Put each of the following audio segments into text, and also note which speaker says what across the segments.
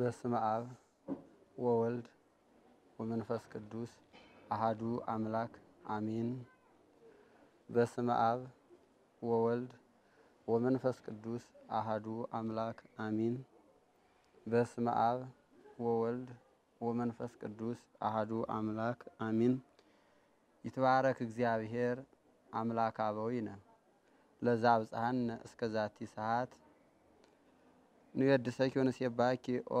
Speaker 1: በስመ አብ ወወልድ ወመንፈስ ቅዱስ አሃዱ አምላክ አሚን በስመ አብ ወወልድ ወመንፈስ ቅዱስ አሃዱ አምላክ አሚን። በስመ አብ ወወልድ ወመንፈስ ቅዱስ አሃዱ አምላክ አሚን ይትባረክ እግዚአብሔር አምላክ አበዊነ ለዛብ አብጽሐነ እስከ ዛቲ ሰዓት ንዌድሰኪ ወንሴብሐኪ ኦ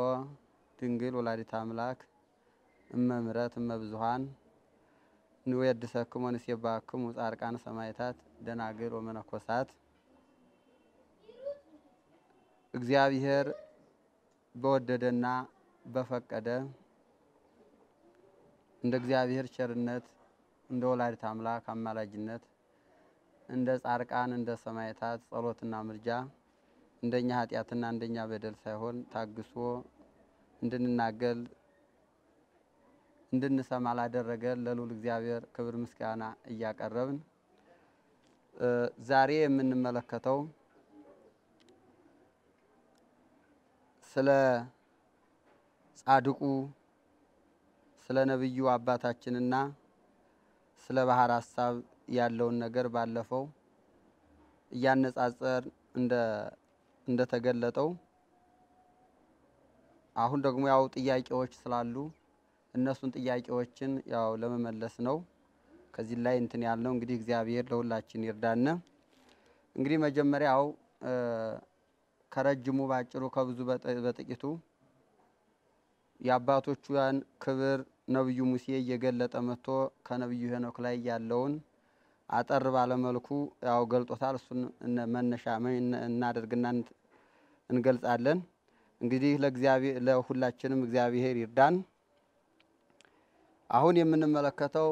Speaker 1: ድንግል ወላዲተ አምላክ እመ ምሕረት እመ ብዙኃን ንዌድሰክሙ ወንሴብሐክሙ ጻድቃን ሰማዕታት ደናግል ወመነኮሳት። እግዚአብሔር በወደደና በፈቀደ እንደ እግዚአብሔር ቸርነት እንደ ወላዲተ አምላክ አማላጅነት እንደ ጻድቃን እንደ ሰማዕታት ጸሎትና ምልጃ እንደኛ ኃጢአትና እንደኛ በደል ሳይሆን ታግሶ እንድንናገል እንድንሰማ ላደረገን ለልዑል እግዚአብሔር ክብር ምስጋና እያቀረብን ዛሬ የምንመለከተው ስለ ጻድቁ ስለ ነቢዩ አባታችንና ስለ ባህር ሀሳብ ያለውን ነገር ባለፈው እያነጻጸር እንደ እንደተገለጠው አሁን ደግሞ ያው ጥያቄዎች ስላሉ እነሱን ጥያቄዎችን ያው ለመመለስ ነው። ከዚህ ላይ እንትን ያልነው እንግዲህ እግዚአብሔር ለሁላችን ይርዳነ። እንግዲህ መጀመሪያው ከረጅሙ ባጭሩ ከብዙ በጥቂቱ የአባቶቹን ክብር ነብዩ ሙሴ እየገለጠ መጥቶ ከነብዩ ሄኖክ ላይ ያለውን አጠር ባለመልኩ ያው ገልጦታል። እሱን መነሻ እናደርግና እንገልጻለን። እንግዲህ ለእግዚአብሔር ለሁላችንም እግዚአብሔር ይርዳን። አሁን የምንመለከተው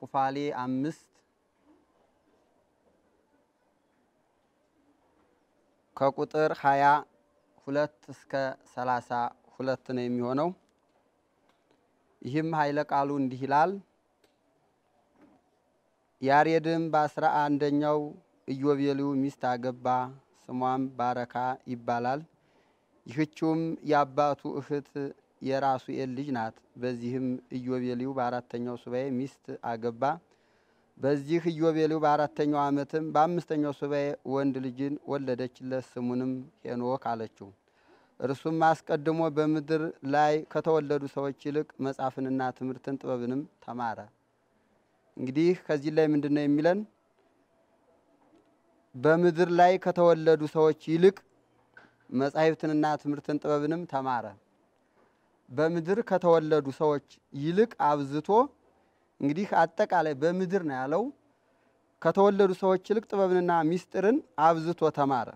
Speaker 1: ቁፋሌ አምስት ከቁጥር ሀያ ሁለት እስከ ሰላሳ ሁለት ነው የሚሆነው። ይህም ኃይለ ቃሉ እንዲህ ይላል። ያሬድም በአስራ አንደኛው ኢዮቤልዩ ሚስት አገባ። ስሟም ባረካ ይባላል። ይህችውም የአባቱ እህት የራሱ ኤል ልጅ ናት። በዚህም ኢዮቤልዩ በአራተኛው ሱባኤ ሚስት አገባ። በዚህ ኢዮቤልዩ በአራተኛው ዓመትም በአምስተኛው ሱባኤ ወንድ ልጅን ወለደችለት። ስሙንም ሄኖክ አለችው። እርሱም አስቀድሞ በምድር ላይ ከተወለዱ ሰዎች ይልቅ መጻፍንና ትምህርትን ጥበብንም ተማረ። እንግዲህ ከዚህ ላይ ምንድን ነው የሚለን? በምድር ላይ ከተወለዱ ሰዎች ይልቅ መጻሕፍትንና ትምህርትን ጥበብንም ተማረ። በምድር ከተወለዱ ሰዎች ይልቅ አብዝቶ እንግዲህ አጠቃላይ በምድር ነው ያለው። ከተወለዱ ሰዎች ይልቅ ጥበብንና ሚስጥርን አብዝቶ ተማረ።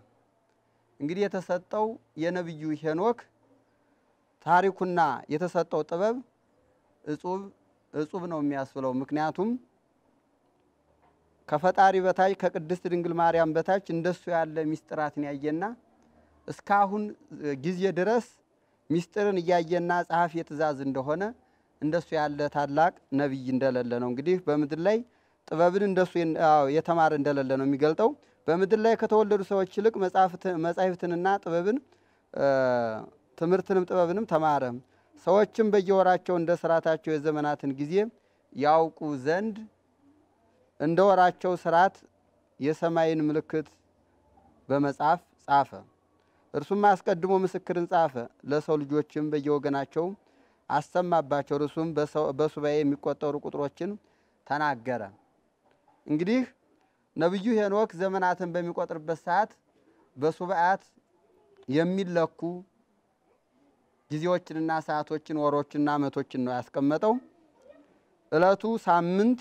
Speaker 1: እንግዲህ የተሰጠው የነቢዩ ሄኖክ ታሪኩና የተሰጠው ጥበብ እጹብ እጹብ ነው የሚያስብለው ምክንያቱም ከፈጣሪ በታች ከቅድስት ድንግል ማርያም በታች እንደሱ ያለ ሚስጥራትን ያየና እስካሁን ጊዜ ድረስ ሚስጥርን እያየና ጸሐፊ የትእዛዝ እንደሆነ እንደሱ ያለ ታላቅ ነቢይ እንደሌለ ነው። እንግዲህ በምድር ላይ ጥበብን እንደሱ የተማረ እንደሌለ ነው የሚገልጠው። በምድር ላይ ከተወለዱ ሰዎች ይልቅ መጻሕፍትንና ጥበብን ትምህርትንም ጥበብንም ተማረ። ሰዎችም በየወራቸው እንደ ስርዓታቸው የዘመናትን ጊዜ ያውቁ ዘንድ እንደ ወራቸው ስርዓት የሰማይን ምልክት በመጻፍ ጻፈ። እርሱም አስቀድሞ ምስክርን ጻፈ፣ ለሰው ልጆችም በየወገናቸው አሰማባቸው። እርሱም በሱባኤ የሚቆጠሩ ቁጥሮችን ተናገረ። እንግዲህ ነቢዩ ሄኖክ ዘመናትን በሚቆጥርበት ሰዓት በሱባኤት የሚለኩ ጊዜዎችንና ሰዓቶችን፣ ወሮችንና ዓመቶችን ነው ያስቀመጠው። እለቱ ሳምንት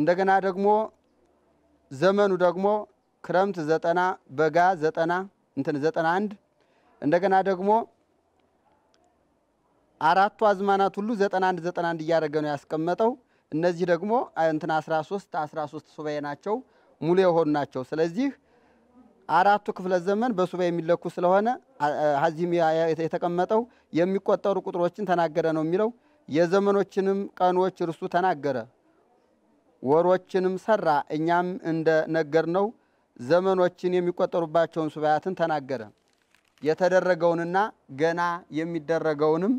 Speaker 1: እንደገና ደግሞ ዘመኑ ደግሞ ክረምት ዘጠና በጋ ዘጠና እንትን ዘጠና አንድ እንደገና ደግሞ አራቱ አዝማናት ሁሉ ዘጠና አንድ ዘጠና አንድ እያደረገ ነው ያስቀመጠው። እነዚህ ደግሞ እንትን አስራ ሶስት አስራ ሶስት ሱባኤ ናቸው ሙሉ የሆኑ ናቸው። ስለዚህ አራቱ ክፍለ ዘመን በሱባኤ የሚለኩ ስለሆነ ሀዚም የተቀመጠው የሚቆጠሩ ቁጥሮችን ተናገረ ነው የሚለው የዘመኖችንም ቀኖች እርሱ ተናገረ። ወሮችንም ሰራ። እኛም እንደ ነው ዘመኖችን የሚቆጠሩባቸውን ሱባያትን ተናገረ። የተደረገውንና ገና የሚደረገውንም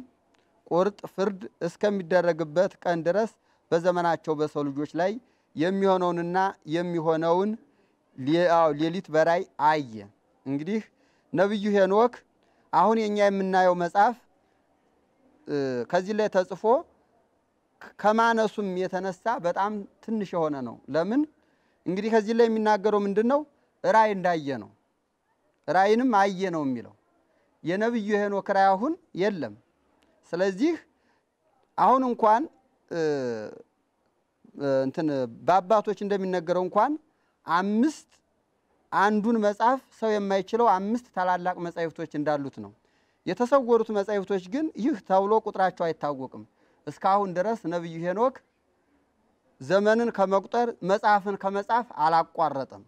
Speaker 1: ቁርጥ ፍርድ እስከሚደረግበት ቀን ድረስ በዘመናቸው በሰው ልጆች ላይ የሚሆነውንና የሚሆነውን ሌሊት በራይ አየ። እንግዲህ ነቢዩ ሄኖክ አሁን የእኛ የምናየው መጽሐፍ ከዚህ ላይ ተጽፎ ከማነሱም የተነሳ በጣም ትንሽ የሆነ ነው። ለምን እንግዲህ ከዚህ ላይ የሚናገረው ምንድን ነው? ራእይ እንዳየ ነው። ራእይንም አየ ነው የሚለው የነቢዩ ሄኖክ ራእይ አሁን የለም። ስለዚህ አሁን እንኳን እንትን በአባቶች እንደሚነገረው እንኳን አምስት አንዱን መጽሐፍ ሰው የማይችለው አምስት ታላላቅ መጻሕፍቶች እንዳሉት ነው። የተሰወሩት መጻሕፍቶች ግን ይህ ተብሎ ቁጥራቸው አይታወቅም። እስካሁን ድረስ ነቢዩ ሄኖክ ዘመንን ከመቁጠር መጽሐፍን ከመጻፍ አላቋረጠም።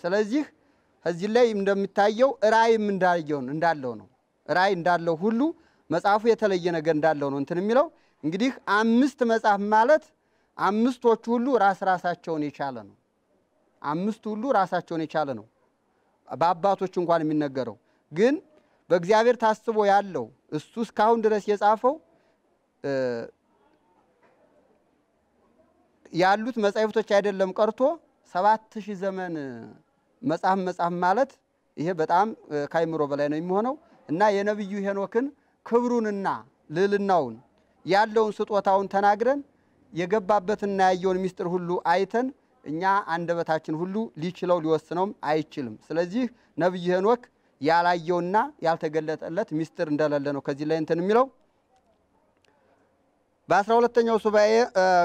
Speaker 1: ስለዚህ እዚህ ላይ እንደሚታየው ራእይም እንዳለው ነው። ራእይ እንዳለው ሁሉ መጽሐፉ የተለየ ነገር እንዳለው ነው እንትን የሚለው እንግዲህ አምስት መጽሐፍ ማለት አምስቶቹ ሁሉ ራስ ራሳቸውን የቻለ ነው። አምስቱ ሁሉ ራሳቸውን የቻለ ነው። በአባቶች እንኳን የሚነገረው ግን በእግዚአብሔር ታስቦ ያለው እሱ እስካሁን ድረስ የጻፈው ያሉት መጻሕፍቶች አይደለም ቀርቶ ሰባት ሺህ ዘመን መጽሐፍ መጽሐፍ ማለት ይሄ በጣም ከአእምሮ በላይ ነው የሚሆነው እና የነቢዩ ሄኖክን ክብሩንና ልዕልናውን ያለውን ስጦታውን ተናግረን የገባበትና ያየውን ምስጢር ሁሉ አይተን እኛ አንደበታችን ሁሉ ሊችለው ሊወስነውም አይችልም። ስለዚህ ነቢዩ ሄኖክ ያላየውና ያልተገለጠለት ምስጢር እንደሌለ ነው ከዚህ ላይ እንትን የሚለው። በአስራ ሁለተኛው ሱባኤ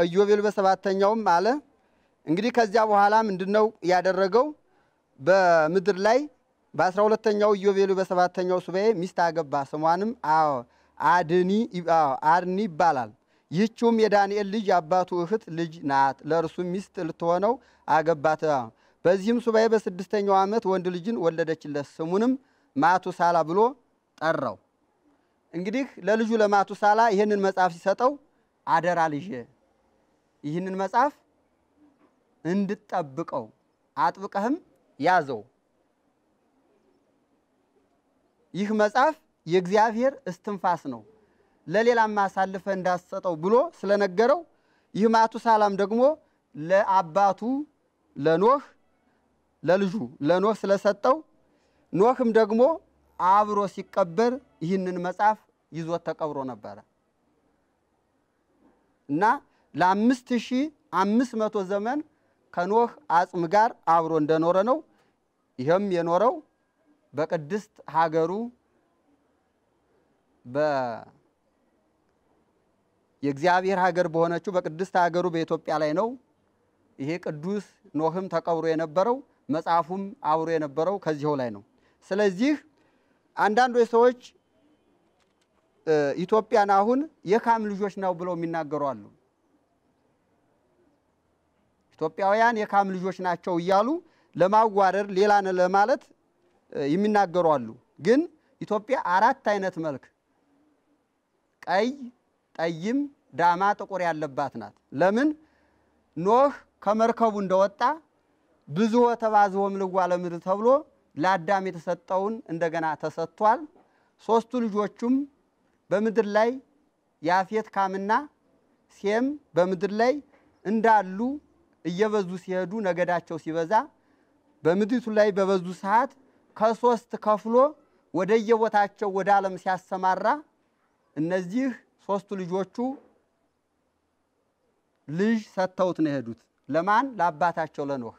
Speaker 1: ኢዮቤል በሰባተኛውም አለ። እንግዲህ ከዚያ በኋላ ምንድን ነው ያደረገው? በምድር ላይ በአስራ ሁለተኛው ኢዮቤሉ በሰባተኛው ሱባኤ ሚስት አገባ። ስሟንም አድኒ ይባላል። ይህችውም የዳንኤል ልጅ አባቱ እህት ልጅ ናት። ለእርሱ ሚስት ልትሆነው አገባት። በዚህም ሱባኤ በስድስተኛው ዓመት ወንድ ልጅን ወለደችለት። ስሙንም ማቱሳላ ብሎ ጠራው። እንግዲህ ለልጁ ለማቱሳላ ይህንን መጽሐፍ ሲሰጠው አደራ ልጄ ይህንን መጽሐፍ እንድትጠብቀው አጥብቀህም ያዘው። ይህ መጽሐፍ የእግዚአብሔር እስትንፋስ ነው፣ ለሌላም አሳልፈ እንዳሰጠው ብሎ ስለነገረው ይህ ማቱሳላም ደግሞ ለአባቱ ለኖህ ለልጁ ለኖህ ስለሰጠው ኖህም ደግሞ አብሮ ሲቀበር ይህንን መጽሐፍ ይዞት ተቀብሮ ነበረ። እና ለ ሺህ አምስት ዘመን ከኖህ አጽም ጋር አብሮ እንደኖረ ነው። ይህም የኖረው በቅድስት ሀገሩ የእግዚአብሔር ሀገር በሆነችው በቅድስት ሀገሩ በኢትዮጵያ ላይ ነው። ይሄ ቅዱስ ኖህም ተቀብሮ የነበረው መጽሐፉም አብሮ የነበረው ከዚሁ ላይ ነው። ስለዚህ አንዳንዶች ሰዎች ኢትዮጵያን አሁን የካም ልጆች ነው ብለው የሚናገሩ አሉ። ኢትዮጵያውያን የካም ልጆች ናቸው እያሉ ሌላ ሌላን ለማለት የሚናገሩ አሉ። ግን ኢትዮጵያ አራት አይነት መልክ ቀይ፣ ጠይም፣ ዳማ፣ ጥቁር ያለባት ናት። ለምን ኖህ ከመርከቡ እንደወጣ ብዙ ተባዝሖ እምልዕዋ ለምድር ተብሎ ለአዳም የተሰጠውን እንደገና ተሰጥቷል። ሶስቱ ልጆቹም በምድር ላይ የአፌት ካምና ሴም በምድር ላይ እንዳሉ እየበዙ ሲሄዱ ነገዳቸው ሲበዛ በምድሪቱ ላይ በበዙ ሰዓት ከሶስት ከፍሎ ወደየቦታቸው ወደ ዓለም ሲያሰማራ እነዚህ ሶስቱ ልጆቹ ልጅ ሰጥተውት ነው የሄዱት። ለማን? ለአባታቸው ለኖህ።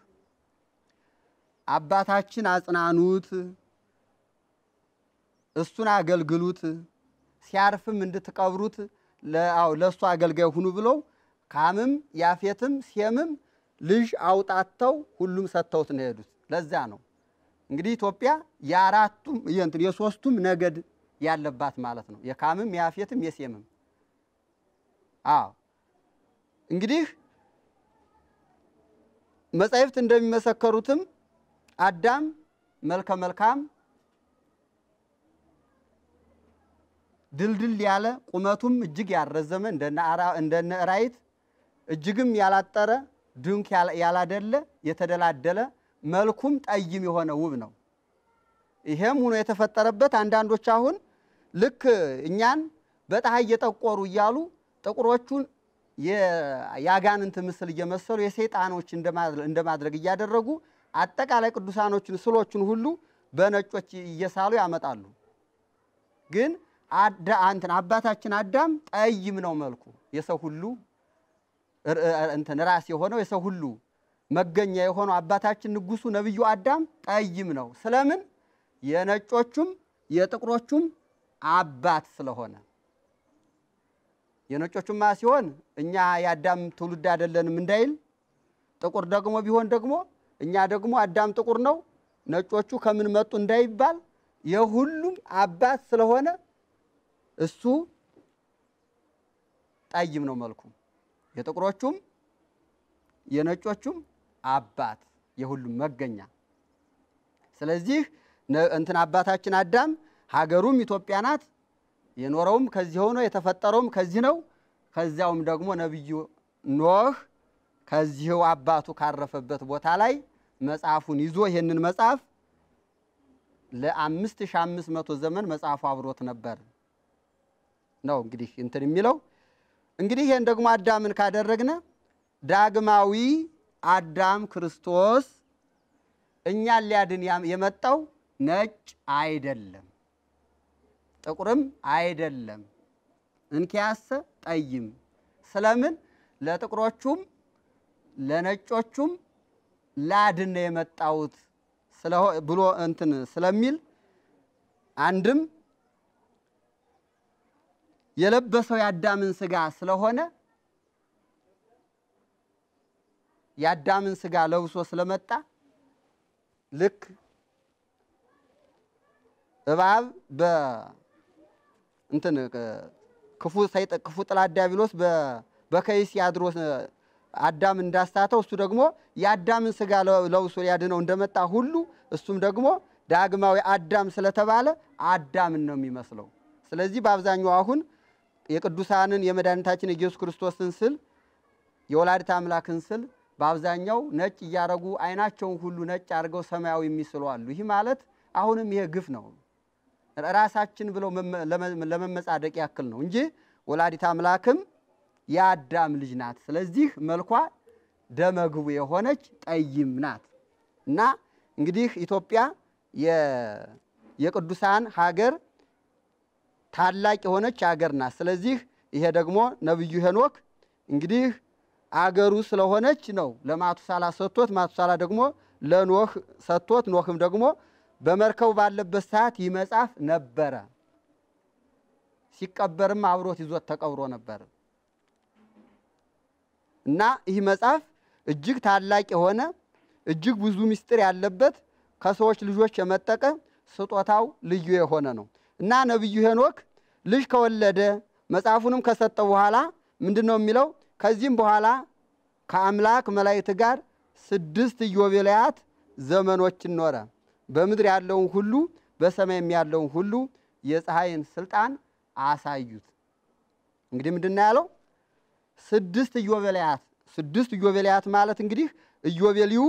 Speaker 1: አባታችን አጽናኑት፣ እሱን አገልግሉት ሲያርፍም እንድትቀብሩት ለእሱ አገልጋይ ሁኑ ብለው ካምም ያፌትም ሴምም ልጅ አውጣተው ሁሉም ሰጥተውት ነው የሄዱት። ለዛ ነው እንግዲህ ኢትዮጵያ የአራቱም እንትን የሶስቱም ነገድ ያለባት ማለት ነው። የካምም የአፌትም የሴምም። አዎ እንግዲህ መጻሕፍት እንደሚመሰከሩትም አዳም መልከ መልካም ድልድል ያለ ቁመቱም እጅግ ያረዘመ እንደነ እራይት እጅግም ያላጠረ ድንክ ያላደለ የተደላደለ መልኩም ጠይም የሆነ ውብ ነው። ይሄም ሆኖ የተፈጠረበት አንዳንዶች አሁን ልክ እኛን በፀሐይ እየጠቆሩ እያሉ ጥቁሮቹን የአጋንንት ምስል እየመሰሉ የሰይጣኖች እንደማድረግ እያደረጉ አጠቃላይ ቅዱሳኖችን ስሎቹን ሁሉ በነጮች እየሳሉ ያመጣሉ ግን እንትን አባታችን አዳም ጠይም ነው መልኩ የሰው ሁሉ እንትን ራስ የሆነው የሰው ሁሉ መገኛ የሆነው አባታችን ንጉሱ ነብዩ አዳም ጠይም ነው። ስለምን የነጮቹም የጥቁሮቹም አባት ስለሆነ የነጮቹማ ሲሆን እኛ የአዳም ትውልድ አይደለንም እንዳይል፣ ጥቁር ደግሞ ቢሆን ደግሞ እኛ ደግሞ አዳም ጥቁር ነው ነጮቹ ከምን መጡ እንዳይባል የሁሉም አባት ስለሆነ እሱ ጠይም ነው መልኩ የጥቁሮቹም የነጮቹም አባት የሁሉም መገኛ። ስለዚህ እንትን አባታችን አዳም ሀገሩም ኢትዮጵያ ናት። የኖረውም ከዚህ ሆኖ የተፈጠረውም ከዚህ ነው። ከዚያውም ደግሞ ነቢዩ ኖህ ከዚህው አባቱ ካረፈበት ቦታ ላይ መጽሐፉን ይዞ ይህንን መጽሐፍ ለአምስት ሺህ አምስት መቶ ዘመን መጽሐፉ አብሮት ነበር። ነው እንግዲህ እንትን የሚለው እንግዲህ ይህን ደግሞ አዳምን ካደረግነ ዳግማዊ አዳም ክርስቶስ እኛን ሊያድን የመጣው ነጭ አይደለም፣ ጥቁርም አይደለም፣ እንኪያሰ ጠይም። ስለምን ለጥቁሮቹም ለነጮቹም ላድነ የመጣውት ብሎ እንትን ስለሚል አንድም የለበሰው የአዳምን ስጋ ስለሆነ የአዳምን ስጋ ለብሶ ስለመጣ ልክ እባብ በእንትን ክፉ ሰይጣን ክፉ ጠላት ዲያብሎስ በከይስ ያድሮ አዳም እንዳሳተው እሱ ደግሞ የአዳምን ስጋ ለብሶ ሊያድነው እንደመጣ ሁሉ እሱም ደግሞ ዳግማዊ አዳም ስለተባለ አዳምን ነው የሚመስለው። ስለዚህ በአብዛኛው አሁን የቅዱሳንን የመድኃኒታችን የኢየሱስ ክርስቶስን ስል የወላዲተ አምላክን ስል በአብዛኛው ነጭ እያረጉ አይናቸውን ሁሉ ነጭ አድርገው ሰማያዊ የሚስሉ አሉ። ይህ ማለት አሁንም ይሄ ግፍ ነው፣ ራሳችን ብለው ለመመጻደቅ ያክል ነው እንጂ ወላዲተ አምላክም የአዳም ልጅ ናት። ስለዚህ መልኳ ደመግቡ የሆነች ጠይም ናት እና እንግዲህ ኢትዮጵያ የቅዱሳን ሀገር ታላቅ የሆነች አገር ናት። ስለዚህ ይሄ ደግሞ ነብዩ ሄኖክ እንግዲህ አገሩ ስለሆነች ነው ለማቱሳላ ሰጥቶት፣ ማቱሳላ ደግሞ ለኖህ ሰጥቶት፣ ኖህም ደግሞ በመርከቡ ባለበት ሰዓት ይመጻፍ ነበረ። ሲቀበርም አብሮት ይዞት ተቀብሮ ነበር እና ይህ መጽሐፍ እጅግ ታላቅ የሆነ እጅግ ብዙ ምስጢር ያለበት ከሰዎች ልጆች የመጠቀ ስጦታው ልዩ የሆነ ነው። እና ነቢዩ ሄኖክ ልጅ ከወለደ መጽሐፉንም ከሰጠ በኋላ ምንድን ነው የሚለው? ከዚህም በኋላ ከአምላክ መላእክት ጋር ስድስት ኢዮቤልያት ዘመኖችን ኖረ። በምድር ያለውን ሁሉ በሰማይም ያለውን ሁሉ የፀሐይን ስልጣን አሳዩት። እንግዲህ ምንድን ነው ያለው? ስድስት ኢዮቤልያት። ስድስት ኢዮቤልያት ማለት እንግዲህ ኢዮቤልዩ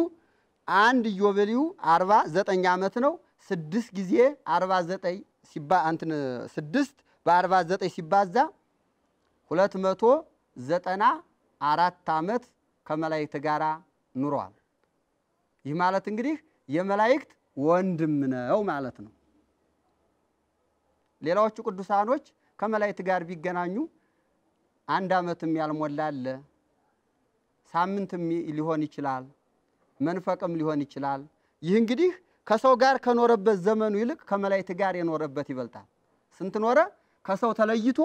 Speaker 1: አንድ ኢዮቤልዩ አርባ ዘጠኝ ዓመት ነው። ስድስት ጊዜ አርባ ዘጠኝ ሲባ እንትን ስድስት በአርባ ዘጠኝ ሲባዛ ሁለት መቶ ዘጠና አራት ዓመት ከመላእክት ጋራ ኑሯል። ይህ ማለት እንግዲህ የመላእክት ወንድም ነው ማለት ነው። ሌላዎቹ ቅዱሳኖች ከመላእክት ጋር ቢገናኙ አንድ ዓመትም ያልሞላ አለ። ሳምንትም ሊሆን ይችላል፣ መንፈቅም ሊሆን ይችላል። ይህ እንግዲህ ከሰው ጋር ከኖረበት ዘመኑ ይልቅ ከመላእክት ጋር የኖረበት ይበልጣል። ስንት ኖረ? ከሰው ተለይቶ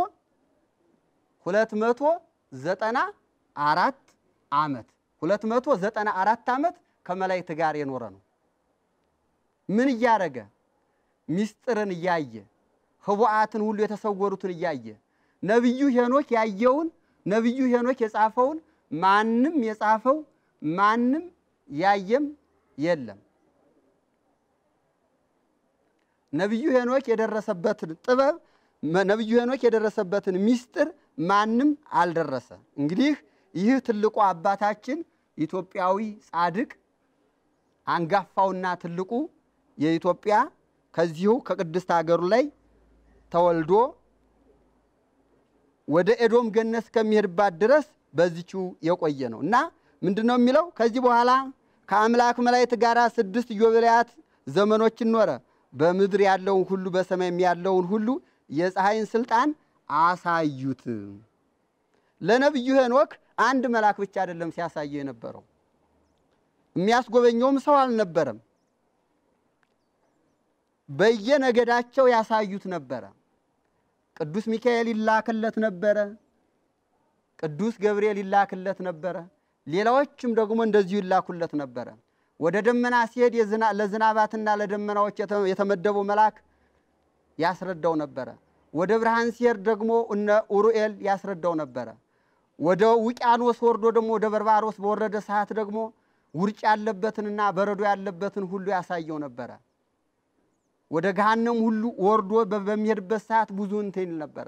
Speaker 1: ሁለት መቶ ዘጠና አራት ዓመት ሁለት መቶ ዘጠና አራት ዓመት ከመላእክት ጋር የኖረ ነው። ምን እያረገ? ሚስጥርን እያየ ህቡዓትን ሁሉ የተሰወሩትን እያየ ነቢዩ ሄኖክ ያየውን ነቢዩ ሄኖክ የጻፈውን ማንም የጻፈው ማንም ያየም የለም። ነቢዩ ሄኖክ የደረሰበትን ጥበብ ነቢዩ ሄኖክ የደረሰበትን ሚስጥር ማንም አልደረሰ። እንግዲህ ይህ ትልቁ አባታችን ኢትዮጵያዊ ጻድቅ አንጋፋውና ትልቁ የኢትዮጵያ ከዚሁ ከቅድስት ሀገሩ ላይ ተወልዶ ወደ ኤዶም ገነት እስከሚሄድባት ድረስ በዚቹ የቆየ ነው እና ምንድን ነው የሚለው? ከዚህ በኋላ ከአምላክ መላእክት ጋር ስድስት ዮቤልያት ዘመኖችን ኖረ። በምድር ያለውን ሁሉ በሰማይም ያለውን ሁሉ የፀሐይን ስልጣን አሳዩት። ለነቢዩ ሄኖክ አንድ መልአክ ብቻ አይደለም ሲያሳየው የነበረው፣ የሚያስጎበኘውም ሰው አልነበረም። በየነገዳቸው ያሳዩት ነበረ። ቅዱስ ሚካኤል ይላክለት ነበረ። ቅዱስ ገብርኤል ይላክለት ነበረ። ሌላዎችም ደግሞ እንደዚሁ ይላኩለት ነበረ። ወደ ደመና ሲሄድ ለዝናባትና ለደመናዎች የተመደቡ መልአክ ያስረዳው ነበረ። ወደ ብርሃን ሲሄድ ደግሞ እነ ኡሩኤል ያስረዳው ነበረ። ወደ ውቅያኖስ ወርዶ ደግሞ ወደ በርባሮስ በወረደ ሰዓት ደግሞ ውርጭ ያለበትንና በረዶ ያለበትን ሁሉ ያሳየው ነበረ። ወደ ገሃነም ሁሉ ወርዶ በሚሄድበት ሰዓት ብዙ እንትን ይል ነበረ።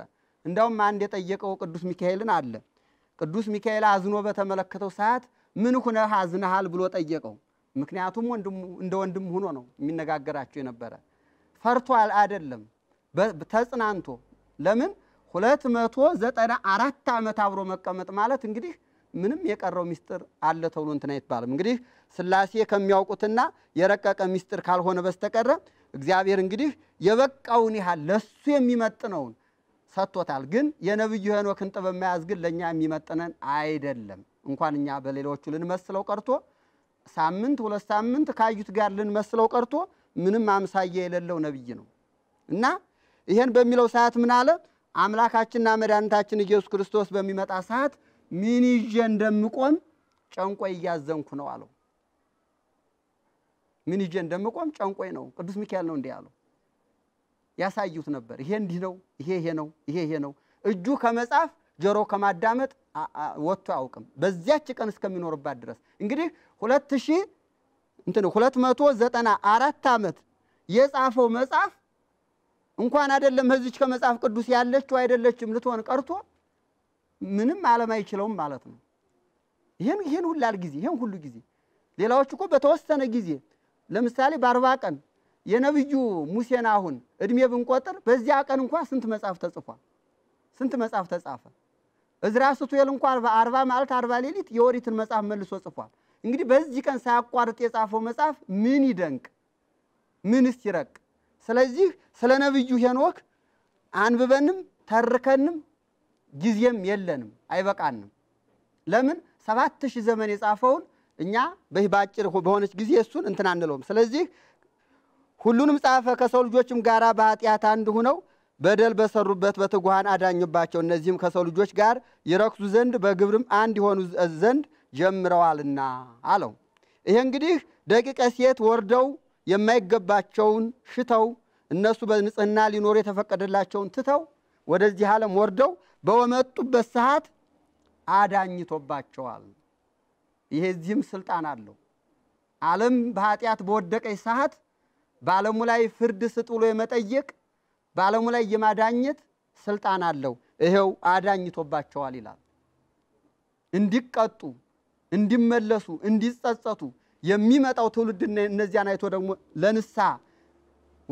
Speaker 1: እንዳውም አንድ የጠየቀው ቅዱስ ሚካኤልን አለ። ቅዱስ ሚካኤል አዝኖ በተመለከተው ሰዓት ምን ሁነህ አዝነሃል ብሎ ጠየቀው። ምክንያቱም እንደ ወንድም ሆኖ ነው የሚነጋገራቸው የነበረ። ፈርቶ አይደለም ተጽናንቶ። ለምን ሁለት መቶ ዘጠና አራት ዓመት አብሮ መቀመጥ ማለት እንግዲህ ምንም የቀረው ሚስጥር አለ ተብሎ እንትን አይባልም። እንግዲህ ስላሴ ከሚያውቁትና የረቀቀ ሚስጥር ካልሆነ በስተቀረ እግዚአብሔር እንግዲህ የበቃውን ያህል ለሱ የሚመጥነውን ሰጥቶታል። ግን የነብዩ ሄኖክን ጥበብ መያዝ ግን ለእኛ የሚመጥነን አይደለም። እንኳን እኛ በሌሎቹ ልንመስለው ቀርቶ ሳምንት ሁለት ሳምንት ካዩት ጋር ልንመስለው ቀርቶ ምንም አምሳያ የሌለው ነቢይ ነው እና ይሄን በሚለው ሰዓት ምን አለ? አምላካችንና መድኃኒታችን ኢየሱስ ክርስቶስ በሚመጣ ሰዓት ምን ይዤ እንደምቆም ጨንቆይ እያዘንኩ ነው አለው። ምን ይዤ እንደምቆም ጨንቆይ ነው። ቅዱስ ሚካኤል ነው እንዲህ አለው። ያሳዩት ነበር። ይሄ እንዲህ ነው፣ ይሄ ይሄ ነው፣ ይሄ ይሄ ነው። እጁ ከመጻፍ ጆሮ ከማዳመጥ ወጥቶ አያውቅም በዚያች ቀን እስከሚኖርባት ድረስ። እንግዲህ ሁለት ሺ እንትን ሁለት መቶ ዘጠና አራት ዓመት የጻፈው መጽሐፍ እንኳን አይደለም ህዝች ከመጽሐፍ ቅዱስ ያለችው አይደለችም ልትሆን ቀርቶ ምንም ዓለም አይችለውም ማለት ነው። ይህን ይህን ሁላል ጊዜ ይህን ሁሉ ጊዜ ሌላዎች እኮ በተወሰነ ጊዜ ለምሳሌ በአርባ ቀን የነብዩ ሙሴን አሁን እድሜ ብንቆጥር በዚያ ቀን እንኳ ስንት መጽሐፍ ተጽፏል? ስንት መጽሐፍ ተጻፈ? እዝራ ስቱኤል እንኳ አርባ ማለት አርባ ሌሊት የኦሪትን መጽሐፍ መልሶ ጽፏል። እንግዲህ በዚህ ቀን ሳያቋርጥ የጻፈው መጽሐፍ ምን ይደንቅ ምንስ ይረቅ? ስለዚህ ስለ ነብዩ ሄኖክ አንብበንም ተርከንም ጊዜም የለንም አይበቃንም። ለምን ሰባት ሺህ ዘመን የጻፈውን እኛ በህ በአጭር በሆነች ጊዜ እሱን እንትን አንለውም። ስለዚህ ሁሉንም ጻፈ ከሰው ልጆችም ጋራ በኃጢአት አንድ ሁነው በደል በሰሩበት በትጉሃን አዳኝባቸው እነዚህም ከሰው ልጆች ጋር ይረክሱ ዘንድ በግብርም አንድ የሆኑ ዘንድ ጀምረዋልና አለው። ይሄ እንግዲህ ደቂቀ ሴት ወርደው የማይገባቸውን ሽተው እነሱ በንጽህና ሊኖሩ የተፈቀደላቸውን ትተው ወደዚህ ዓለም ወርደው በወመጡበት ሰዓት አዳኝቶባቸዋል። ይሄ እዚህም ስልጣን አለው። ዓለም በኃጢአት በወደቀች ሰዓት በዓለሙ ላይ ፍርድ ስጥ ብሎ የመጠየቅ በዓለሙ ላይ የማዳኘት ስልጣን አለው። ይኸው አዳኝቶባቸዋል ይላል። እንዲቀጡ፣ እንዲመለሱ፣ እንዲጸጸቱ የሚመጣው ትውልድ እነዚያን አይቶ ደግሞ ለንሳ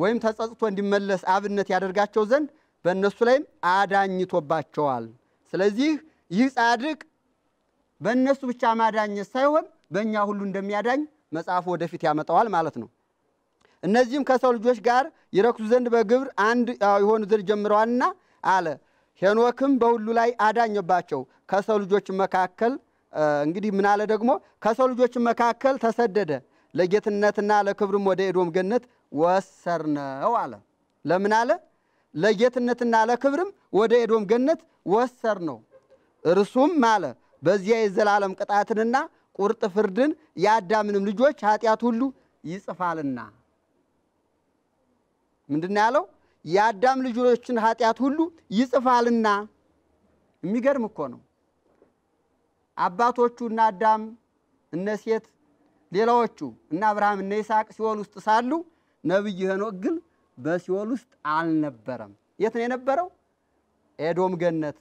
Speaker 1: ወይም ተጸጽቶ እንዲመለስ አብነት ያደርጋቸው ዘንድ በእነሱ ላይም አዳኝቶባቸዋል። ስለዚህ ይህ ጻድቅ በእነሱ ብቻ ማዳኘት ሳይሆን በእኛ ሁሉ እንደሚያዳኝ መጽሐፉ ወደፊት ያመጣዋል ማለት ነው። እነዚህም ከሰው ልጆች ጋር ይረክሱ ዘንድ በግብር አንድ የሆኑ ዘንድ ጀምረዋልና አለ። ሄኖክም በሁሉ ላይ አዳኘባቸው። ከሰው ልጆች መካከል እንግዲህ ምን አለ ደግሞ ከሰው ልጆች መካከል ተሰደደ፣ ለጌትነትና ለክብርም ወደ ኤዶም ገነት ወሰርነው አለ። ለምን አለ? ለጌትነትና ለክብርም ወደ ኤዶም ገነት ወሰርነው። እርሱም አለ በዚያ የዘላለም ቅጣትንና ቁርጥ ፍርድን የአዳምንም ልጆች ኃጢአት ሁሉ ይጽፋልና ምንድን ያለው የአዳም ልጆችን ኃጢአት ሁሉ ይጽፋልና። የሚገርም እኮ ነው። አባቶቹ እነ አዳም እነ ሴት ሌላዎቹ እነ አብርሃም እነ ይስሐቅ ሲኦል ውስጥ ሳሉ ነቢይ ሄኖክ ግን በሲኦል ውስጥ አልነበረም። የት ነው የነበረው? ኤዶም ገነት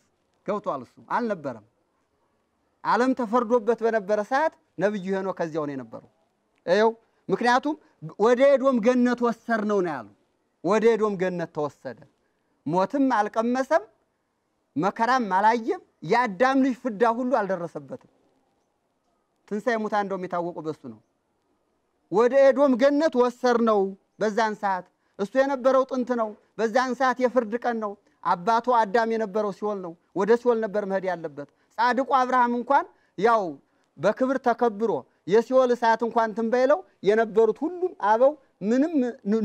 Speaker 1: ገብቷል። እሱ አልነበረም። ዓለም ተፈርዶበት በነበረ ሰዓት ነቢዩ ሄኖክ ከዚያው ነው የነበረው። ይኸው ምክንያቱም ወደ ኤዶም ገነት ወሰር ነው ነው ያሉ ወደ ኤዶም ገነት ተወሰደ። ሞትም አልቀመሰም፣ መከራም አላየም። የአዳም ልጅ ፍዳ ሁሉ አልደረሰበትም። ትንሣኤ ሙታን እንደውም የታወቁ በሱ ነው። ወደ ኤዶም ገነት ወሰር ነው። በዛን ሰዓት እሱ የነበረው ጥንት ነው። በዛን ሰዓት የፍርድ ቀን ነው። አባቱ አዳም የነበረው ሲኦል ነው። ወደ ሲኦል ነበር መሄድ ያለበት። ጻድቁ አብርሃም እንኳን ያው በክብር ተከብሮ የሲኦል እሳት እንኳን ትንበይለው የነበሩት ሁሉም አበው ምንም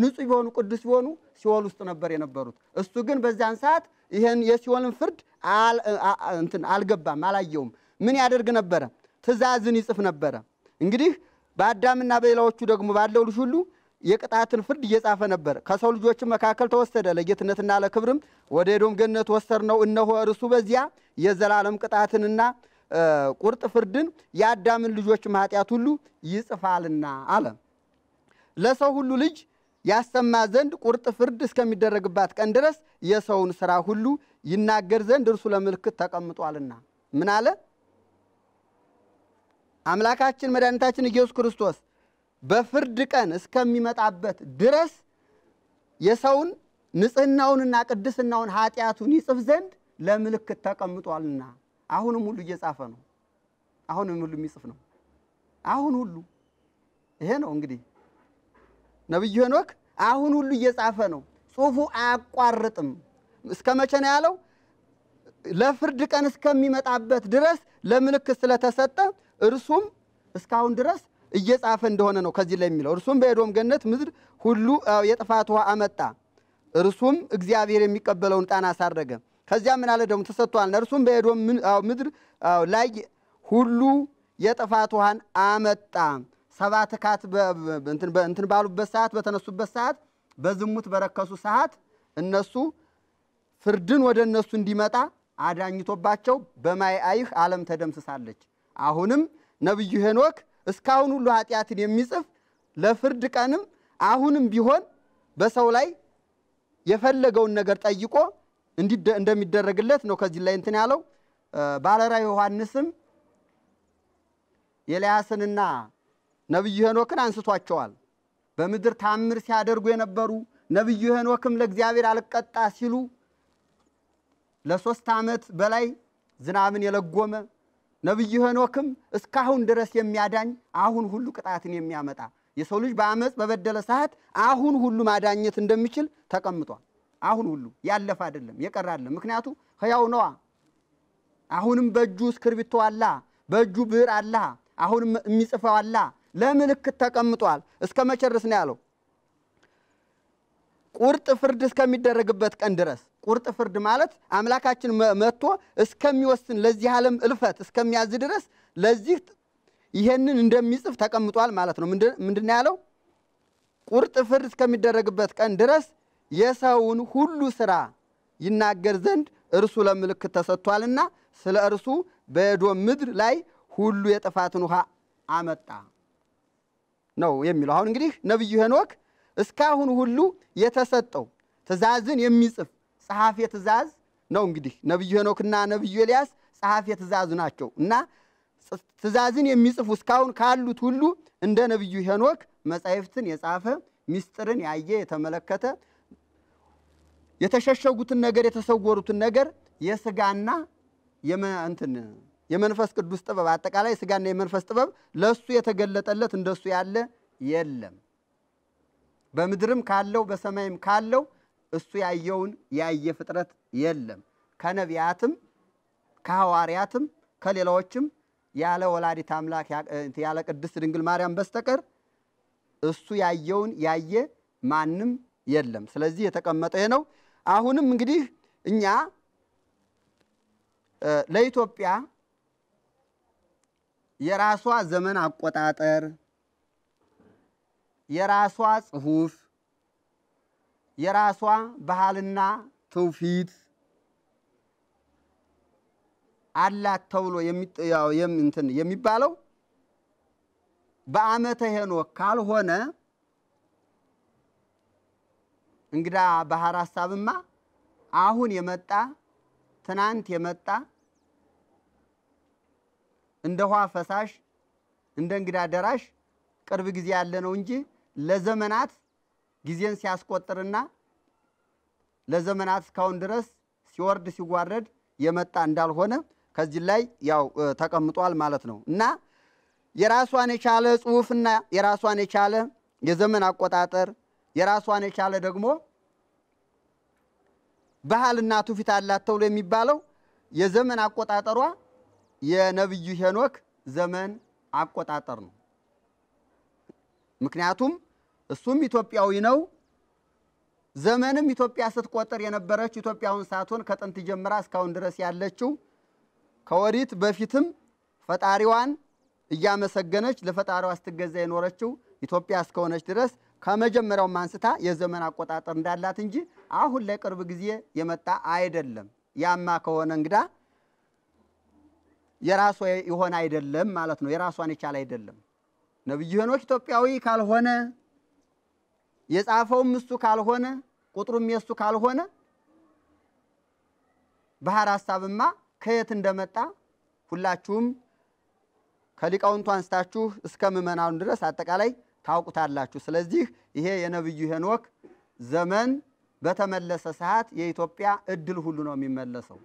Speaker 1: ንጹህ ቢሆኑ ቅዱስ ቢሆኑ ሲኦል ውስጥ ነበር የነበሩት። እሱ ግን በዚያን ሰዓት ይህን የሲኦልን ፍርድ እንትን አልገባም፣ አላየውም። ምን ያደርግ ነበረ? ትእዛዝን ይጽፍ ነበረ። እንግዲህ በአዳምና በሌላዎቹ ደግሞ ባለው ልጅ ሁሉ የቅጣትን ፍርድ እየጻፈ ነበር። ከሰው ልጆችም መካከል ተወሰደ፣ ለጌትነትና ለክብርም ወደ ኤዶም ገነት ነው። እነሆ እርሱ በዚያ የዘላለም ቅጣትንና ቁርጥ ፍርድን የአዳምን ልጆችም ኃጢአት ሁሉ ይጽፋልና አለ። ለሰው ሁሉ ልጅ ያሰማ ዘንድ ቁርጥ ፍርድ እስከሚደረግባት ቀን ድረስ የሰውን ስራ ሁሉ ይናገር ዘንድ እርሱ ለምልክት ተቀምጧልና። ምን አለ? አምላካችን መድኃኒታችን ኢየሱስ ክርስቶስ በፍርድ ቀን እስከሚመጣበት ድረስ የሰውን ንጽህናውንና ቅድስናውን ኃጢአቱን ይጽፍ ዘንድ ለምልክት ተቀምጧልና። አሁንም ሁሉ እየጻፈ ነው። አሁንም ሁሉ የሚጽፍ ነው። አሁን ሁሉ ይሄ ነው እንግዲህ ነብዩ ሄኖክ አሁን ሁሉ እየጻፈ ነው። ጽሁፉ አያቋርጥም። እስከ መቼ ነው ያለው? ለፍርድ ቀን እስከሚመጣበት ድረስ ለምልክት ስለተሰጠ እርሱም እስካሁን ድረስ እየጻፈ እንደሆነ ነው። ከዚህ ላይ የሚለው እርሱም በኤዶም ገነት ምድር ሁሉ የጥፋት ውሃ አመጣ፣ እርሱም እግዚአብሔር የሚቀበለውን ጣና አሳረገ። ከዚያ ምን አለ ደግሞ ተሰጥቷል። እርሱም በኤዶም ምድር ላይ ሁሉ የጥፋት ውሃን አመጣ ሰባት ካት እንትን ባሉበት ሰዓት በተነሱበት ሰዓት በዝሙት በረከሱ ሰዓት እነሱ ፍርድን ወደ እነሱ እንዲመጣ አዳኝቶባቸው በማይ አይህ ዓለም ተደምስሳለች። አሁንም ነቢዩ ሄኖክ እስካሁን ሁሉ ኃጢአትን የሚጽፍ ለፍርድ ቀንም አሁንም ቢሆን በሰው ላይ የፈለገውን ነገር ጠይቆ እንደሚደረግለት ነው። ከዚህ ላይ እንትን ያለው ባለራዕይ ዮሐንስም ኤልያስንና ነቢዩ ሄኖክን አንስቷቸዋል። በምድር ታምር ሲያደርጉ የነበሩ ነቢዩ ሄኖክም ለእግዚአብሔር አልቀጣ ሲሉ ለሶስት ዓመት በላይ ዝናብን የለጎመ ነቢዩ ሄኖክም እስካሁን ድረስ የሚያዳኝ አሁን ሁሉ ቅጣትን የሚያመጣ የሰው ልጅ በአመፅ በበደለ ሰዓት አሁን ሁሉ ማዳኘት እንደሚችል ተቀምጧል። አሁን ሁሉ ያለፈ አይደለም የቀረ አይደለም። ምክንያቱ ህያው ነዋ። አሁንም በእጁ እስክርቢቶ አላ፣ በእጁ ብዕር አላ፣ አሁንም የሚጽፈው አላ፣ ለምልክት ተቀምጧል። እስከ መቼ ድረስ ነው ያለው? ቁርጥ ፍርድ እስከሚደረግበት ቀን ድረስ። ቁርጥ ፍርድ ማለት አምላካችን መጥቶ እስከሚወስን ለዚህ ዓለም እልፈት እስከሚያዝ ድረስ ለዚህ ይሄንን እንደሚጽፍ ተቀምጧል ማለት ነው። ምንድን ያለው? ቁርጥ ፍርድ እስከሚደረግበት ቀን ድረስ የሰውን ሁሉ ስራ ይናገር ዘንድ እርሱ ለምልክት ተሰጥቷልና ስለ እርሱ በኤዶም ምድር ላይ ሁሉ የጥፋትን ውሃ አመጣ። ነው የሚለው። አሁን እንግዲህ ነቢዩ ሄኖክ እስካሁን ሁሉ የተሰጠው ትእዛዝን የሚጽፍ ጸሐፊ ትእዛዝ ነው። እንግዲህ ነቢዩ ሄኖክና ነቢዩ ኤልያስ ጸሐፊ ትእዛዝ ናቸው እና ትእዛዝን የሚጽፉ እስካሁን ካሉት ሁሉ እንደ ነቢዩ ሄኖክ መጻሕፍትን የጻፈ ሚስጥርን ያየ የተመለከተ የተሸሸጉትን ነገር የተሰወሩትን ነገር የስጋና የእንትን የመንፈስ ቅዱስ ጥበብ አጠቃላይ ስጋና የመንፈስ ጥበብ ለእሱ የተገለጠለት እንደሱ ያለ የለም። በምድርም ካለው በሰማይም ካለው እሱ ያየውን ያየ ፍጥረት የለም። ከነቢያትም ከሐዋርያትም ከሌላዎችም ያለ ወላዲት አምላክ ያለ ቅድስት ድንግል ማርያም በስተቀር እሱ ያየውን ያየ ማንም የለም። ስለዚህ የተቀመጠ ነው። አሁንም እንግዲህ እኛ ለኢትዮጵያ የራሷ ዘመን አቆጣጠር፣ የራሷ ጽሁፍ፣ የራሷ ባህልና ትውፊት አላት ተብሎ እንትን የሚባለው በዓመተ ሄኖክ ካልሆነ እንግዳ ባህር ሀሳብማ አሁን የመጣ ትናንት የመጣ እንደ ውሃ ፈሳሽ፣ እንደ እንግዳ ደራሽ ቅርብ ጊዜ ያለ ነው እንጂ ለዘመናት ጊዜን ሲያስቆጥርና ለዘመናት እስካሁን ድረስ ሲወርድ ሲዋረድ የመጣ እንዳልሆነ ከዚህ ላይ ያው ተቀምጧል ማለት ነው እና የራሷን የቻለ ጽሑፍና የራሷን የቻለ የዘመን አቆጣጠር የራሷን የቻለ ደግሞ ባህልና ትውፊት አላት ተብሎ የሚባለው የዘመን አቆጣጠሯ የነብዩ ሄኖክ ዘመን አቆጣጠር ነው። ምክንያቱም እሱም ኢትዮጵያዊ ነው። ዘመንም ኢትዮጵያ ስትቆጥር የነበረች ኢትዮጵያውን ሳትሆን ከጥንት ጀምራ እስካሁን ድረስ ያለችው ከወዲት በፊትም ፈጣሪዋን እያመሰገነች ለፈጣሪዋ ስትገዛ የኖረችው ኢትዮጵያ እስከሆነች ድረስ ከመጀመሪያው አንስታ የዘመን አቆጣጠር እንዳላት እንጂ አሁን ለቅርብ ጊዜ የመጣ አይደለም። ያማ ከሆነ እንግዳ የራሷ የሆነ አይደለም ማለት ነው። የራሷን የቻለ አይደለም። ነብዩ ሄኖክ ኢትዮጵያዊ ካልሆነ የጻፈውም እሱ ካልሆነ ቁጥሩም የእሱ ካልሆነ ባህር ሐሳብማ ከየት እንደመጣ ሁላችሁም ከሊቃውንቱ አንስታችሁ እስከ ምዕመናኑ ድረስ አጠቃላይ ታውቁታላችሁ። ስለዚህ ይሄ የነቢዩ ሄኖክ ዘመን በተመለሰ ሰዓት የኢትዮጵያ እድል ሁሉ ነው የሚመለሰው።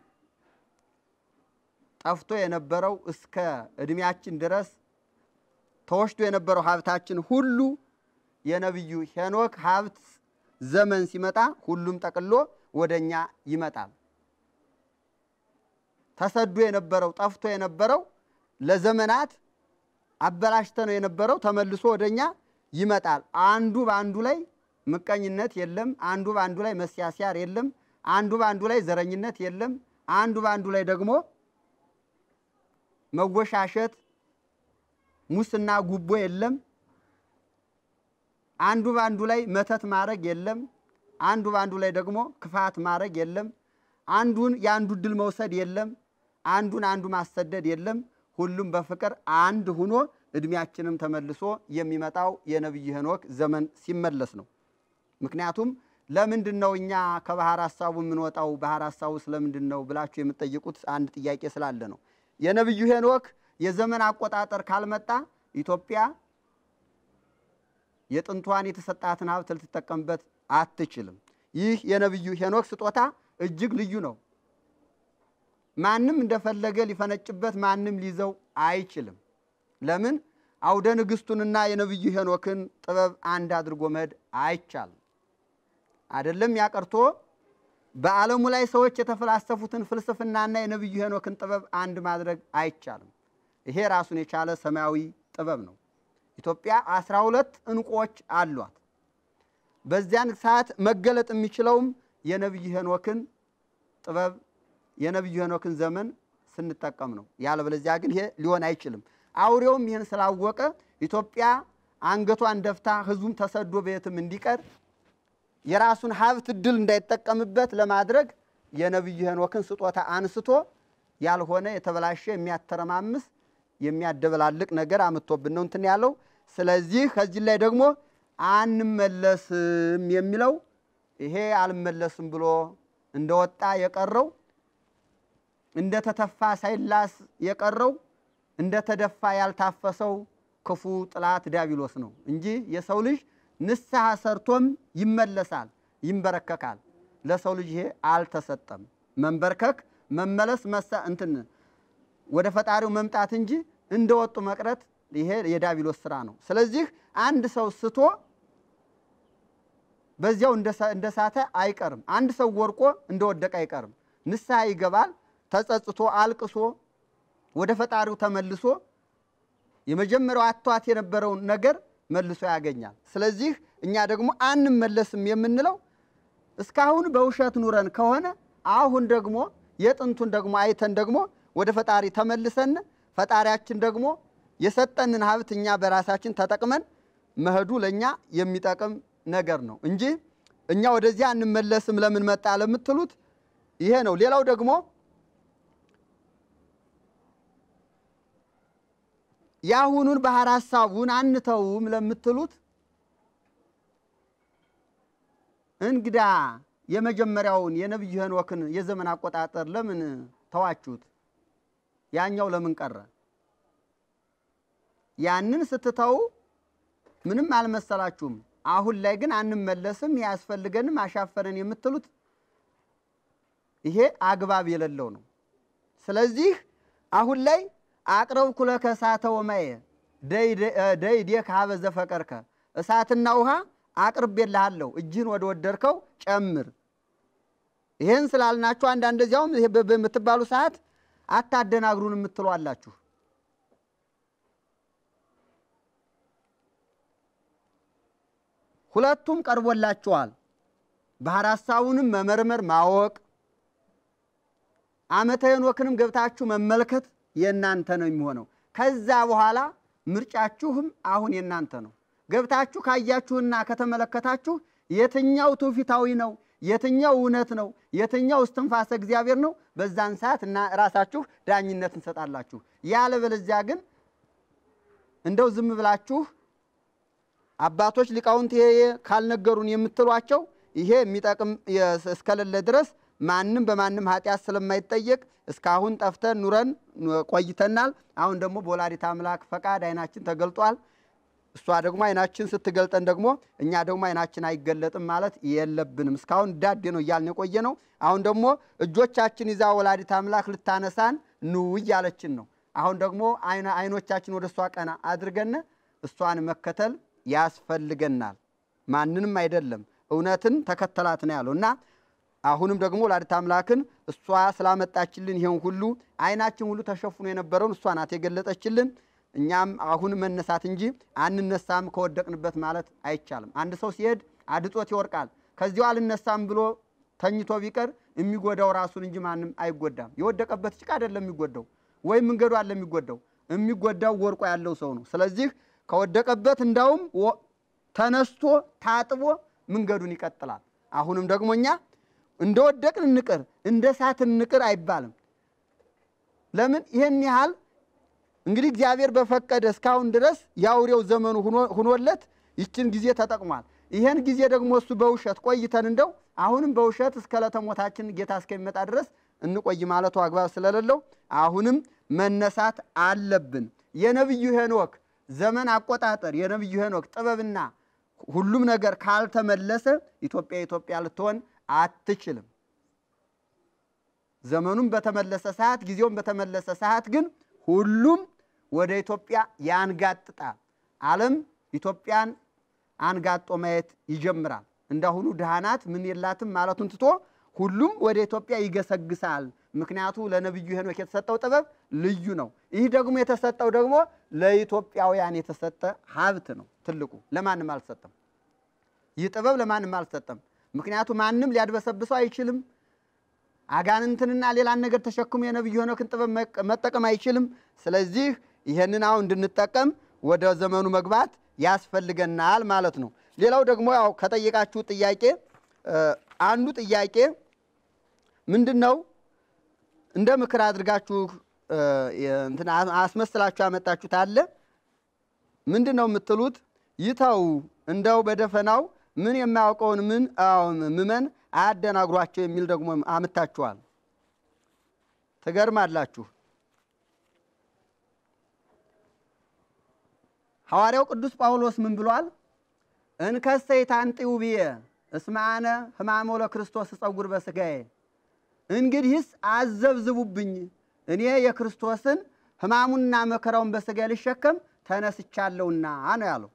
Speaker 1: ጠፍቶ የነበረው እስከ እድሜያችን ድረስ ተወስዶ የነበረው ሀብታችን ሁሉ የነቢዩ ሄኖክ ሀብት ዘመን ሲመጣ ሁሉም ጠቅሎ ወደ እኛ ይመጣል። ተሰዶ የነበረው ጠፍቶ የነበረው ለዘመናት አበላሽተ ነው የነበረው ተመልሶ ወደ እኛ ይመጣል። አንዱ በአንዱ ላይ ምቀኝነት የለም። አንዱ በአንዱ ላይ መስያስያር የለም። አንዱ በአንዱ ላይ ዘረኝነት የለም። አንዱ በአንዱ ላይ ደግሞ መወሻሸት፣ ሙስና፣ ጉቦ የለም። አንዱ በአንዱ ላይ መተት ማድረግ የለም። አንዱ በአንዱ ላይ ደግሞ ክፋት ማድረግ የለም። አንዱን የአንዱ ድል መውሰድ የለም። አንዱን አንዱ ማሰደድ የለም። ሁሉም በፍቅር አንድ ሁኖ እድሜያችንም ተመልሶ የሚመጣው የነቢይ ሄኖክ ዘመን ሲመለስ ነው። ምክንያቱም ለምንድን ነው እኛ ከባህር ሀሳቡ የምንወጣው? ባህር ሀሳቡ ስለምንድን ነው ብላችሁ የምትጠይቁት አንድ ጥያቄ ስላለ ነው። የነብዩ ሄኖክ የዘመን አቆጣጠር ካልመጣ ኢትዮጵያ የጥንቷን የተሰጣትን ሀብት ልትጠቀምበት አትችልም። ይህ የነብዩ ሄኖክ ስጦታ እጅግ ልዩ ነው። ማንም እንደፈለገ ሊፈነጭበት፣ ማንም ሊይዘው አይችልም። ለምን? አውደ ንግስቱንና የነብዩ ሄኖክን ጥበብ አንድ አድርጎ መድ አይቻልም። አይደለም ያቀርቶ በዓለሙ ላይ ሰዎች የተፈላሰፉትን ፍልስፍናና የነቢዩ ሄኖክን ጥበብ አንድ ማድረግ አይቻልም። ይሄ ራሱን የቻለ ሰማያዊ ጥበብ ነው። ኢትዮጵያ አስራ ሁለት እንቁዎች አሏት። በዚያን ሰዓት መገለጥ የሚችለውም የነቢዩ ሄኖክን ጥበብ የነቢዩ ሄኖክን ዘመን ስንጠቀም ነው። ያለበለዚያ ግን ይሄ ሊሆን አይችልም። አውሬውም ይህን ስላወቀ ኢትዮጵያ አንገቷን ደፍታ ህዝቡም ተሰዶ በየትም እንዲቀር የራሱን ሀብት እድል እንዳይጠቀምበት ለማድረግ የነቢዩ ሄኖክን ስጦታ አንስቶ ያልሆነ የተበላሸ የሚያተረማምስ የሚያደበላልቅ ነገር አምቶብን ነው እንትን ያለው። ስለዚህ ከዚህ ላይ ደግሞ አንመለስም የሚለው ይሄ አልመለስም ብሎ እንደወጣ የቀረው እንደተተፋ ሳይላስ የቀረው እንደተደፋ ያልታፈሰው ክፉ ጥላት ዲያብሎስ ነው እንጂ የሰው ልጅ ንስሐ ሰርቶም ይመለሳል፣ ይንበረከካል። ለሰው ልጅ ይሄ አልተሰጠም። መንበርከክ መመለስ መሳ እንትን ወደ ፈጣሪው መምጣት እንጂ እንደወጡ መቅረት ይሄ የዳቢሎስ ስራ ነው። ስለዚህ አንድ ሰው ስቶ በዚያው እንደሳተ አይቀርም። አንድ ሰው ወርቆ እንደወደቀ አይቀርም። ንስሐ ይገባል። ተጸጽቶ አልቅሶ ወደ ፈጣሪው ተመልሶ የመጀመሪያው አቷት የነበረውን ነገር መልሶ ያገኛል። ስለዚህ እኛ ደግሞ አንመለስም የምንለው እስካሁን በውሸት ኑረን ከሆነ አሁን ደግሞ የጥንቱን ደግሞ አይተን ደግሞ ወደ ፈጣሪ ተመልሰን ፈጣሪያችን ደግሞ የሰጠንን ሀብት እኛ በራሳችን ተጠቅመን መሄዱ ለእኛ የሚጠቅም ነገር ነው እንጂ እኛ ወደዚያ አንመለስም ለምን መጣ ለምትሉት ይሄ ነው። ሌላው ደግሞ የአሁኑን ባህር ሀሳቡን አንተውም ለምትሉት እንግዳ የመጀመሪያውን የነቢዩ ሄኖክን የዘመን አቆጣጠር ለምን ተዋችሁት? ያኛው ለምን ቀረ? ያንን ስትተው ምንም አልመሰላችሁም። አሁን ላይ ግን አንመለስም፣ ያስፈልገንም፣ አሻፈረን የምትሉት ይሄ አግባብ የሌለው ነው። ስለዚህ አሁን ላይ አቅረብ ኩለከ እሳተ ወማየ ደይዴ ካበ ዘፈቀርከ እሳትና ውሃ አቅርቤልሃለሁ እጅህን ወደ ወደድከው ጨምር። ይህን ስላልናችሁ አንዳንድ እዚያውም በምትባሉ ሰዓት አታደናግሩን የምትሏላችሁ። ሁለቱም ቀርቦላችኋል። ባህር ሀሳቡንም መመርመር ማወቅ፣ ዓመተ ሄኖክንም ገብታችሁ መመልከት የእናንተ ነው የሚሆነው። ከዛ በኋላ ምርጫችሁም አሁን የእናንተ ነው። ገብታችሁ ካያችሁና ከተመለከታችሁ የትኛው ትውፊታዊ ነው፣ የትኛው እውነት ነው፣ የትኛው እስትንፋሰ እግዚአብሔር ነው፣ በዛን ሰዓት እና ራሳችሁ ዳኝነት እንሰጣላችሁ። ያለበለዚያ ግን እንደው ዝም ብላችሁ አባቶች ሊቃውንት ካልነገሩን የምትሏቸው ይሄ የሚጠቅም እስከሌለ ድረስ ማንም በማንም ኃጢአት ስለማይጠየቅ እስካሁን ጠፍተን ኑረን ቆይተናል። አሁን ደግሞ በወላዲት አምላክ ፈቃድ አይናችን ተገልጧል። እሷ ደግሞ አይናችን ስትገልጠን ደግሞ እኛ ደግሞ አይናችን አይገለጥም ማለት የለብንም። እስካሁን ዳዴ ነው እያልን የቆየ ነው። አሁን ደግሞ እጆቻችን ይዛ ወላዲት አምላክ ልታነሳን ኑ እያለችን ነው። አሁን ደግሞ አይኖቻችን ወደ እሷ ቀና አድርገን እሷን መከተል ያስፈልገናል። ማንንም አይደለም እውነትን ተከተላት ነው ያለው እና አሁንም ደግሞ ወላዲተ አምላክን እሷ ስላመጣችልን ይሄን ሁሉ አይናችን ሁሉ ተሸፍኖ የነበረውን እሷ ናት የገለጠችልን። እኛም አሁን መነሳት እንጂ አንነሳም ከወደቅንበት ማለት አይቻልም። አንድ ሰው ሲሄድ አድጦት ይወርቃል። ከዚሁ አልነሳም ብሎ ተኝቶ ቢቀር የሚጎዳው ራሱን እንጂ ማንም አይጎዳም። የወደቀበት ጭቃ አይደለም የሚጎዳው፣ ወይም መንገዱ አለ የሚጎዳው፣ የሚጎዳው ወርቆ ያለው ሰው ነው። ስለዚህ ከወደቀበት እንዳውም ተነስቶ ታጥቦ መንገዱን ይቀጥላል። አሁንም ደግሞ እኛ እንደ ወደቅን እንቅር፣ እንደ ሳት እንቅር አይባልም። ለምን ይህን ያህል እንግዲህ እግዚአብሔር በፈቀደ እስካሁን ድረስ የአውሬው ዘመኑ ሁኖለት ይችን ጊዜ ተጠቅሟል። ይህን ጊዜ ደግሞ እሱ በውሸት ቆይተን እንደው አሁንም በውሸት እስከ ለተሞታችን ጌታ እስከሚመጣ ድረስ እንቆይ ማለቱ አግባብ ስለሌለው አሁንም መነሳት አለብን። የነቢዩ ሄኖክ ዘመን አቆጣጠር የነቢዩ ሄኖክ ጥበብና ሁሉም ነገር ካልተመለሰ ኢትዮጵያ ኢትዮጵያ ልትሆን አትችልም። ዘመኑም በተመለሰ ሰዓት፣ ጊዜውም በተመለሰ ሰዓት ግን ሁሉም ወደ ኢትዮጵያ ያንጋጥጣል። ዓለም ኢትዮጵያን አንጋጦ ማየት ይጀምራል። እንዳሁኑ ድሃናት ምን የላትም ማለቱን ትቶ ሁሉም ወደ ኢትዮጵያ ይገሰግሳል። ምክንያቱ ለነቢዩ ሄኖክ የተሰጠው ጥበብ ልዩ ነው። ይህ ደግሞ የተሰጠው ደግሞ ለኢትዮጵያውያን የተሰጠ ሀብት ነው። ትልቁ ለማንም አልሰጠም። ይህ ጥበብ ለማንም አልሰጠም። ምክንያቱ ማንም ሊያድበሰብሰው አይችልም። አጋንንትንና ሌላን ነገር ተሸክሞ የነብዩ ሄኖክን ጥበብ መጠቀም አይችልም። ስለዚህ ይህንን አሁን እንድንጠቀም ወደ ዘመኑ መግባት ያስፈልገናል ማለት ነው። ሌላው ደግሞ ያው ከጠየቃችሁ ጥያቄ አንዱ ጥያቄ ምንድን ነው? እንደ ምክር አድርጋችሁ አስመስላችሁ ያመጣችሁት አለ ምንድን ነው የምትሉት? ይተው እንደው በደፈናው ምን የማያውቀውን ምን ምመን አያደናግሯቸው የሚል ደግሞ አምታችኋል። ትገርማላችሁ። ሐዋርያው ቅዱስ ጳውሎስ ምን ብሏል? እንከሰ ይታንጢው ብየ እስማነ ሕማሞ ለክርስቶስ ጸጉር በስጋዬ እንግዲህስ አዘብዝቡብኝ እኔ የክርስቶስን ሕማሙንና መከራውን በስጋ ልሸከም ተነስቻለሁና ነው ያለው።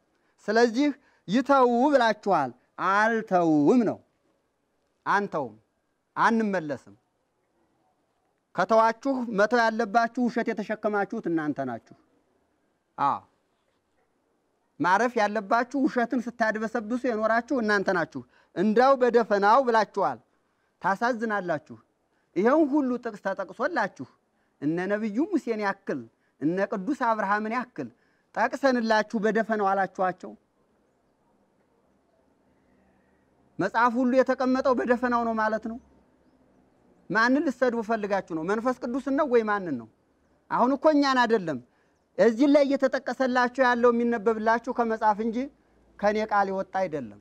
Speaker 1: ስለዚህ ይተው ብላችኋል። አልተውም ነው። አንተውም፣ አንመለስም። ከተዋችሁ መተው ያለባችሁ ውሸት የተሸከማችሁት እናንተ ናችሁ። አዎ ማረፍ ያለባችሁ ውሸትን ስታድበሰብሱ የኖራችሁ እናንተ ናችሁ። እንዳው በደፈናው ብላችኋል። ታሳዝናላችሁ። ይኸውን ሁሉ ጥቅስ ተጠቅሶላችሁ እነ ነቢዩ ሙሴን ያክል እነ ቅዱስ አብርሃምን ያክል ጠቅሰንላችሁ በደፈናው አላችኋቸው። መጽሐፍ ሁሉ የተቀመጠው በደፈናው ነው ማለት ነው። ማንን ልትሰድቡ ፈልጋችሁ ነው? መንፈስ ቅዱስን ነው ወይ ማንን ነው? አሁን እኮ እኛን አይደለም። እዚህ ላይ እየተጠቀሰላችሁ ያለው የሚነበብላችሁ ከመጽሐፍ እንጂ ከእኔ ቃል የወጣ አይደለም፣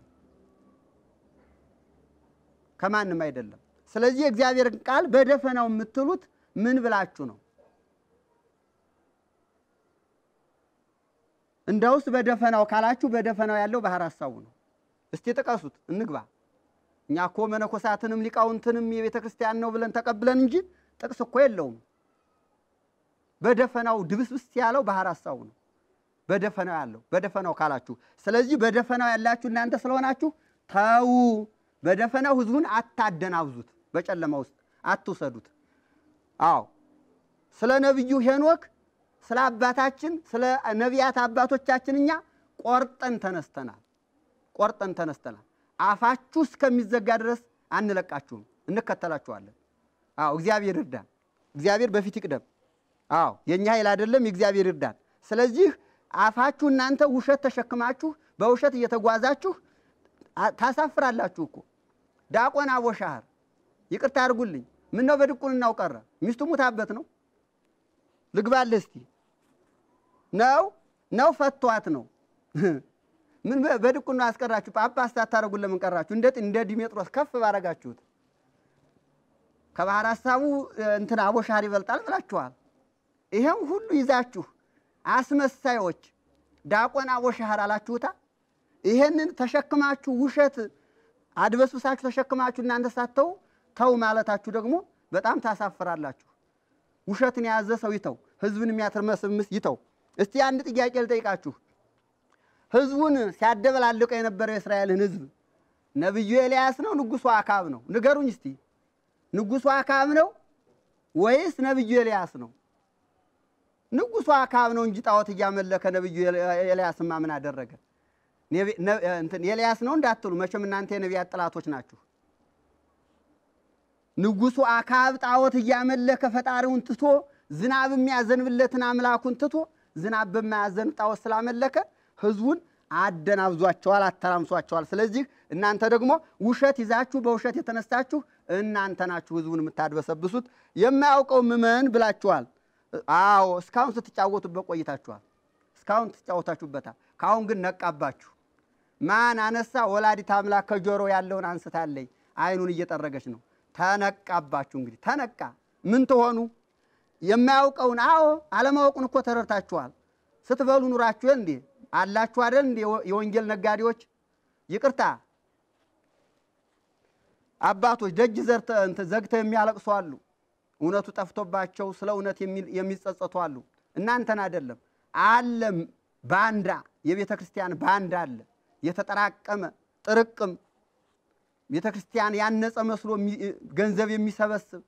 Speaker 1: ከማንም አይደለም። ስለዚህ የእግዚአብሔርን ቃል በደፈናው የምትሉት ምን ብላችሁ ነው? እንደውስ በደፈናው ካላችሁ በደፈናው ያለው ባህር ሀሳቡ ነው። እስቲ ጥቀሱት እንግባ። እኛ እኮ መነኮሳትንም ሊቃውንትንም የቤተ ክርስቲያን ነው ብለን ተቀብለን እንጂ ጥቅስ እኮ የለውም። በደፈናው ድብስብስ ያለው ባህር ሀሳቡ ነው። በደፈናው ያለው በደፈናው ካላችሁ፣ ስለዚህ በደፈናው ያላችሁ እናንተ ስለሆናችሁ ተዉ። በደፈናው ህዝቡን አታደናብዙት፣ በጨለማ ውስጥ አትውሰዱት። አዎ ስለ ነቢዩ ሄኖክ ስለ አባታችን ስለ ነቢያት አባቶቻችን እኛ ቆርጠን ተነስተናል። ቆርጠን ተነስተናል። አፋችሁ እስከሚዘጋ ድረስ አንለቃችሁም፣ እንከተላችኋለን። አዎ እግዚአብሔር ይርዳን። እግዚአብሔር በፊት ይቅደም። አዎ የእኛ ኃይል አይደለም፣ የእግዚአብሔር ይርዳን። ስለዚህ አፋችሁ እናንተ ውሸት ተሸክማችሁ በውሸት እየተጓዛችሁ ታሳፍራላችሁ እኮ። ዳቆን አቦሻህር ይቅርታ አድርጉልኝ፣ ምን ነው በድቁንናው ቀረ? ሚስቱ ሙታበት ነው። ልግባልህ እስቲ ነው ነው ፈቷት ነው ምን ነው አስቀራችሁ? ጳጳስ ሳታደርጉን ለምን ቀራችሁ? እንደ እንደ ዲሜጥሮስ ከፍ ባረጋችሁት። ከባህር ሀሳቡ እንትን አቦሻር ይበልጣል ብላችኋል። ይሄም ሁሉ ይዛችሁ አስመሳዮች ዳቆን አቦሻር አላችሁታ። ይሄንን ተሸክማችሁ ውሸት አድበስብሳችሁ ተሸክማችሁ እናንተ ሳተው ተው ማለታችሁ ደግሞ በጣም ታሳፍራላችሁ። ውሸትን የያዘ ሰው ይተው፣ ህዝብን የሚያትርመስምስ ይተው። እስቲ አንድ ጥያቄ ልጠይቃችሁ ህዝቡን ሲያደበላልቀ የነበረው የእስራኤልን ህዝብ ነቢዩ ኤልያስ ነው? ንጉሱ አካብ ነው? ንገሩኝ እስቲ። ንጉሱ አካብ ነው ወይስ ነቢዩ ኤልያስ ነው? ንጉሱ አካብ ነው እንጂ ጣዖት እያመለከ ነቢዩ ኤልያስማ ምን አደረገ? ኤልያስ ነው እንዳትሉ፣ መቼም እናንተ የነቢያት ጥላቶች ናችሁ። ንጉሱ አካብ ጣዖት እያመለከ ፈጣሪውን ትቶ ዝናብ የሚያዘንብለትን አምላኩን ትቶ ዝናብ በማያዘንብ ጣዖት ስላመለከ ህዝቡን አደናብዟቸዋል፣ አተራምሷቸዋል። ስለዚህ እናንተ ደግሞ ውሸት ይዛችሁ በውሸት የተነሳችሁ እናንተ ናችሁ ህዝቡን የምታድበሰብሱት። የማያውቀው ምመን ብላችኋል። አዎ እስካሁን ስትጫወቱበት ቆይታችኋል። እስካሁን ትጫወታችሁበታል። ከአሁን ግን ነቃባችሁ። ማን አነሳ? ወላዲት አምላክ ከጆሮ ያለውን አንስታለኝ አይኑን እየጠረገች ነው። ተነቃባችሁ። እንግዲህ ተነቃ ምን ትሆኑ? የማያውቀውን አዎ አለማወቁን እኮ ተረድታችኋል። ስትበሉ ኑራችሁ እንዴ አላችሁ አይደል? የወንጌል ነጋዴዎች ይቅርታ አባቶች ደጅ ዘግተው የሚያለቅሱ አሉ። እውነቱ ጠፍቶባቸው ስለ እውነት የሚጸጸቱ አሉ። እናንተን አይደለም አለም ባንዳ የቤተ ክርስቲያን ባንዳ አለ የተጠራቀመ ጥርቅም ቤተ ክርስቲያን ያነጸ መስሎ ገንዘብ የሚሰበስብ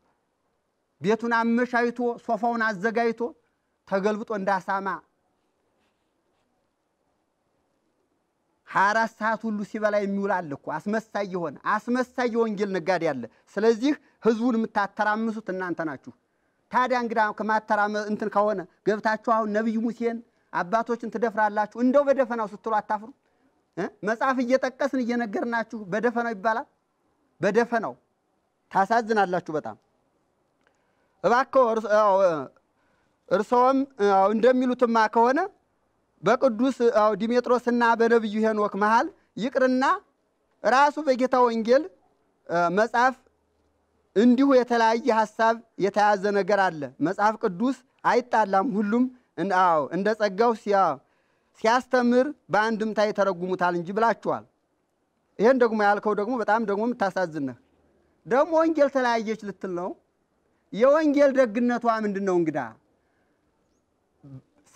Speaker 1: ቤቱን አመሻይቶ ሶፋውን አዘጋጅቶ ተገልብጦ እንዳሳማ ሀያ አራት ሰዓት ሁሉ ሲበላ የሚውል አለ እኮ አስመሳይ የሆነ አስመሳይ የወንጌል ነጋዴ አለ። ስለዚህ ህዝቡን የምታተራምሱት እናንተ ናችሁ። ታዲያ እንግዳ ከማተራመ እንትን ከሆነ ገብታችሁ አሁን ነብዩ ሙሴን አባቶችን ትደፍራላችሁ እንደው በደፈናው ስትሉ አታፍሩ? መጽሐፍ እየጠቀስን እየነገርናችሁ በደፈናው ይባላል። በደፈናው ታሳዝናላችሁ በጣም እባከው። እርሶም እንደሚሉትማ ከሆነ በቅዱስ ዲሜጥሮስና በነቢዩ ሄኖክ መሃል ይቅርና ራሱ በጌታ ወንጌል መጽሐፍ እንዲሁ የተለያየ ሀሳብ የተያዘ ነገር አለ። መጽሐፍ ቅዱስ አይጣላም። ሁሉም እንደ ጸጋው ሲያስተምር በአንድምታ ይተረጉሙታል እንጂ ብላችኋል። ይህን ደግሞ ያልከው ደግሞ በጣም ደግሞ የምታሳዝነህ ደግሞ ወንጌል ተለያየች ልትል ነው። የወንጌል ደግነቷ ምንድን ነው እንግዳ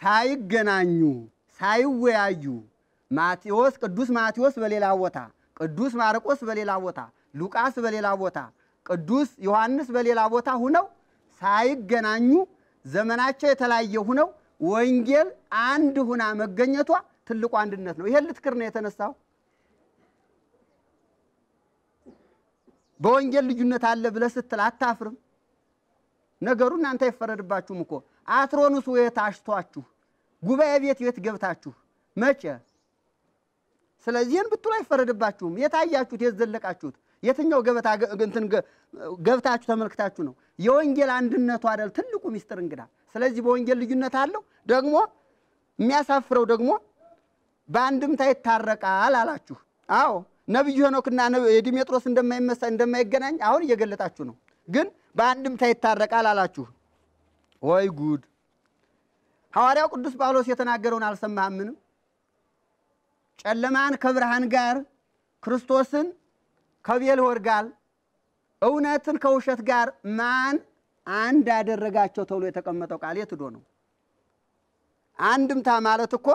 Speaker 1: ሳይገናኙ ሳይወያዩ ማቴዎስ ቅዱስ ማቴዎስ በሌላ ቦታ፣ ቅዱስ ማርቆስ በሌላ ቦታ፣ ሉቃስ በሌላ ቦታ፣ ቅዱስ ዮሐንስ በሌላ ቦታ ሁነው ሳይገናኙ ዘመናቸው የተለያየ ሁነው ወንጌል አንድ ሁና መገኘቷ ትልቁ አንድነት ነው። ይሄን ልትክር ነው የተነሳው። በወንጌል ልዩነት አለ ብለህ ስትል አታፍርም? ነገሩ እናንተ አይፈረድባችሁም እኮ አትሮኑስ ወየታሽቷችሁ ጉባኤ ቤት ቤት ገብታችሁ መቼ? ስለዚህን ብትሉ አይፈረድባችሁም። የታያችሁት የዘለቃችሁት የትኛው ገበታ እንትን ገብታችሁ ተመልክታችሁ ነው? የወንጌል አንድነቱ አይደል ትልቁ ሚስጥር እንግዳ። ስለዚህ በወንጌል ልዩነት አለው። ደግሞ የሚያሳፍረው ደግሞ በአንድምታ ይታረቃል አላችሁ። አዎ ነቢዩ ሄኖክና የዲሜጥሮስ እንደማይመሳ እንደማይገናኝ አሁን እየገለጣችሁ ነው። ግን በአንድምታ ይታረቃል አላችሁ። ወይ ጉድ! ሐዋርያው ቅዱስ ጳውሎስ የተናገረውን አልሰማህምንም? ጨለማን ከብርሃን ጋር፣ ክርስቶስን ከቤልሆር ጋር፣ እውነትን ከውሸት ጋር ማን አንድ አደረጋቸው ተብሎ የተቀመጠው ቃል የትዶ ነው? አንድምታ ማለት እኮ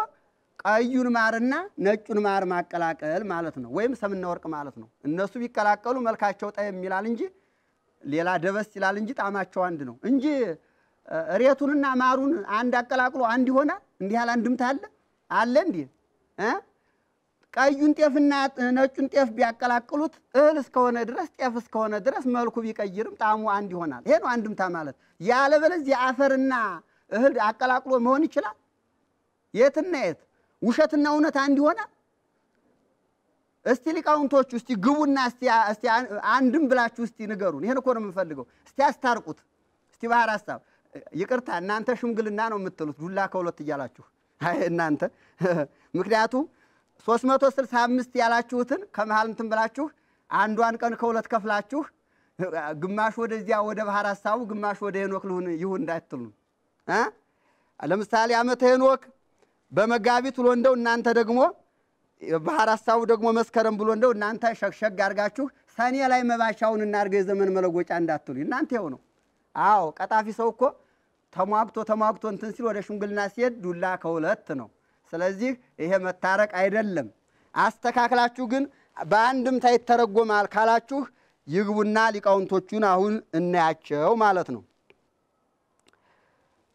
Speaker 1: ቀዩን ማርና ነጩን ማር ማቀላቀል ማለት ነው፣ ወይም ሰምና ወርቅ ማለት ነው። እነሱ ቢቀላቀሉ መልካቸው ጠየም ይላል እንጂ ሌላ ደበስ ይላል እንጂ ጣዕማቸው አንድ ነው እንጂ እሬቱንና ማሩን አንድ አቀላቅሎ አንድ ይሆናል? እንዲህ ያለ አንድምታ አለ አለ እንዴ? ቀዩን ጤፍና ነጩን ጤፍ ቢያቀላቅሉት እህል እስከሆነ ድረስ ጤፍ እስከሆነ ድረስ መልኩ ቢቀይርም ጣዕሙ አንድ ይሆናል። ይሄ ነው አንድምታ ማለት። ያለበለዚያ አፈርና እህል አቀላቅሎ መሆን ይችላል? የትና የት ውሸትና እውነት አንድ ይሆናል? እስቲ ሊቃውንቶች እስቲ ግቡና እስቲ አንድም ብላችሁ እስቲ ንገሩን። ይሄን እኮ ነው የምንፈልገው። እስቲ አስታርቁት። እስቲ ባህር ሀሳብ ይቅርታ እናንተ ሽምግልና ነው የምትሉት ዱላ ከሁለት እያላችሁ እናንተ ምክንያቱም 365 ያላችሁትን ከመሃል እንትን ብላችሁ አንዷን ቀን ከሁለት ከፍላችሁ ግማሽ ወደዚያ ወደ ባህር ሀሳቡ ግማሽ ወደ ሄኖክ ልሁን ይሁን እንዳትሉ ለምሳሌ ዓመተ ሄኖክ በመጋቢት ብሎ እንደው እናንተ ደግሞ ባህር ሀሳቡ ደግሞ መስከረም ብሎ እንደው እናንተ ሸግሸግ አድርጋችሁ ሰኔ ላይ መባቻውን እናርገ የዘመን መለወጫ እንዳትሉ እናንተ ይኸው ነው። አዎ ቀጣፊ ሰው እኮ ተሟግቶ ተሟግቶ እንትን ሲል ወደ ሽምግልና ሲሄድ ዱላ ከሁለት ነው። ስለዚህ ይሄ መታረቅ አይደለም። አስተካክላችሁ ግን በአንድም ታይተረጎማል ካላችሁ ይግቡና ሊቃውንቶቹን አሁን እናያቸው ማለት ነው።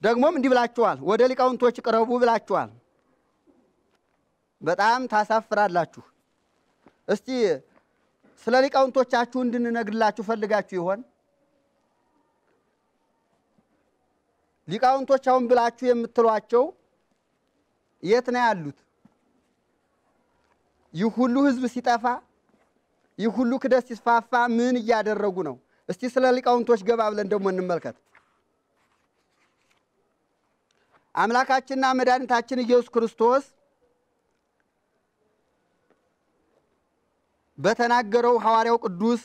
Speaker 1: ደግሞም እንዲህ ብላችኋል፣ ወደ ሊቃውንቶች ቅረቡ ብላችኋል። በጣም ታሳፍራላችሁ። እስቲ ስለ ሊቃውንቶቻችሁ እንድንነግርላችሁ ፈልጋችሁ ይሆን? ሊቃውንቶች አሁን ብላችሁ የምትሏቸው የት ነው ያሉት? ይህ ሁሉ ህዝብ ሲጠፋ፣ ይህ ሁሉ ክደት ሲስፋፋ ምን እያደረጉ ነው? እስቲ ስለ ሊቃውንቶች ገባ ብለን ደግሞ እንመልከት። አምላካችንና መድኃኒታችን ኢየሱስ ክርስቶስ በተናገረው ሐዋርያው ቅዱስ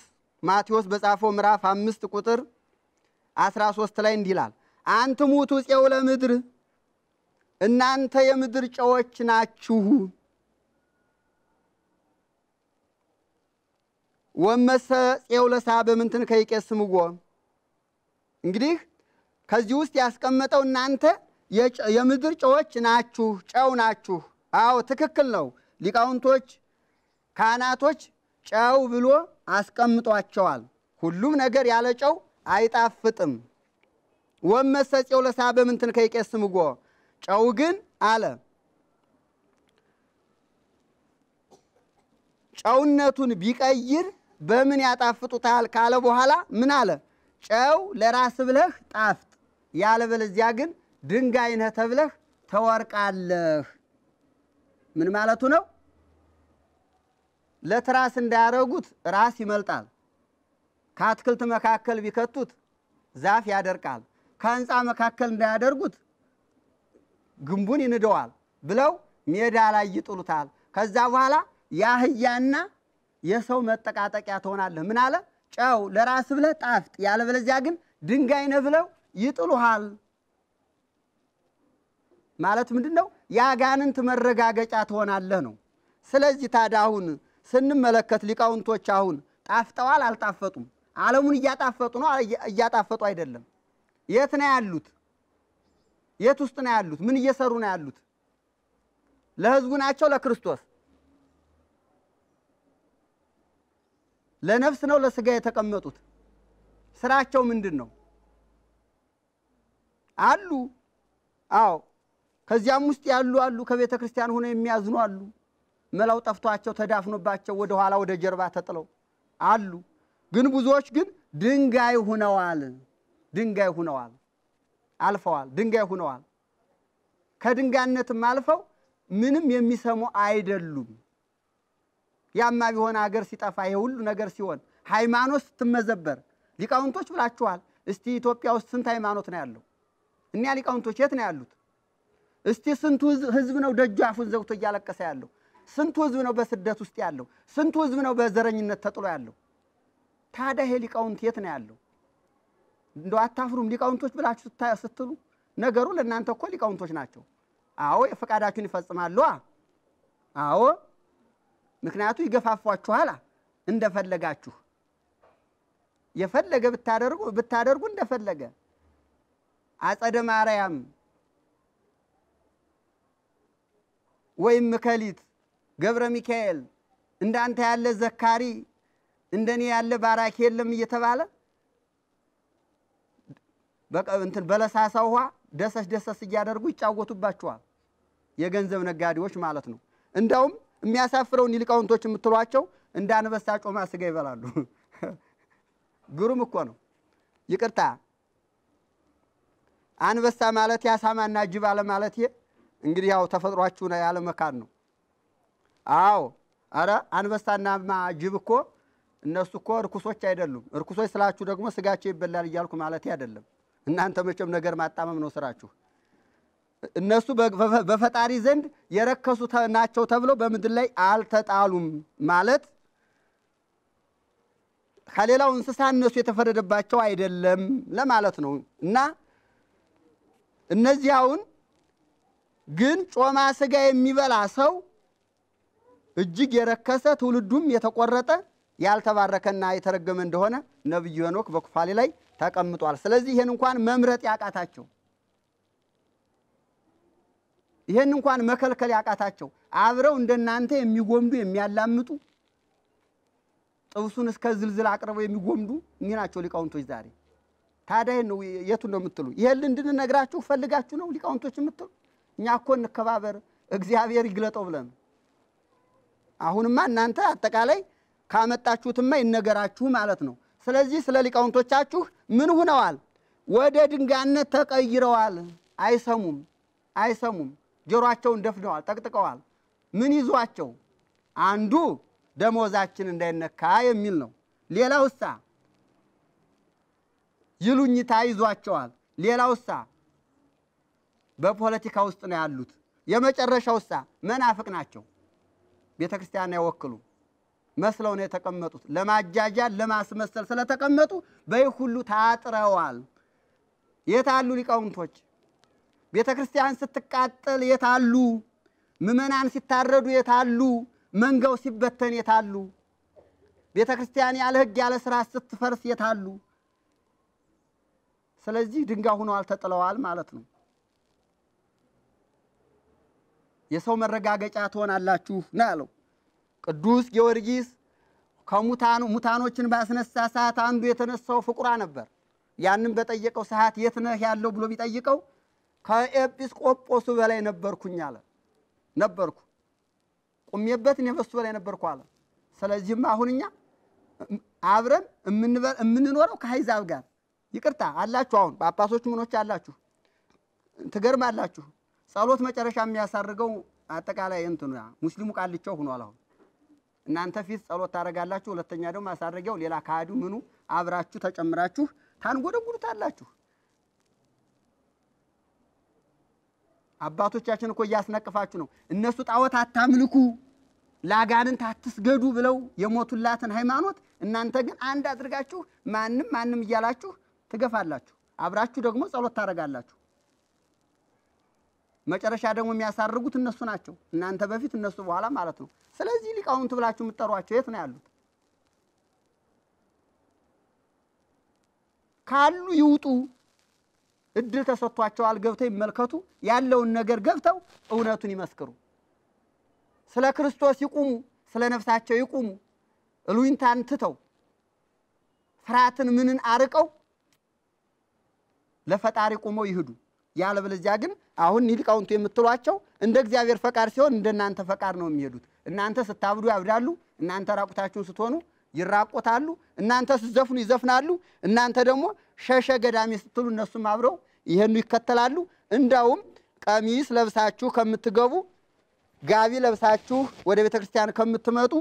Speaker 1: ማቴዎስ በጻፈው ምዕራፍ አምስት ቁጥር አስራ ሶስት ላይ እንዲህ ይላል አንትሙት ውፄው ለምድር እናንተ የምድር ጨዎች ናችሁ። ወመሰ ጼው ለሳ በምንትን ከይቄስ ምጎ እንግዲህ ከዚህ ውስጥ ያስቀመጠው እናንተ የምድር ጨዎች ናችሁ፣ ጨው ናችሁ። አዎ ትክክል ነው። ሊቃውንቶች ካህናቶች ጨው ብሎ አስቀምጧቸዋል። ሁሉም ነገር ያለ ጨው አይጣፍጥም። ወመሰጼው ለሳ በምንትን ከይቄስ ምጎ ጨው ግን አለ ጨውነቱን ቢቀይር በምን ያጣፍጡታል ካለ በኋላ ምን አለ? ጨው ለራስ ብለህ ጣፍጥ፣ ያለበለዚያ ግን ድንጋይ ነህ ተብለህ ተወርቃለህ። ምን ማለቱ ነው? ለትራስ እንዳያረጉት ራስ ይመልጣል። ከአትክልት መካከል ቢከቱት ዛፍ ያደርቃል። ከህንፃ መካከል እንዳያደርጉት ግንቡን ይንደዋል ብለው ሜዳ ላይ ይጥሉታል። ከዛ በኋላ የአህያና የሰው መጠቃጠቂያ ትሆናለህ። ምን አለ ጨው ለራስ ብለህ ጣፍጥ፣ ያለበለዚያ ግን ድንጋይ ነህ ብለው ይጥሉሃል። ማለት ምንድን ነው? የአጋንንት መረጋገጫ ትሆናለህ ነው። ስለዚህ ታዲያ አሁን ስንመለከት ሊቃውንቶች አሁን ጣፍጠዋል፣ አልጣፈጡም? ዓለሙን እያጣፈጡ ነው፣ እያጣፈጡ አይደለም? የት ነው ያሉት? የት ውስጥ ነው ያሉት? ምን እየሰሩ ነው ያሉት? ለህዝቡ ናቸው? ለክርስቶስ? ለነፍስ ነው? ለስጋ የተቀመጡት? ስራቸው ምንድን ነው? አሉ። አዎ፣ ከዚያም ውስጥ ያሉ አሉ። ከቤተ ክርስቲያን ሆነው የሚያዝኑ አሉ። መላው ጠፍቷቸው ተዳፍኖባቸው ወደ ኋላ ወደ ጀርባ ተጥለው አሉ። ግን ብዙዎች ግን ድንጋይ ሆነዋል። ድንጋይ ሁነዋል፣ አልፈዋል፣ ድንጋይ ሁነዋል። ከድንጋይነትም አልፈው ምንም የሚሰሙ አይደሉም። ያማ ቢሆን ሀገር ሲጠፋ ይሄ ሁሉ ነገር ሲሆን ሃይማኖት ስትመዘበር ሊቃውንቶች ብላችኋል። እስቲ ኢትዮጵያ ውስጥ ስንት ሃይማኖት ነው ያለው? እኒያ ሊቃውንቶች የት ነው ያሉት? እስቲ ስንቱ ህዝብ ነው ደጁ አፉን ዘግቶ እያለቀሰ ያለው? ስንቱ ህዝብ ነው በስደት ውስጥ ያለው? ስንቱ ህዝብ ነው በዘረኝነት ተጥሎ ያለው? ታዲያ ይሄ ሊቃውንት የት ነው ያለው? እንደው አታፍሩም ሊቃውንቶች ብላችሁ ስትሉ፣ ነገሩ ለእናንተ እኮ ሊቃውንቶች ናቸው። አዎ ፈቃዳችሁን ይፈጽማሉ። አዎ ምክንያቱ ይገፋፏችኋል። እንደፈለጋችሁ የፈለገ ብታደርጉ ብታደርጉ እንደፈለገ አጸደ ማርያም ወይም ምከሊት ገብረ ሚካኤል እንዳንተ ያለ ዘካሪ እንደኔ ያለ ባራኪ የለም እየተባለ እንትን በለሳሳ ውሃ ደሰስ ደሰስ እያደርጉ ይጫወቱባቸዋል። የገንዘብ ነጋዴዎች ማለት ነው። እንዳውም የሚያሳፍረውን ሊቃውንቶች የምትሏቸው እንደ አንበሳ ጮማ ስጋ ይበላሉ። ግሩም እኮ ነው። ይቅርታ አንበሳ ማለት አሳማና ጅብ አለ ማለት እንግዲህ ያው ተፈጥሯችሁ ያለ መካን ነው። አዎ አረ አንበሳና ጅብ እኮ እነሱ እኮ እርኩሶች አይደሉም። እርኩሶች ስላችሁ ደግሞ ስጋቸው ይበላል እያልኩ ማለት አይደለም። እናንተ መቼም ነገር ማጣመም ነው ስራችሁ። እነሱ በፈጣሪ ዘንድ የረከሱ ናቸው ተብለው በምድር ላይ አልተጣሉም ማለት ከሌላው እንስሳ እነሱ የተፈረደባቸው አይደለም ለማለት ነው እና እነዚያውን ግን ጮማ ስጋ የሚበላ ሰው እጅግ የረከሰ ትውልዱም የተቆረጠ ያልተባረከና የተረገመ እንደሆነ ነቢዩ ሄኖክ በኩፋሌ ላይ ተቀምጧል። ስለዚህ ይህን እንኳን መምረጥ ያቃታቸው፣ ይህን እንኳን መከልከል ያቃታቸው አብረው እንደናንተ የሚጎምዱ የሚያላምጡ ጥብሱን እስከ ዝልዝል አቅርበው የሚጎምዱ እኒ ናቸው ሊቃውንቶች ዛሬ። ታዲያ ነው የቱን ነው የምትሉ? ይሄን እንድንነግራችሁ ፈልጋችሁ ነው ሊቃውንቶች የምትሉ? እኛ እኮ እንከባበር እግዚአብሔር ይግለጠው ብለን። አሁንማ እናንተ አጠቃላይ ካመጣችሁትማ ይነገራችሁ ማለት ነው። ስለዚህ ስለ ሊቃውንቶቻችሁ ምን ሁነዋል? ወደ ድንጋይነት ተቀይረዋል። አይሰሙም፣ አይሰሙም። ጆሮአቸውን ደፍደዋል፣ ጠቅጥቀዋል። ምን ይዟቸው? አንዱ ደሞዛችን እንዳይነካ የሚል ነው። ሌላው እሳ ይሉኝታ ይዟቸዋል። ሌላው እሳ በፖለቲካ ውስጥ ነው ያሉት። የመጨረሻው እሳ መናፍቅ ናቸው። ቤተ ክርስቲያን አይወክሉም። መስለው ነው የተቀመጡት። ለማጃጃ ለማስመሰል ስለተቀመጡ በይህ ሁሉ ታጥረዋል። የታሉ ሊቃውንቶች? ቤተ ክርስቲያን ስትቃጠል የታሉ? ምእመናን ሲታረዱ የታሉ? መንጋው ሲበተን የታሉ? ቤተ ክርስቲያን ያለ ሕግ ያለ ስራ ስትፈርስ የታሉ? ስለዚህ ድንጋይ ሆነዋል፣ ተጥለዋል ማለት ነው። የሰው መረጋገጫ ትሆናላችሁ ነው ያለው። ቅዱስ ጊዮርጊስ ከሙታኑ ሙታኖችን ባስነሳ ሰዓት አንዱ የተነሳው ፍቁራ ነበር። ያንም በጠየቀው ሰዓት የት ነህ ያለው ብሎ ቢጠይቀው ከኤጲስቆጶሱ በላይ ነበርኩኝ አለ። ነበርኩ ቁሜበት እኔ በሱ በላይ ነበርኩ አለ። ስለዚህም አሁንኛ እኛ አብረን የምንኖረው ከአሕዛብ ጋር ይቅርታ አላችሁ። አሁን ጳጳሶች ምኖች አላችሁ፣ ትገርማላችሁ። ጸሎት መጨረሻ የሚያሳርገው አጠቃላይ እንትኑ ሙስሊሙ ቃልቻው ሆኗል አሁን እናንተ ፊት ጸሎት ታደርጋላችሁ። ሁለተኛ ደግሞ ማሳረጊያው ሌላ ካህዱ ምኑ አብራችሁ ተጨምራችሁ ታንጎደጉዱታላችሁ። አባቶቻችን እኮ እያስነቅፋችሁ ነው። እነሱ ጣዖት አታምልኩ፣ ላጋንንት አትስገዱ ብለው የሞቱላትን ሃይማኖት እናንተ ግን አንድ አድርጋችሁ ማንም ማንም እያላችሁ ትገፋላችሁ። አብራችሁ ደግሞ ጸሎት ታደርጋላችሁ። መጨረሻ ደግሞ የሚያሳርጉት እነሱ ናቸው። እናንተ በፊት እነሱ በኋላ ማለት ነው። ስለዚህ ሊቃውንት ብላችሁ የምትጠሯቸው የት ነው ያሉት? ካሉ ይውጡ። እድል ተሰጥቷቸዋል። ገብተው ይመልከቱ። ያለውን ነገር ገብተው እውነቱን ይመስክሩ። ስለ ክርስቶስ ይቁሙ፣ ስለ ነፍሳቸው ይቁሙ። እሉኝታን ትተው ፍርሃትን ምንን አርቀው ለፈጣሪ ቁመው ይሂዱ። ያለበለዚያ ግን አሁን ሊቃውንቱ የምትሏቸው እንደ እግዚአብሔር ፈቃድ ሲሆን እንደ እናንተ ፈቃድ ነው የሚሄዱት። እናንተ ስታብዱ ያብዳሉ፣ እናንተ ራቁታችሁን ስትሆኑ ይራቆታሉ፣ እናንተ ስትዘፍኑ ይዘፍናሉ፣ እናንተ ደግሞ ሸሸ ገዳሜ ስትሉ እነሱም አብረው ይሄኑ ይከተላሉ። እንዳውም ቀሚስ ለብሳችሁ ከምትገቡ ጋቢ ለብሳችሁ ወደ ቤተ ክርስቲያን ከምትመጡ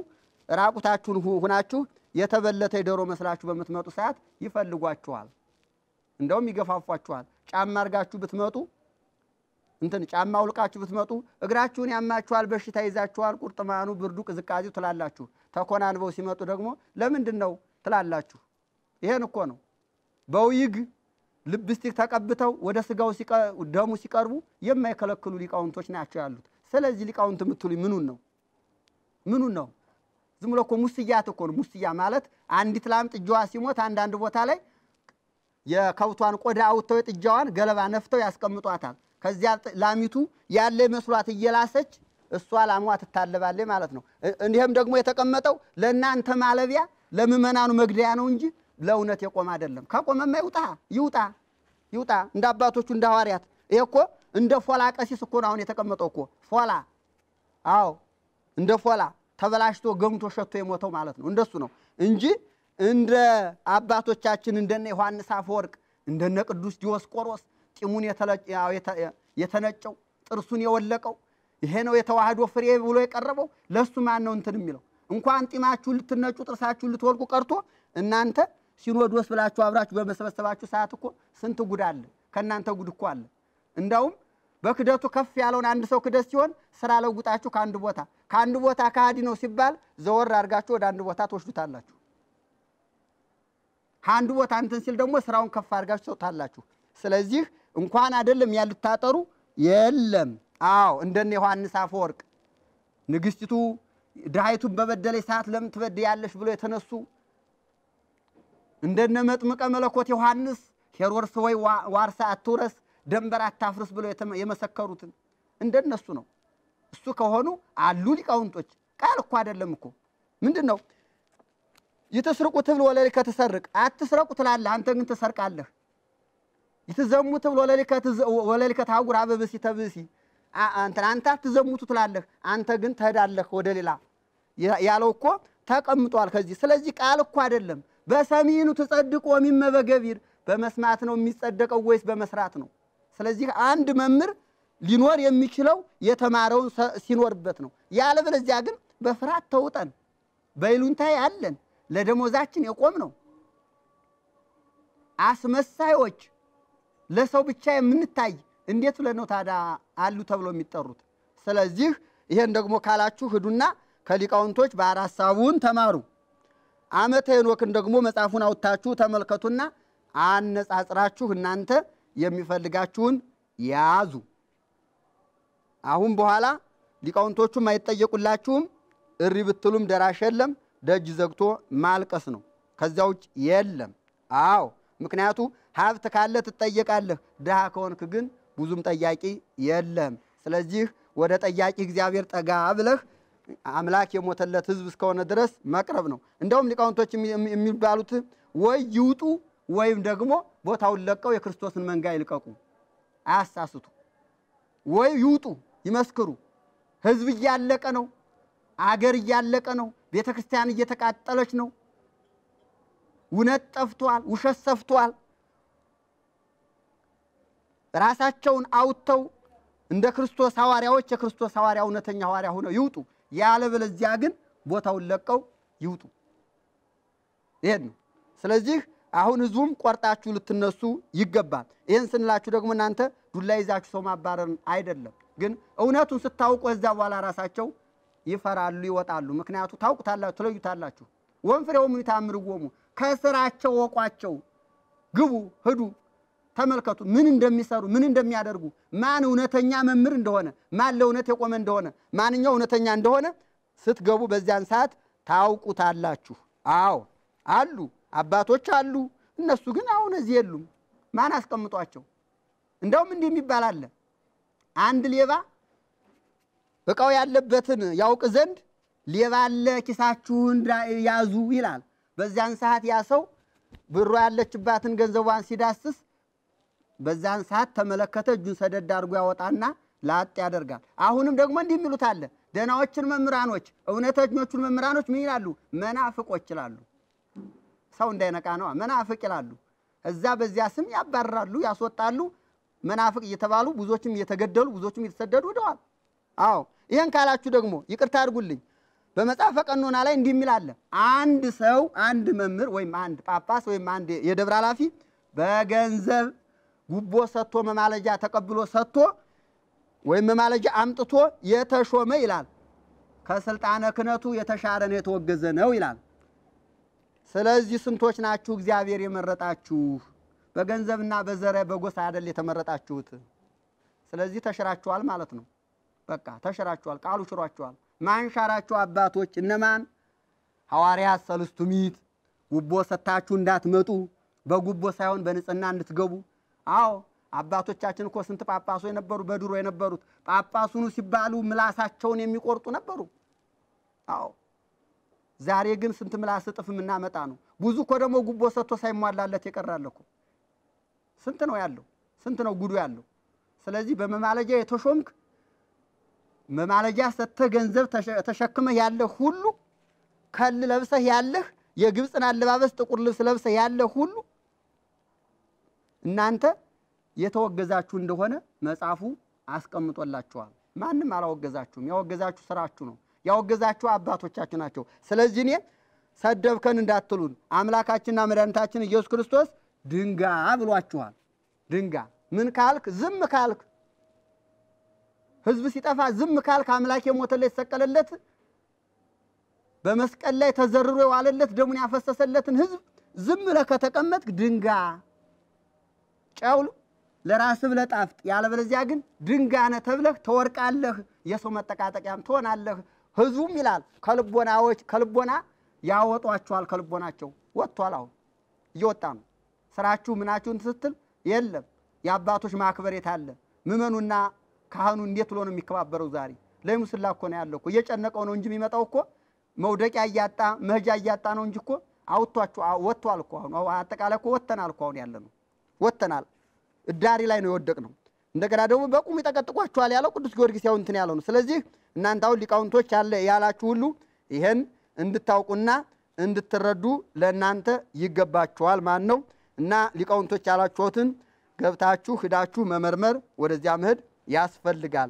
Speaker 1: ራቁታችሁን ሁናችሁ የተበለተ የዶሮ መስላችሁ በምትመጡ ሰዓት ይፈልጓችኋል፣ እንደውም ይገፋፏችኋል። ጫማ አርጋችሁ ብትመጡ እንትን ጫማ አውልቃችሁ ብትመጡ እግራችሁን ያማችኋል፣ በሽታ ይዛችኋል፣ ቁርጥማኑ፣ ብርዱ፣ ቅዝቃዜው ትላላችሁ። ተኮናንበው ሲመጡ ደግሞ ለምንድን ነው ትላላችሁ። ይሄን እኮ ነው በውይግ ልብስቲክ ተቀብተው ወደ ስጋው ደሙ ሲቀርቡ የማይከለክሉ ሊቃውንቶች ናቸው ያሉት። ስለዚህ ሊቃውንት የምትሉኝ ምኑን ነው? ምኑን ነው? ዝም ብሎ እኮ ሙስያ እኮ ነው። ሙስያ ማለት አንዲት ላም ጥጃዋ ሲሞት አንዳንድ ቦታ ላይ የከብቷን ቆዳ አውጥተው የጥጃዋን ገለባ ነፍተው ያስቀምጧታል። ከዚያ ላሚቱ ያለ መስሏት እየላሰች እሷ ላሟ ትታለባለች ማለት ነው። እንዲህም ደግሞ የተቀመጠው ለእናንተ ማለቢያ ለምእመናኑ መግደያ ነው እንጂ ለእውነት የቆመ አይደለም። ከቆመማ ይውጣ ይውጣ ይውጣ። እንደ አባቶቹ እንደ ሐዋርያት ይሄ እኮ እንደ ፎላ ቀሲስ እኮ ነው አሁን የተቀመጠው እኮ ፎላ። አዎ እንደ ፎላ ተበላሽቶ ገምቶ ሸቶ የሞተው ማለት ነው። እንደሱ ነው እንጂ እንደ አባቶቻችን እንደነ ዮሐንስ አፈወርቅ እንደነ ቅዱስ ዲዮስቆሮስ ጢሙን የተነጨው ጥርሱን የወለቀው ይሄ ነው የተዋህዶ ፍሬ ብሎ የቀረበው። ለሱ ማን ነው እንትን የሚለው? እንኳን ጢማችሁን ልትነጩ ጥርሳችሁን ልትወልቁ ቀርቶ እናንተ ሲኖዶስ ብላችሁ አብራችሁ በመሰበሰባችሁ ሰዓት እኮ ስንት ጉድ አለ፣ ከእናንተ ጉድ እኮ አለ። እንዳውም በክደቱ ከፍ ያለውን አንድ ሰው ክደት ሲሆን ስራ ለውጣችሁ ከአንድ ቦታ ከአንድ ቦታ ከሃዲ ነው ሲባል ዘወር አድርጋችሁ ወደ አንድ ቦታ ትወስዱታላችሁ። ከአንዱ ቦታ እንትን ሲል ደግሞ ስራውን ከፍ አድርጋችሁ ሰውታላችሁ። ስለዚህ እንኳን አይደለም ያልታጠሩ የለም። አዎ እንደነ ዮሐንስ አፈወርቅ ንግስቲቱ ድሃይቱን በበደለች ሰዓት ለምን ትበድያለሽ ብሎ የተነሱ እንደነ መጥምቀ መለኮት ዮሐንስ ሄሮድስ ወይ ዋርሳ አትውረስ ደንበር አታፍርስ ብሎ የመሰከሩትን እንደነሱ ነው። እሱ ከሆኑ አሉ ሊቃውንቶች ቃል እኮ አይደለም እኮ ምንድን ነው ይትስርቁ ትብል ወለሊከ ትሰርቅ አትስረቁ ትላለህ፣ አንተ ግን ትሰርቃለህ። ይትዘሙ ትብል ወለሊከ ታጉር አበ ብእሲ አንተ አትዘሙቱ ትላለህ፣ አንተ ግን ትሄዳለህ ወደ ሌላ። ያለው እኮ ተቀምጧል ከዚህ። ስለዚህ ቃል እኮ አይደለም በሰሚኑ ትጸድቁ ወሚመ በገቢር በመስማት ነው የሚጸደቀው ወይስ በመስራት ነው? ስለዚህ አንድ መምህር ሊኖር የሚችለው የተማረውን ሲኖርበት ነው። ያለበለዚያ ግን በፍርሃት ተውጠን በይሉንታ ያለን ለደሞዛችን የቆም ነው። አስመሳዮች፣ ለሰው ብቻ የምንታይ እንዴት ብለን ነው ታዲያ አሉ ተብሎ የሚጠሩት? ስለዚህ ይሄን ደግሞ ካላችሁ ሂዱና ከሊቃውንቶች ባሕረ ሐሳቡን ተማሩ። ዓመተ ሄኖክን ደግሞ መጽሐፉን አውጥታችሁ ተመልከቱና አነጻጽራችሁ እናንተ የሚፈልጋችሁን ያዙ። አሁን በኋላ ሊቃውንቶቹም አይጠየቁላችሁም። እሪ ብትሉም ደራሽ የለም። ደጅ ዘግቶ ማልቀስ ነው። ከዚያ ውጭ የለም። አዎ ምክንያቱ ሀብት ካለ ትጠየቃለህ፣ ድሃ ከሆንክ ግን ብዙም ጠያቂ የለም። ስለዚህ ወደ ጠያቂ እግዚአብሔር ጠጋ ብለህ አምላክ የሞተለት ሕዝብ እስከሆነ ድረስ መቅረብ ነው። እንደውም ሊቃውንቶች የሚባሉት ወይ ይውጡ ወይም ደግሞ ቦታውን ለቀው የክርስቶስን መንጋ ይልቀቁ። አያሳስቱ። ወይ ይውጡ ይመስክሩ፣ ሕዝብ እያለቀ ነው አገር እያለቀ ነው። ቤተ ክርስቲያን እየተቃጠለች ነው። እውነት ጠፍቷል፣ ውሸት ሰፍቷል። ራሳቸውን አውጥተው እንደ ክርስቶስ ሐዋርያዎች የክርስቶስ ሐዋርያ እውነተኛ ሐዋርያ ሆነው ይውጡ። ያለበለዚያ ግን ቦታውን ለቀው ይውጡ። ይሄን ነው። ስለዚህ አሁን ህዝቡም ቆርጣችሁ ልትነሱ ይገባል። ይህን ስንላችሁ ደግሞ እናንተ ዱላ ይዛችሁ ሰው ማባረርን አይደለም፣ ግን እውነቱን ስታውቁ እዛ በኋላ ራሳቸው ይፈራሉ፣ ይወጣሉ። ምክንያቱ ታውቁታላችሁ፣ ትለዩታላችሁ። ወንፍሬውም ይታምርዎሙ ከስራቸው ወቋቸው። ግቡ፣ ሂዱ፣ ተመልከቱ ምን እንደሚሰሩ ምን እንደሚያደርጉ ማን እውነተኛ መምህር እንደሆነ ማን ለእውነት የቆመ እንደሆነ ማንኛው እውነተኛ እንደሆነ ስትገቡ በዚያን ሰዓት ታውቁታላችሁ። አዎ አሉ አባቶች አሉ። እነሱ ግን አሁን እዚህ የሉም። ማን አስቀምጧቸው? እንደውም እንዲህ የሚባል አለ አንድ ሌባ እቃው ያለበትን ያውቅ ዘንድ ሌባ አለ ኪሳችሁን ያዙ ይላል። በዚያን ሰዓት ያ ሰው ብሯ ያለችባትን ገንዘቧን ሲዳስስ በዛን ሰዓት ተመለከተ። እጁን ሰደድ አድርጎ ያወጣና ላጥ ያደርጋል። አሁንም ደግሞ እንዲህ የሚሉት አለ። ደናዎችን መምህራኖች፣ እውነተኞቹን መምህራኖች ምን ይላሉ? መናፍቆች ይላሉ። ሰው እንዳይነቃ ነው መናፍቅ ይላሉ። እዛ በዚያ ስም ያባርራሉ፣ ያስወጣሉ። መናፍቅ እየተባሉ ብዙዎችም እየተገደሉ ብዙዎችም እየተሰደዱ ሄደዋል። አዎ ይህን ካላችሁ ደግሞ ይቅርታ አድርጉልኝ፣ በመጽሐፈ ቀኖና ላይ እንዲህ የሚል አለ። አንድ ሰው አንድ መምህር ወይም አንድ ጳጳስ ወይም አንድ የደብር ኃላፊ በገንዘብ ጉቦ ሰጥቶ መማለጃ ተቀብሎ ሰጥቶ ወይም መማለጃ አምጥቶ የተሾመ ይላል ከስልጣነ ክህነቱ የተሻረ ነው የተወገዘ ነው ይላል። ስለዚህ ስንቶች ናችሁ እግዚአብሔር የመረጣችሁ? በገንዘብና በዘረ በጎሳ አይደል የተመረጣችሁት። ስለዚህ ተሽራችኋል ማለት ነው። በቃ ተሽራችኋል፣ ቃሉ ሽሯችኋል። ማን አባቶች? እነማን ሐዋርያ ሰልስቱ ምዕት ጉቦ ሰታችሁ እንዳትመጡ በጉቦ ሳይሆን በንጽህና እንድትገቡ። አዎ አባቶቻችን እኮ ስንት ጳጳሱ የነበሩ በድሮ የነበሩት ጳጳሱኑ ሲባሉ ምላሳቸውን የሚቆርጡ ነበሩ። አዎ ዛሬ ግን ስንት ምላስ እጥፍ የምናመጣ ነው። ብዙ እኮ ደግሞ ጉቦ ሰጥቶ ሳይሟላለት የቀራል እኮ ስንት ነው ያለው፣ ስንት ነው ጉዱ ያለው። ስለዚህ በመማለጃ የተሾምክ መማለጃ ሰጥተህ ገንዘብ ተሸክመህ ያለህ ሁሉ ከል ለብሰህ ያለህ የግብፅን አለባበስ ጥቁር ልብስ ለብሰህ ያለህ ሁሉ እናንተ የተወገዛችሁ እንደሆነ መጽሐፉ አስቀምጦላችኋል። ማንም አላወገዛችሁም። ያወገዛችሁ ስራችሁ ነው። ያወገዛችሁ አባቶቻችሁ ናቸው። ስለዚህ እኔ ሰደብከን እንዳትሉን አምላካችንና መድኃኒታችን ኢየሱስ ክርስቶስ ድንጋ ብሏችኋል። ድንጋ ምን ካልክ ዝም ካልክ ህዝብ ሲጠፋ ዝም ካልክ አምላክ የሞተለት የተሰቀለለት በመስቀል ላይ ተዘርሮ የዋለለት ደሙን ያፈሰሰለትን ህዝብ ዝም ብለህ ከተቀመጥክ ድንጋ ጨው ለራስህ ብለህ ጣፍጥ፣ ያለበለዚያ ግን ድንጋነ ተብለህ ተወርቃለህ፣ የሰው መጠቃጠቂያም ትሆናለህ። ህዝቡም ይላል ከልቦናዎች ከልቦና ያወጧችኋል። ከልቦናቸው ወጥቷል። አሁን እየወጣ ነው። ስራችሁ ምናችሁን ስትል የለም የአባቶች ማክበሬት አለ ምመኑና ካህኑ እንዴት ብሎ ነው የሚከባበረው? ዛሬ ለሙስላ እኮ ነው ያለው እኮ እየጨነቀው ነው እንጂ የሚመጣው እኮ መውደቂያ እያጣ መሄጃ እያጣ ነው እንጂ እኮ አውጥቷችሁ ወጥቷል እኮ አሁን አጠቃላይ እኮ ወጥተናል እኮ አሁን ያለ ነው ወጥተናል። እዳሪ ላይ ነው የወደቅ ነው። እንደገና ደግሞ በቁም ይጠቀጥቋቸዋል ያለው ቅዱስ ጊዮርጊስ ያው እንትን ያለው ነው። ስለዚህ እናንተ አሁን ሊቃውንቶች ያለ ያላችሁ ሁሉ ይሄን እንድታውቁና እንድትረዱ ለእናንተ ይገባችኋል ማን ነው እና ሊቃውንቶች ያላችሁትን ገብታችሁ ሂዳችሁ መመርመር ወደዚያ መሄድ ያስፈልጋል።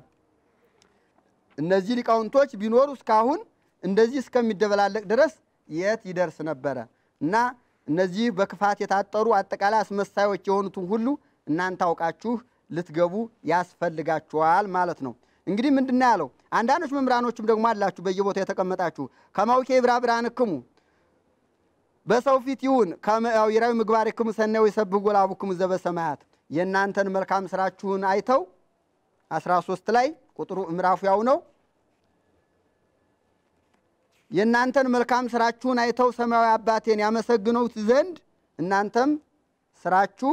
Speaker 1: እነዚህ ሊቃውንቶች ቢኖሩ እስካሁን እንደዚህ እስከሚደበላለቅ ድረስ የት ይደርስ ነበረ? እና እነዚህ በክፋት የታጠሩ አጠቃላይ አስመሳዮች የሆኑትን ሁሉ እናንተ አውቃችሁ ልትገቡ ያስፈልጋችኋል ማለት ነው። እንግዲህ ምንድን ነው ያለው? አንዳንዶች መምህራኖችም ደግሞ አላችሁ በየቦታው የተቀመጣችሁ ከማውኬ ብራ ክሙ በሰው ፊት ይሁን ከመያዊራዊ ምግባርክሙ ሰናዩ ይሰብህ ክሙ ዘበሰማያት የእናንተን መልካም ስራችሁን አይተው 13 ላይ ቁጥሩ ምዕራፉ ያው ነው። የእናንተን መልካም ስራችሁን አይተው ሰማያዊ አባቴን ያመሰግኑት ዘንድ እናንተም ስራችሁ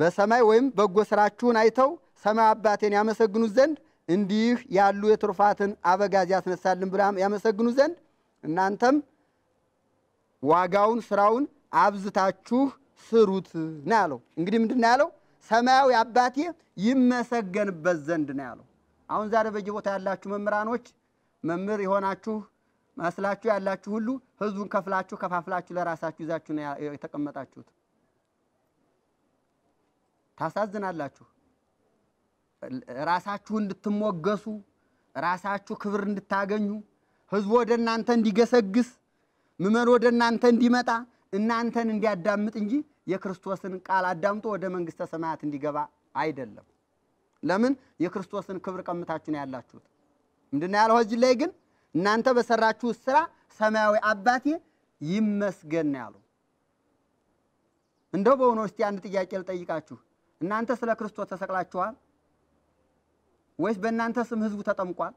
Speaker 1: በሰማይ ወይም በጎ ስራችሁን አይተው ሰማያዊ አባቴን ያመሰግኑት ዘንድ እንዲህ ያሉ የትሩፋትን አበጋዝ ያስነሳልን ብላ ያመሰግኑ ዘንድ እናንተም ዋጋውን ስራውን አብዝታችሁ ስሩት ነው ያለው። እንግዲህ ምንድን ነው ያለው? ሰማያዊ አባቴ ይመሰገንበት ዘንድ ነው ያለው። አሁን ዛሬ በየቦታ ያላችሁ መምህራኖች መምህር የሆናችሁ መስላችሁ ያላችሁ ሁሉ ህዝቡን ከፍላችሁ ከፋፍላችሁ ለራሳችሁ ይዛችሁ ነው የተቀመጣችሁት። ታሳዝናላችሁ። ራሳችሁ እንድትሞገሱ፣ ራሳችሁ ክብር እንድታገኙ፣ ህዝቡ ወደ እናንተ እንዲገሰግስ፣ ምመን ወደ እናንተ እንዲመጣ፣ እናንተን እንዲያዳምጥ እንጂ የክርስቶስን ቃል አዳምጦ ወደ መንግስተ ሰማያት እንዲገባ አይደለም። ለምን የክርስቶስን ክብር ቀምታችሁ ነው ያላችሁት። ምንድን ያለው እዚህ ላይ ግን እናንተ በሰራችሁ ስራ ሰማያዊ አባቴ ይመስገን ያለው። እንደው በሆነ እስቲ አንድ ጥያቄ ልጠይቃችሁ። እናንተ ስለ ክርስቶስ ተሰቅላችኋል ወይስ በእናንተ ስም ህዝቡ ተጠምቋል?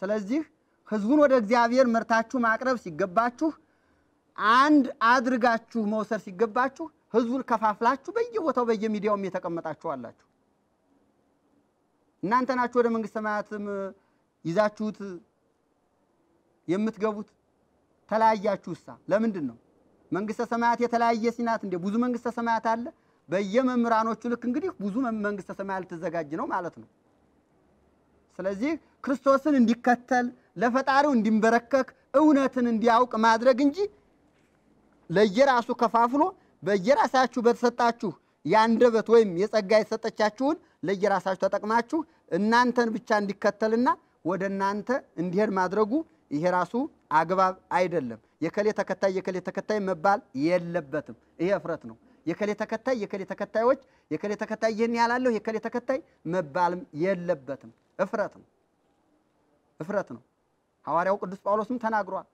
Speaker 1: ስለዚህ ህዝቡን ወደ እግዚአብሔር መርታችሁ ማቅረብ ሲገባችሁ አንድ አድርጋችሁ መውሰድ ሲገባችሁ ህዝቡን ከፋፍላችሁ በየቦታው በየሚዲያውም የተቀመጣችሁ አላችሁ። እናንተ ናችሁ ወደ መንግስተ ሰማያትም ይዛችሁት የምትገቡት። ተለያያችሁሳ ለምንድን ነው? መንግስተ ሰማያት የተለያየ ሲናት እንዴ? ብዙ መንግስተ ሰማያት አለ። በየመምህራኖቹ ልክ እንግዲህ ብዙ መንግስተ ሰማያት ልትዘጋጅ ነው ማለት ነው። ስለዚህ ክርስቶስን እንዲከተል ለፈጣሪው እንዲንበረከክ እውነትን እንዲያውቅ ማድረግ እንጂ ለየራሱ ከፋፍሎ በየራሳችሁ በተሰጣችሁ የአንደበት ወይም የጸጋ የተሰጠቻችሁን ለየራሳችሁ ተጠቅማችሁ እናንተን ብቻ እንዲከተልና ወደ እናንተ እንዲሄድ ማድረጉ ይሄ ራሱ አግባብ አይደለም። የከሌ ተከታይ የከሌ ተከታይ መባል የለበትም። ይሄ እፍረት ነው። የከሌ ተከታይ የከሌ ተከታዮች የከሌ ተከታይ ይህን ያላለሁ የከሌ ተከታይ መባልም የለበትም። እፍረት ነው፣ እፍረት ነው። ሐዋርያው ቅዱስ ጳውሎስም ተናግሯል።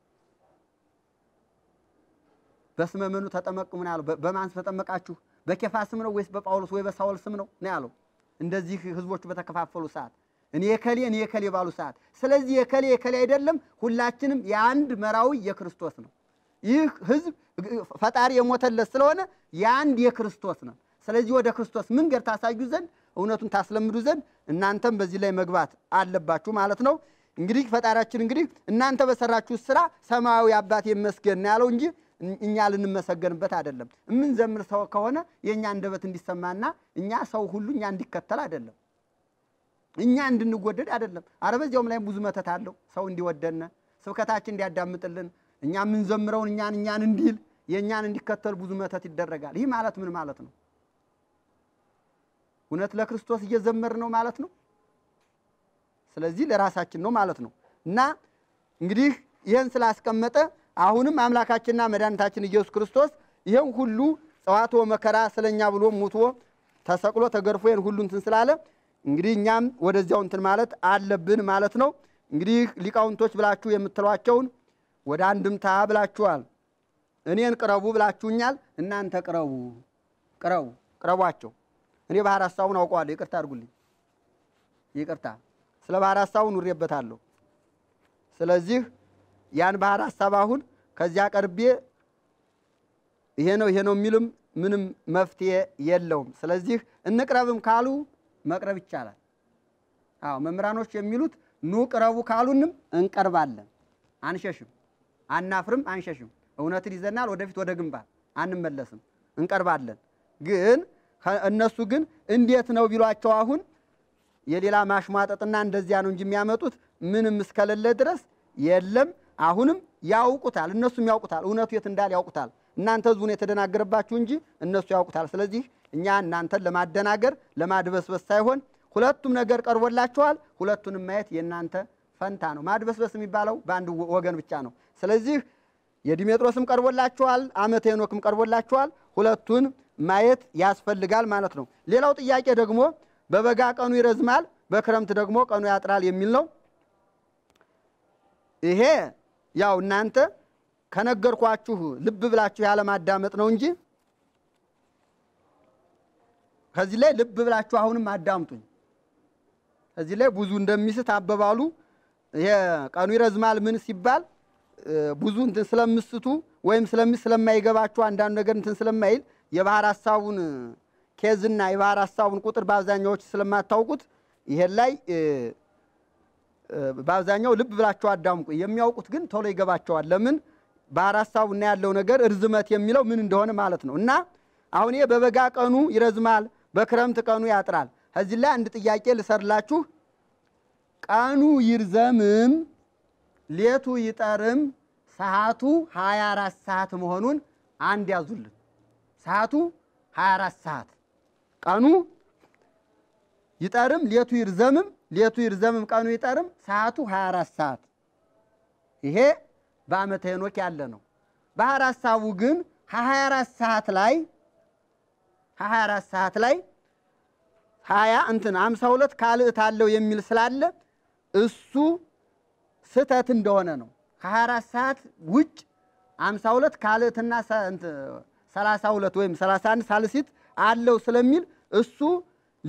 Speaker 1: በስመ ምኑ ተጠመቁ ምን ያለው? በማን ተጠመቃችሁ? በኬፋ ስም ነው ወይስ በጳውሎስ ወይ በሳውል ስም ነው ነው ያለው። እንደዚህ ህዝቦቹ በተከፋፈሉ ሰዓት እኔ የከሌ እኔ የከሌ ባሉ ሰዓት፣ ስለዚህ የከሌ የከሌ አይደለም፣ ሁላችንም የአንድ መራዊ የክርስቶስ ነው። ይህ ህዝብ ፈጣሪ የሞተለት ስለሆነ የአንድ የክርስቶስ ነው። ስለዚህ ወደ ክርስቶስ መንገድ ታሳዩ ዘንድ እውነቱን ታስለምዱ ዘንድ እናንተም በዚህ ላይ መግባት አለባችሁ ማለት ነው። እንግዲህ ፈጣሪያችን እንግዲህ እናንተ በሰራችሁ ስራ ሰማያዊ አባት ይመስገን ያለው እንጂ እኛ ልንመሰገንበት አይደለም። የምንዘምር ሰው ከሆነ የእኛ አንደበት እንዲሰማና እኛ ሰው ሁሉ እኛ እንዲከተል አይደለም። እኛ እንድንወደድ አይደለም። አረ በዚያውም ላይ ብዙ መተት አለው። ሰው እንዲወደነ ስብከታችን እንዲያዳምጥልን እኛ የምንዘምረውን እኛን እኛን እንዲል የእኛን እንዲከተል ብዙ መተት ይደረጋል። ይህ ማለት ምን ማለት ነው? እውነት ለክርስቶስ እየዘመር ነው ማለት ነው። ስለዚህ ለራሳችን ነው ማለት ነው። እና እንግዲህ ይህን ስላስቀመጠ አሁንም አምላካችንና መድኃኒታችን ኢየሱስ ክርስቶስ ይህን ሁሉ ጸዋቶ መከራ ስለኛ ብሎ ሙቶ ተሰቅሎ ተገርፎ ይህን ሁሉ እንትን ስላለ እንግዲህ እኛም ወደዚያው እንትን ማለት አለብን ማለት ነው። እንግዲህ ሊቃውንቶች ብላችሁ የምትሏቸውን ወደ አንድምታ ብላችኋል። እኔን ቅረቡ ብላችሁኛል። እናንተ ቅረቡ ቅረቡ ቅረቧቸው። እኔ ባህር ሀሳቡን አውቀዋለሁ። ይቅርታ አድርጉልኝ፣ ይቅርታ ስለ ባህር ሀሳቡን ኑሬበታለሁ። ስለዚህ ያን ባህር ሀሳብ አሁን ከዚያ ቀርቤ ይሄ ነው ይሄ ነው የሚልም ምንም መፍትሄ የለውም። ስለዚህ እንቅረብም ካሉ መቅረብ ይቻላል። አዎ መምህራኖች የሚሉት ኑ ቅረቡ ካሉንም እንቀርባለን። አንሸሽም፣ አናፍርም፣ አንሸሽም። እውነትን ይዘናል። ወደፊት ወደ ግንባር አንመለስም፣ እንቀርባለን። ግን እነሱ ግን እንዴት ነው ቢሏቸው አሁን የሌላ ማሽሟጠጥና እንደዚያ ነው እንጂ የሚያመጡት ምንም እስከሌለ ድረስ የለም አሁንም ያውቁታል፣ እነሱም ያውቁታል። እውነቱ የት እንዳለ ያውቁታል። እናንተ ህዝቡን የተደናገረባችሁ እንጂ እነሱ ያውቁታል። ስለዚህ እኛ እናንተን ለማደናገር ለማድበስበስ ሳይሆን ሁለቱም ነገር ቀርቦላችኋል። ሁለቱንም ማየት የእናንተ ፈንታ ነው። ማድበስበስ የሚባለው በአንድ ወገን ብቻ ነው። ስለዚህ የዲሜጥሮስም ቀርቦላችኋል፣ አመተ ሄኖክም ቀርቦላችኋል። ሁለቱን ማየት ያስፈልጋል ማለት ነው። ሌላው ጥያቄ ደግሞ በበጋ ቀኑ ይረዝማል፣ በክረምት ደግሞ ቀኑ ያጥራል የሚል ነው ይሄ ያው እናንተ ከነገርኳችሁ ልብ ብላችሁ ያለማዳመጥ ነው እንጂ ከዚህ ላይ ልብ ብላችሁ አሁንም አዳምጡኝ። ከዚህ ላይ ብዙ እንደሚስት አበባሉ ቀኑ ይረዝማል ምን ሲባል ብዙ እንትን ስለምስቱ ወይም ስለሚስት ስለማይገባችሁ አንዳንዱ ነገር እንትን ስለማይል የባህር ሀሳቡን ኬዝና የባህር ሀሳቡን ቁጥር በአብዛኛዎች ስለማታውቁት ይሄን ላይ በአብዛኛው ልብ ብላቸው አዳምቁ። የሚያውቁት ግን ቶሎ ይገባቸዋል። ለምን በአራሳው እና ያለው ነገር እርዝመት የሚለው ምን እንደሆነ ማለት ነው። እና አሁን ይሄ በበጋ ቀኑ ይረዝማል፣ በክረምት ቀኑ ያጥራል። እዚህ ላይ አንድ ጥያቄ ልሰርላችሁ። ቀኑ ይርዘምም ሌቱ ይጠርም ሰዓቱ 24 ሰዓት መሆኑን አንድ ያዙልን። ሰዓቱ 24 ሰዓት፣ ቀኑ ይጠርም ሌቱ ይርዘምም ሌቱ ይርዘምም ቀኑ ይጠርም ሰዓቱ 24 ሰዓት። ይሄ በአመተ ሄኖክ ያለ ነው። ባህር ሀሳቡ ግን 24 ሰዓት ላይ 24 ሰዓት ላይ 20 እንትን 52 ካልእት አለው የሚል ስላለ እሱ ስተት እንደሆነ ነው። ከ24 ሰዓት ውጭ 52 ካልእትና 32 ወይም 31 ሳልሲት አለው ስለሚል እሱ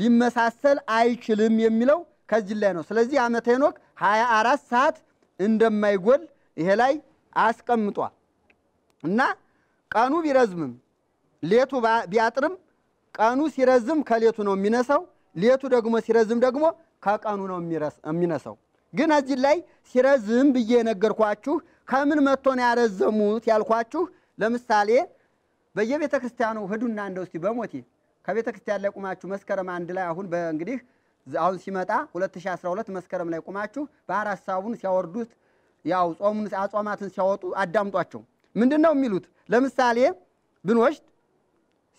Speaker 1: ሊመሳሰል አይችልም የሚለው ከዚህ ላይ ነው። ስለዚህ ዓመተ ሄኖክ 24 ሰዓት እንደማይጎል ይሄ ላይ አስቀምጧል እና ቀኑ ቢረዝምም ሌቱ ቢያጥርም ቀኑ ሲረዝም ከሌቱ ነው የሚነሳው፣ ሌቱ ደግሞ ሲረዝም ደግሞ ከቀኑ ነው የሚነሳው። ግን እዚህ ላይ ሲረዝም ብዬ የነገርኳችሁ ከምን መጥቶ ነው ያረዘሙት ያልኳችሁ፣ ለምሳሌ በየቤተ ክርስቲያኑ ሂዱና እንደው እስቲ በሞቴ ከቤተ ክርስቲያን ላይ ቁማችሁ መስከረም አንድ ላይ አሁን እንግዲህ አሁን ሲመጣ 2012 መስከረም ላይ ቁማችሁ ባህር ሀሳቡን ሲያወርዱት ያው ጾሙን አጾማትን ሲያወጡ አዳምጧቸው። ምንድን ነው የሚሉት? ለምሳሌ ብንወስድ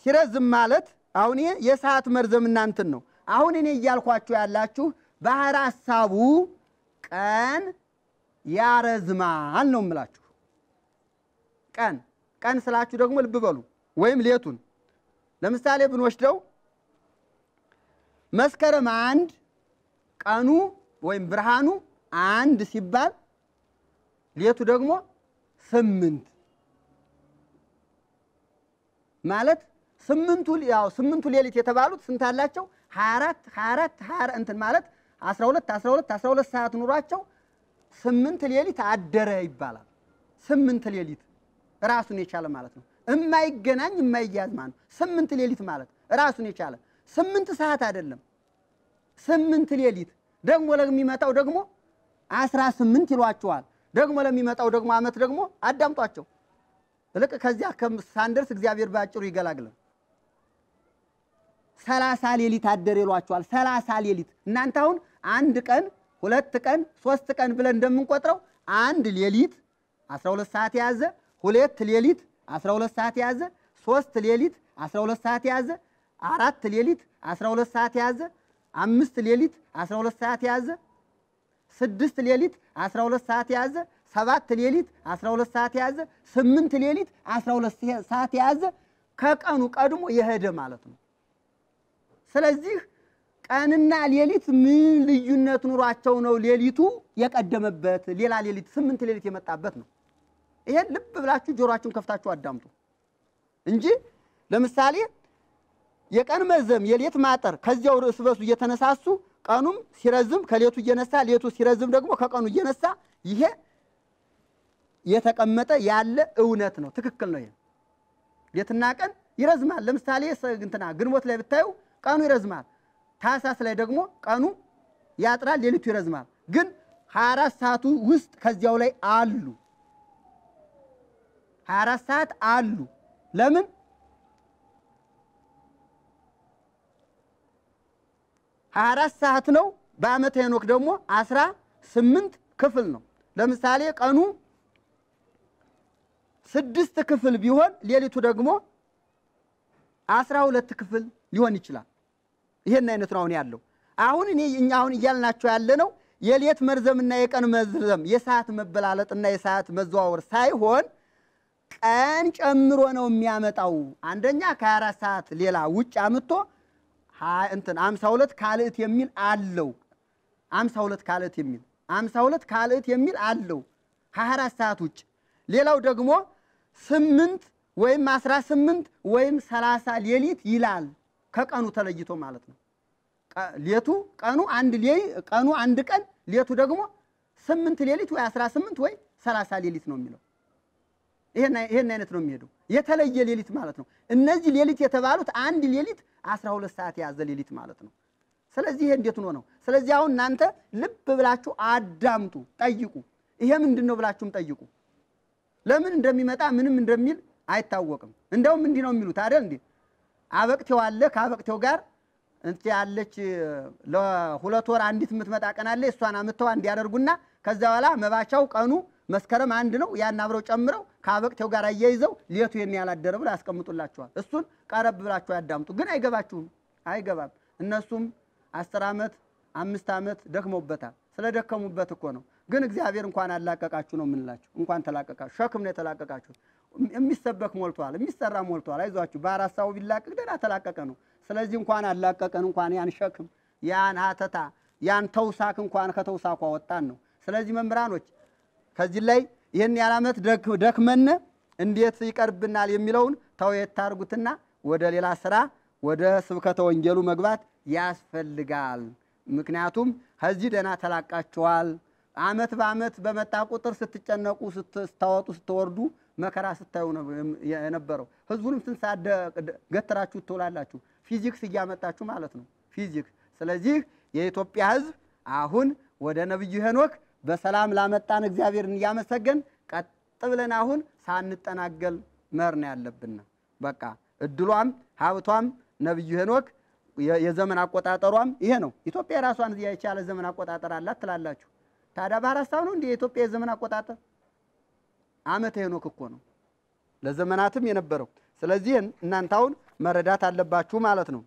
Speaker 1: ሲረዝም ማለት አሁን ይሄ የሰዓት መርዘም እናንትን ነው። አሁን እኔ እያልኳችሁ ያላችሁ ባህር ሀሳቡ ቀን ያረዝማል ነው የምላችሁ። ቀን ቀን ስላችሁ ደግሞ ልብ በሉ፣ ወይም ሌቱን ለምሳሌ ብንወስደው መስከረም አንድ ቀኑ ወይም ብርሃኑ አንድ ሲባል ሌቱ ደግሞ ስምንት ማለት ስምንቱ ያው ስምንቱ ሌሊት የተባሉት ስንት አላቸው? 24 24 24 እንትን ማለት 12 12 12 ሰዓት ኑሯቸው ስምንት ሌሊት አደረ ይባላል። ስምንት ሌሊት ራሱን የቻለ ማለት ነው። እማይገናኝ እማይያዝ ማለት ነው። ስምንት ሌሊት ማለት ራሱን የቻለ ስምንት ሰዓት አይደለም ስምንት ሌሊት ደግሞ ለሚመጣው ደግሞ አስራ ስምንት ይሏቸዋል። ደግሞ ለሚመጣው ደግሞ ዓመት ደግሞ አዳምጧቸው። ልቅ ከዚያ ሳንደርስ እግዚአብሔር በአጭሩ ይገላግለን። ሰላሳ ሌሊት አደር ይሏቸዋል። ሰላሳ ሌሊት እናንተ አሁን አንድ ቀን ሁለት ቀን ሶስት ቀን ብለን እንደምንቆጥረው አንድ ሌሊት 12 ሰዓት የያዘ ሁለት ሌሊት 12 ሰዓት የያዘ ሶስት ሌሊት 12 ሰዓት የያዘ አራት ሌሊት 12 ሰዓት የያዘ አምስት ሌሊት 12 ሰዓት የያዘ ስድስት ሌሊት 12 ሰዓት የያዘ ሰባት ሌሊት 12 ሰዓት የያዘ ስምንት ሌሊት 12 ሰዓት የያዘ ከቀኑ ቀድሞ የሄደ ማለት ነው። ስለዚህ ቀንና ሌሊት ምን ልዩነት ኑሯቸው ነው? ሌሊቱ የቀደመበት ሌላ ሌሊት ስምንት ሌሊት የመጣበት ነው። ይሄን ልብ ብላችሁ ጆሮአችሁን ከፍታችሁ አዳምጡ እንጂ ለምሳሌ የቀን መዘም የሌት ማጠር ከዚያው ርዕስ በሱ እየተነሳሱ ቀኑም ሲረዝም ከሌቱ እየነሳ ሌቱ ሲረዝም ደግሞ ከቀኑ እየነሳ ይሄ የተቀመጠ ያለ እውነት ነው። ትክክል ነው። ይሄ ሌትና ቀን ይረዝማል። ለምሳሌ እንትና ግንቦት ላይ ብታዩ ቀኑ ይረዝማል። ታህሳስ ላይ ደግሞ ቀኑ ያጥራል፣ ሌሊቱ ይረዝማል። ግን 24 ሰዓቱ ውስጥ ከዚያው ላይ አሉ 24 ሰዓት አሉ። ለምን አራት ሰዓት ነው። በዓመተ ሄኖክ ደግሞ አስራ ስምንት ክፍል ነው። ለምሳሌ ቀኑ ስድስት ክፍል ቢሆን ሌሊቱ ደግሞ አስራ ሁለት ክፍል ሊሆን ይችላል። ይሄን አይነት ነው አሁን ያለው። አሁን እኔ እኛ አሁን እያልናቸው ያለ ነው የሌት መርዘምና የቀን መርዘም የሰዓት መበላለጥና የሰዓት መዘዋወር ሳይሆን ቀን ጨምሮ ነው የሚያመጣው። አንደኛ ከ ሰዓት ሌላ ውጭ አምጥቶ እንትን አምሳ ሁለት ካልእት የሚል አለው። አምሳ ሁለት ካልእት የሚል አምሳ ሁለት ካልእት የሚል አለው ከሀያ አራት ሰዓት ውጭ። ሌላው ደግሞ ስምንት ወይም አስራ ስምንት ወይም ሰላሳ ሌሊት ይላል ከቀኑ ተለይቶ ማለት ነው። ሌቱ ቀኑ አንድ ቀኑ አንድ ቀን ሌቱ ደግሞ ስምንት ሌሊት ወይ አስራ ስምንት ወይ ሰላሳ ሌሊት ነው የሚለው ይሄን አይነት ነው የሚሄደው። የተለየ ሌሊት ማለት ነው። እነዚህ ሌሊት የተባሉት አንድ ሌሊት 12 ሰዓት የያዘ ሌሊት ማለት ነው። ስለዚህ ይሄ እንዴት ሆኖ ነው? ስለዚህ አሁን እናንተ ልብ ብላችሁ አዳምጡ፣ ጠይቁ። ይሄ ምንድን ነው ብላችሁም ጠይቁ። ለምን እንደሚመጣ ምንም እንደሚል አይታወቅም። እንደውም እንዲህ ነው የሚሉት አይደል እንዴ? አበቅቴው አለ ከአበቅቴው ጋር እንት ያለች ለሁለት ወር አንዲት የምትመጣ ቀን አለ። እሷን አምጥተው ያደርጉና ከዛ በኋላ መባቻው ቀኑ መስከረም አንድ ነው። ያን አብረው ጨምረው ከአበቅቴው ጋር አያይዘው ሌቱ የሚያላደረ ብሎ ያስቀምጡላችኋል። እሱን ቀረብ ብላችሁ ያዳምጡ። ግን አይገባችሁም፣ አይገባም። እነሱም አስር ዓመት አምስት ዓመት ደክመውበታል። ስለደከሙበት እኮ ነው። ግን እግዚአብሔር እንኳን አላቀቃችሁ ነው የምንላችሁ። እንኳን ተላቀቃችሁ፣ ሸክም ነው የተላቀቃችሁ። የሚሰበክ ሞልተዋል፣ የሚሰራ ሞልተዋል። አይዟችሁ፣ በአራት ሰው ቢላቀቅ ደህና ተላቀቀ ነው። ስለዚህ እንኳን አላቀቀን፣ እንኳን ያን ሸክም፣ ያን አተታ ያን ተውሳክ እንኳን ከተውሳኩ አወጣን ነው። ስለዚህ መምህራኖች ከዚህ ላይ ይህን ያህል ዓመት ደክመን እንዴት ይቀርብናል የሚለውን ተወየት ታርጉትና ወደ ሌላ ስራ ወደ ስብከተ ወንጌሉ መግባት ያስፈልጋል። ምክንያቱም ከዚህ ደህና ተላቃችኋል። ዓመት በዓመት በመጣ ቁጥር ስትጨነቁ፣ ስታወጡ፣ ስትወርዱ መከራ ስታዩ የነበረው ህዝቡንም ስንሳደ ገትራችሁ ትውላላችሁ። ፊዚክስ እያመጣችሁ ማለት ነው ፊዚክስ። ስለዚህ የኢትዮጵያ ህዝብ አሁን ወደ ነቢዩ ሄኖክ በሰላም ላመጣን እግዚአብሔርን እያመሰገን ቀጥ ብለን አሁን ሳንጠናገል መር ነው ያለብን። በቃ እድሏም ሀብቷም ነብዩ ሄኖክ የዘመን አቆጣጠሯም ይሄ ነው። ኢትዮጵያ የራሷን የቻለ ዘመን አቆጣጠር አላት ትላላችሁ። ታዲያ ባህር ሀሳብ ነው እንዲህ የኢትዮጵያ የዘመን አቆጣጠር ዓመተ ሄኖክ እኮ ነው ለዘመናትም የነበረው። ስለዚህ እናንተ አሁን መረዳት አለባችሁ ማለት ነው።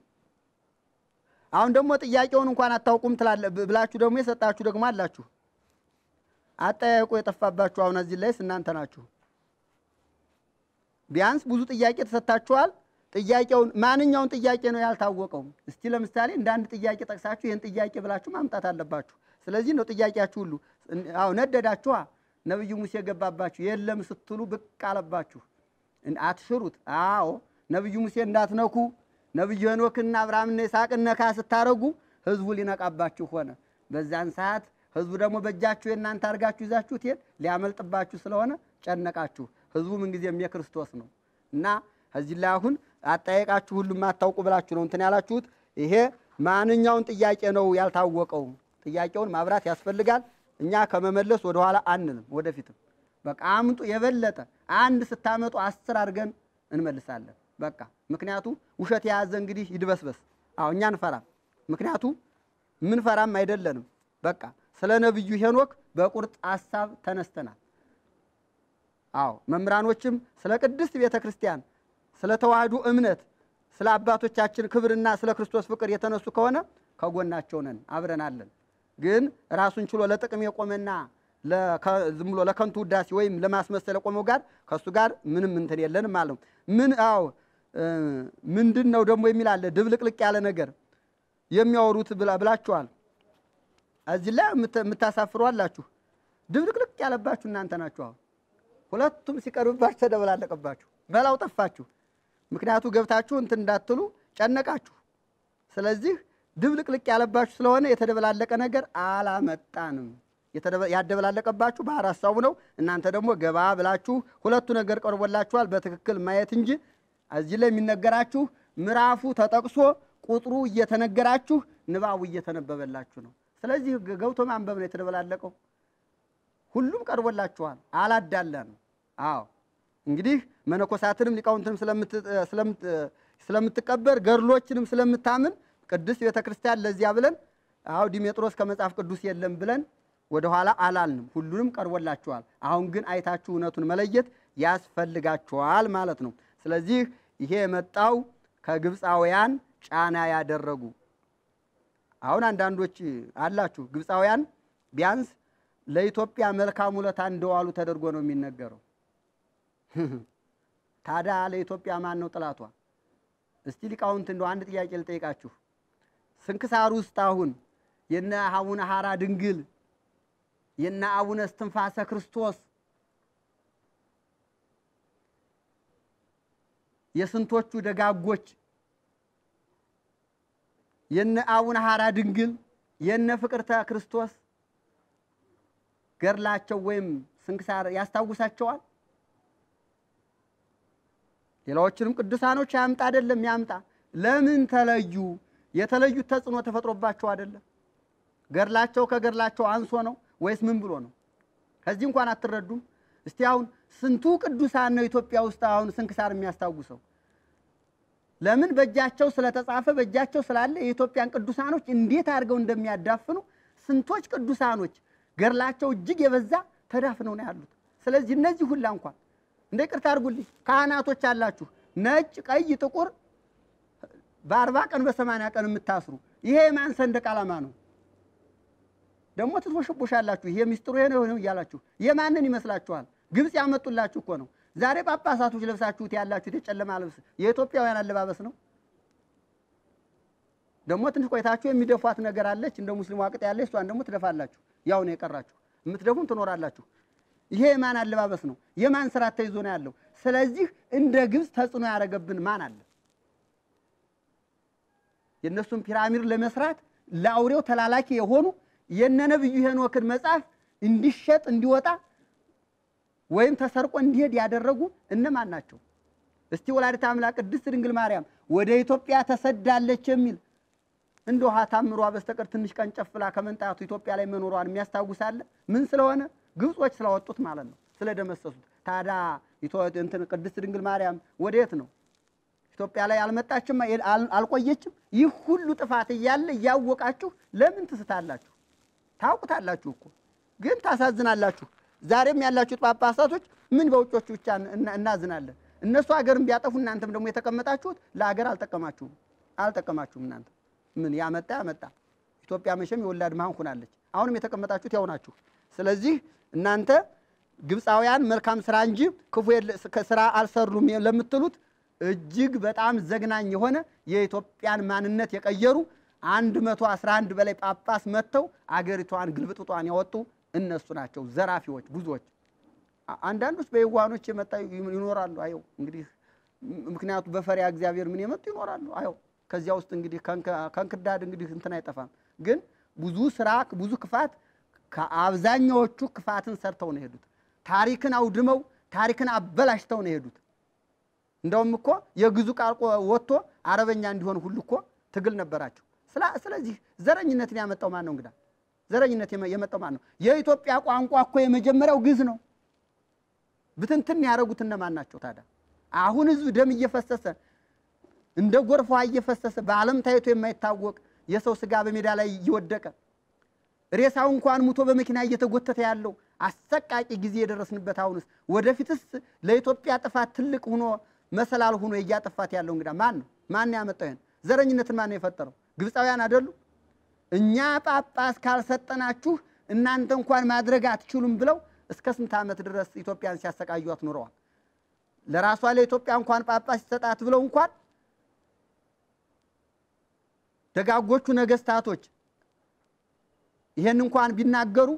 Speaker 1: አሁን ደግሞ ጥያቄውን እንኳን አታውቁም ብላችሁ ደግሞ የሰጣችሁ ደግሞ አላችሁ። አጠያየቁ የጠፋባችሁ አሁን እዚህ ላይ እናንተ ናችሁ። ቢያንስ ብዙ ጥያቄ ተሰጥታችኋል። ጥያቄውን ማንኛውን ጥያቄ ነው ያልታወቀው? እስቲ ለምሳሌ እንደ አንድ ጥያቄ ጠቅሳችሁ ይህን ጥያቄ ብላችሁ ማምጣት አለባችሁ። ስለዚህ ነው ጥያቄያችሁ ሁሉ። አሁ ነደዳችኋ፣ ነብዩ ሙሴ የገባባችሁ የለም ስትሉ ብቅ አለባችሁ። አትሽሩት። አዎ ነብዩ ሙሴ እንዳትነኩ፣ ነብዩ ሄኖክና አብርሃምና ይስሐቅን ነካ ስታረጉ ህዝቡ ሊነቃባችሁ ሆነ። በዛን ሰዓት ህዝቡ ደግሞ በእጃችሁ የእናንተ አድርጋችሁ ይዛችሁት ይሄን ሊያመልጥባችሁ ስለሆነ ጨነቃችሁ። ህዝቡ ምንጊዜም የክርስቶስ ነው እና እዚህ ላይ አሁን አጠያየቃችሁ ሁሉም አታውቁ ብላችሁ ነው እንትን ያላችሁት። ይሄ ማንኛውን ጥያቄ ነው ያልታወቀው? ጥያቄውን ማብራት ያስፈልጋል። እኛ ከመመለስ ወደኋላ አንልም፣ ወደፊትም በቃ አምጡ። የበለጠ አንድ ስታመጡ አስር አድርገን እንመልሳለን። በቃ ምክንያቱ ውሸት የያዘ እንግዲህ ይድበስበስ። አዎ እኛ እንፈራም፣ ምክንያቱ ምን ፈራም አይደለንም በቃ ስለ ነብዩ ሄኖክ በቁርጥ ሐሳብ ተነስተናል። አዎ መምህራኖችም ስለ ቅድስት ቤተ ክርስቲያን፣ ስለ ተዋህዶ እምነት፣ ስለ አባቶቻችን ክብርና ስለ ክርስቶስ ፍቅር የተነሱ ከሆነ ከጎናቸው ነን፣ አብረናለን። ግን ራሱን ችሎ ለጥቅም የቆመና ዝም ብሎ ለከንቱ ውዳሴ ወይም ለማስመሰል የቆመው ጋር ከእሱ ጋር ምንም እንትን የለንም ማለት ነው። ምን አዎ ምንድን ነው ደግሞ የሚል አለ ድብልቅልቅ ያለ ነገር የሚያወሩት ብላችኋል። እዚህ ላይ የምታሳፍሩ አላችሁ። ድብልቅልቅ ያለባችሁ እናንተ ናችሁ። አሁን ሁለቱም ሲቀርብባችሁ ተደበላለቀባችሁ፣ መላው ጠፋችሁ። ምክንያቱ ገብታችሁ እንትን እንዳትሉ ጨነቃችሁ። ስለዚህ ድብልቅልቅ ያለባችሁ ስለሆነ የተደበላለቀ ነገር አላመጣንም። ያደበላለቀባችሁ ባህር ሀሳቡ ነው። እናንተ ደግሞ ገባ ብላችሁ ሁለቱ ነገር ቀርቦላችኋል በትክክል ማየት እንጂ እዚህ ላይ የሚነገራችሁ ምዕራፉ ተጠቅሶ ቁጥሩ እየተነገራችሁ ንባቡ እየተነበበላችሁ ነው። ስለዚህ ገብቶ ማንበብ ነው የተደበላለቀው። ሁሉም ቀርቦላችኋል፣ አላዳለ አዎ እንግዲህ መነኮሳትንም ሊቃውንትንም ስለምትቀበር ገድሎችንም ስለምታምን ቅድስት ቤተ ክርስቲያን ለዚያ ብለን አዎ ዲሜጥሮስ ከመጽሐፍ ቅዱስ የለም ብለን ወደኋላ አላልንም። ሁሉንም ቀርቦላችኋል። አሁን ግን አይታችሁ እውነቱን መለየት ያስፈልጋችኋል ማለት ነው። ስለዚህ ይሄ የመጣው ከግብፃውያን ጫና ያደረጉ አሁን አንዳንዶች አላችሁ ግብፃውያን ቢያንስ ለኢትዮጵያ መልካም ውለታ እንደዋሉ ተደርጎ ነው የሚነገረው። ታዲያ ለኢትዮጵያ ማን ነው ጥላቷ? እስቲ ሊቃውንት እንደው አንድ ጥያቄ ልጠይቃችሁ። ስንክሳር ውስጥ አሁን የነ አቡነ ሐራ ድንግል የነ አቡነ እስትንፋሰ ክርስቶስ የስንቶቹ ደጋጎች የነ አቡነ ሐራ ድንግል የነ ፍቅርተ ክርስቶስ ገርላቸው ወይም ስንክሳር ያስታውሳቸዋል። ሌላዎችንም ቅዱሳኖች ያምጣ አይደለም ያምጣ። ለምን ተለዩ? የተለዩ ተጽዕኖ ተፈጥሮባቸው አይደለም? ገርላቸው ከገርላቸው አንሶ ነው ወይስ ምን ብሎ ነው? ከዚህ እንኳን አትረዱም? እስቲ አሁን ስንቱ ቅዱሳን ነው ኢትዮጵያ ውስጥ አሁን ስንክሳር የሚያስታውሰው? ለምን በእጃቸው ስለተጻፈ በእጃቸው ስላለ የኢትዮጵያን ቅዱሳኖች እንዴት አድርገው እንደሚያዳፍኑ ስንቶች ቅዱሳኖች ገድላቸው እጅግ የበዛ ተዳፍነው ነው ያሉት። ስለዚህ እነዚህ ሁላ እንኳን እንደ ቅርታ አድርጉልኝ ካህናቶች አላችሁ፣ ነጭ፣ ቀይ፣ ጥቁር በአርባ ቀን በሰማንያ ቀን የምታስሩ ይሄ የማን ሰንደቅ ዓላማ ነው? ደግሞ ትትቦሸቦሻላችሁ። ይሄ ሚስጥሩ ይሄ ነው እያላችሁ የማንን ይመስላችኋል? ግብፅ ያመጡላችሁ እኮ ነው። ዛሬ ጳጳሳቶች ለብሳችሁት ያላችሁት የጨለማ ልብስ የኢትዮጵያውያን አለባበስ ነው። ደግሞ ትንሽ ቆይታችሁ የሚደፏት ነገር አለች፣ እንደ ሙስሊሙ አቅጥ ያለች እሷን ደግሞ ትደፋላችሁ። ያው ነው የቀራችሁ፣ የምትደፉም ትኖራላችሁ። ይሄ የማን አለባበስ ነው? የማን ስራ ተይዞ ነው ያለው? ስለዚህ እንደ ግብፅ ተጽዕኖ ያደረገብን ማን አለ? የእነሱን ፒራሚድ ለመስራት ለአውሬው ተላላኪ የሆኑ የነ ነብዩ ሄኖክን መጽሐፍ እንዲሸጥ እንዲወጣ ወይም ተሰርቆ እንዲሄድ ያደረጉ እነማን ናቸው? እስቲ ወላዲተ አምላክ ቅድስት ድንግል ማርያም ወደ ኢትዮጵያ ተሰዳለች የሚል ውሃ ታምሯ በስተቀር ትንሽ ቀን ጨፍላ ከመንጣቱ ኢትዮጵያ ላይ መኖሯን የሚያስታውሳለ ምን ስለሆነ ግብጾች ስላወጡት ማለት ነው፣ ስለደመሰሱት። ታዲያ እንትን ቅድስት ድንግል ማርያም ወደየት ነው? ኢትዮጵያ ላይ አልመጣችም፣ አልቆየችም። ይህ ሁሉ ጥፋት እያለ እያወቃችሁ ለምን ትስታላችሁ? ታውቁታላችሁ እኮ ግን ታሳዝናላችሁ። ዛሬም ያላችሁት ጳጳሳቶች ምን በውጮቹ ብቻ እናዝናለን። እነሱ ሀገርን ቢያጠፉ እናንተም ደግሞ የተቀመጣችሁት ለሀገር አልጠቀማችሁም አልጠቀማችሁም። እናንተ ምን ያመጣ ያመጣ ኢትዮጵያ መቼም የወላድ መሃን ሆናለች። አሁንም የተቀመጣችሁት ያው ናችሁ። ስለዚህ እናንተ ግብፃውያን መልካም ስራ እንጂ ክፉ ስራ አልሰሩም ለምትሉት እጅግ በጣም ዘግናኝ የሆነ የኢትዮጵያን ማንነት የቀየሩ አንድ መቶ አስራ አንድ በላይ ጳጳስ መጥተው አገሪቷን ግልብጥጧን ያወጡ እነሱ ናቸው ዘራፊዎች ብዙዎች። አንዳንዶች በየዋኖች የመጣ ይኖራሉ። አየው እንግዲህ ምክንያቱ በፈሪያ እግዚአብሔር ምን የመጡ ይኖራሉ። አየው ከዚያ ውስጥ እንግዲህ ከንክዳድ እንግዲህ እንትን አይጠፋም። ግን ብዙ ስራ ብዙ ክፋት ከአብዛኛዎቹ ክፋትን ሰርተው ነው የሄዱት። ታሪክን አውድመው ታሪክን አበላሽተው ነው የሄዱት። እንደውም እኮ የግዙ ቃል ወጥቶ አረበኛ እንዲሆን ሁሉ እኮ ትግል ነበራቸው። ስለዚህ ዘረኝነትን ያመጣው ማን ነው እንግዳ ዘረኝነት የመጣው ማን ነው? የኢትዮጵያ ቋንቋ እኮ የመጀመሪያው ግዕዝ ነው። ብትንትን ያደረጉት እነማን ናቸው ታዲያ? አሁን ህዝብ ደም እየፈሰሰ እንደ ጎርፏ እየፈሰሰ በዓለም ታይቶ የማይታወቅ የሰው ስጋ በሜዳ ላይ እየወደቀ ሬሳው እንኳን ሙቶ በመኪና እየተጎተተ ያለው አሰቃቂ ጊዜ የደረስንበት አሁንስ ወደፊትስ ለኢትዮጵያ ጥፋት ትልቅ ሆኖ መሰላል ሆኖ እያጠፋት ያለው እንግዳ ማን ነው? ማን ያመጣው ይሄን? ዘረኝነትን ማን ነው የፈጠረው? ግብፃውያን አይደሉ? እኛ ጳጳስ ካልሰጠናችሁ እናንተ እንኳን ማድረግ አትችሉም ብለው እስከ ስንት ዓመት ድረስ ኢትዮጵያን ሲያሰቃዩት ኑረዋል። ለራሷ ለኢትዮጵያ እንኳን ጳጳስ ሲሰጣት ብለው እንኳን ደጋጎቹ ነገስታቶች ይሄን እንኳን ቢናገሩ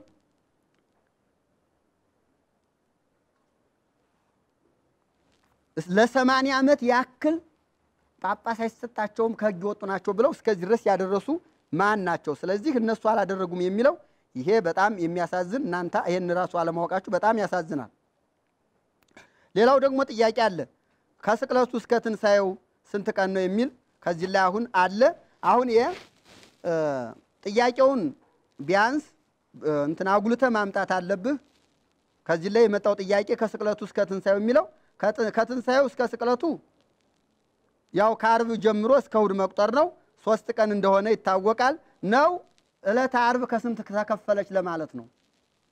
Speaker 1: ለሰማንያ ዓመት ያክል ጳጳስ አይሰጣቸውም ከህግ ወጡ ናቸው ብለው እስከዚህ ድረስ ያደረሱ ማን ናቸው? ስለዚህ እነሱ አላደረጉም የሚለው ይሄ በጣም የሚያሳዝን እናንተ ይሄን ራሱ አለማወቃችሁ በጣም ያሳዝናል። ሌላው ደግሞ ጥያቄ አለ። ከስቅለቱ እስከ ትንሣኤው ስንት ቀን ነው የሚል ከዚህ ላይ አሁን አለ። አሁን ይሄ ጥያቄውን ቢያንስ እንትን አጉልተ ማምጣት አለብህ። ከዚህ ላይ የመጣው ጥያቄ ከስቅለቱ እስከ ትንሣኤው የሚለው ከትንሣኤው እስከ ስቅለቱ ያው ከአርብ ጀምሮ እስከ እሑድ መቁጠር ነው። ሶስት ቀን እንደሆነ ይታወቃል። ነው ዕለተ ዓርብ ከስንት ተከፈለች ለማለት ነው።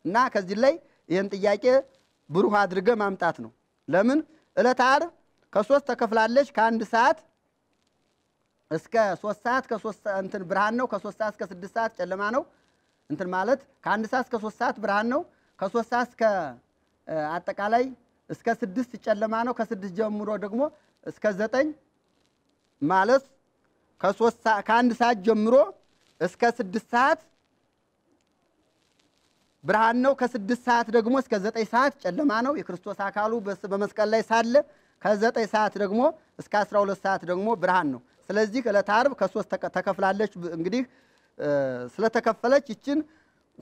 Speaker 1: እና ከዚህ ላይ ይህን ጥያቄ ብሩህ አድርገ ማምጣት ነው። ለምን ዕለተ ዓርብ ከሶስት ተከፍላለች። ከአንድ ሰዓት እስከ ሶስት ሰዓት ከሶስት እንትን ብርሃን ነው። ከሶስት ሰዓት እስከ ስድስት ሰዓት ጨለማ ነው። እንትን ማለት ከአንድ ሰዓት እስከ ሶስት ሰዓት ብርሃን ነው። ከሶስት ሰዓት እስከ አጠቃላይ እስከ ስድስት ጨለማ ነው። ከስድስት ጀምሮ ደግሞ እስከ ዘጠኝ ማለት ከአንድ ሰዓት ጀምሮ እስከ ስድስት ሰዓት ብርሃን ነው። ከስድስት ሰዓት ደግሞ እስከ ዘጠኝ ሰዓት ጨለማ ነው። የክርስቶስ አካሉ በመስቀል ላይ ሳለ ከዘጠኝ ሰዓት ደግሞ እስከ አስራ ሁለት ሰዓት ደግሞ ብርሃን ነው። ስለዚህ ዕለተ ዓርብ ከሶስት ተከፍላለች። እንግዲህ ስለተከፈለች ይችን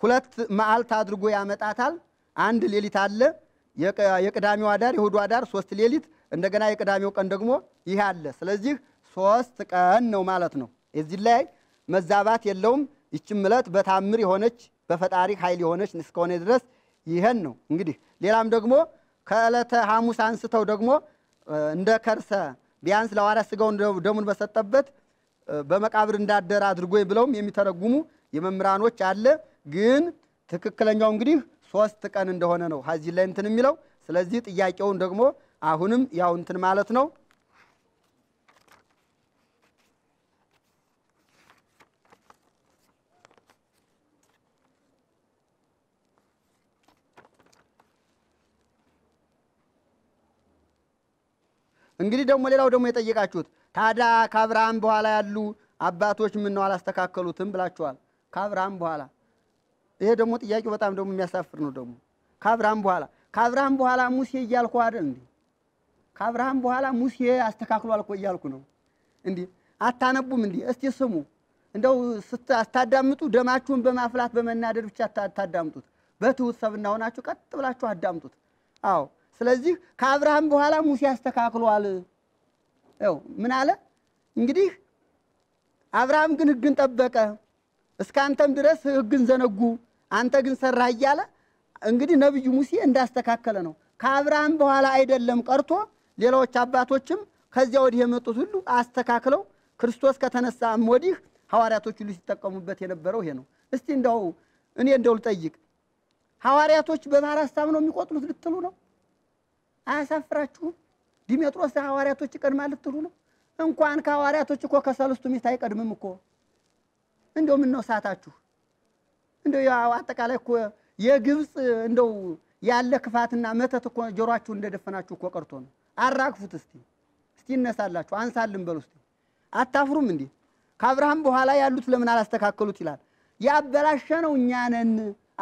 Speaker 1: ሁለት መዓልት አድርጎ ያመጣታል። አንድ ሌሊት አለ የቅዳሜው አዳር የእሑዱ አዳር ሶስት ሌሊት እንደገና የቅዳሜው ቀን ደግሞ ይህ አለ። ስለዚህ ሶስት ቀን ነው ማለት ነው። እዚህ ላይ መዛባት የለውም። ይችም ዕለት በታምር የሆነች በፈጣሪ ኃይል የሆነች እስከሆነ ድረስ ይህን ነው እንግዲህ። ሌላም ደግሞ ከዕለተ ሐሙስ አንስተው ደግሞ እንደ ከርሰ ቢያንስ ለሐዋርያ ሥጋውን ደሙን በሰጠበት በመቃብር እንዳደረ አድርጎ ብለውም የሚተረጉሙ የመምህራኖች አለ። ግን ትክክለኛው እንግዲህ ሶስት ቀን እንደሆነ ነው ሀዚህ ላይ እንትን የሚለው። ስለዚህ ጥያቄውን ደግሞ አሁንም ያው እንትን ማለት ነው እንግዲህ ደግሞ ሌላው ደግሞ የጠየቃችሁት ታዲያ ከአብርሃም በኋላ ያሉ አባቶች ምን ነው አላስተካከሉትም ብላችኋል። ከአብርሃም በኋላ ይሄ ደግሞ ጥያቄው በጣም ደግሞ የሚያሳፍር ነው። ደግሞ ከአብርሃም በኋላ ከአብርሃም በኋላ ሙሴ እያልኩ አይደል እንዴ? ከአብርሃም በኋላ ሙሴ አስተካክሏል እኮ እያልኩ ነው። እንዴ አታነቡም እንዴ? እስቲ ስሙ። እንደው ስታዳምጡ ደማችሁን በማፍላት በመናደድ ብቻ አታዳምጡት። በትሁት ሰብና ሆናችሁ ቀጥ ብላችሁ አዳምጡት። አዎ ስለዚህ ከአብርሃም በኋላ ሙሴ አስተካክሏል። ው ምን አለ እንግዲህ አብርሃም ግን ህግን ጠበቀ፣ እስካንተም ድረስ ህግን ዘነጉ፣ አንተ ግን ሰራህ እያለ እንግዲህ ነቢዩ ሙሴ እንዳስተካከለ ነው። ከአብርሃም በኋላ አይደለም ቀርቶ ሌላዎች አባቶችም ከዚያ ወዲህ የመጡት ሁሉ አስተካክለው ክርስቶስ ከተነሳም ወዲህ ሐዋርያቶች ሁሉ ሲጠቀሙበት የነበረው ይሄ ነው። እስቲ እንደው እኔ እንደው ልጠይቅ ሐዋርያቶች በባህር ሀሳብ ነው የሚቆጥሉት ልትሉ ነው? አያሳፍራችሁም? ዲሜጥሮስ ሐዋርያቶች ይቀድማል ልትሉ ነው? እንኳን ከሐዋርያቶች እኮ ከሰለስቱ ሚስት አይቀድምም እኮ። እንደው ምን ነው ሳታችሁ? እንደው ያው አጠቃላይ እኮ የግብፅ እንደው ያለ ክፋትና መተት እኮ ጆሯችሁ እንደደፈናችሁ እኮ ቀርቶ ነው። አራግፉት እስቲ እስቲ እነሳላችሁ አንሳልን በሉ እስቲ። አታፍሩም እንዴ? ከአብርሃም በኋላ ያሉት ለምን አላስተካከሉት ይላል። ያበላሸነው እኛ ነን።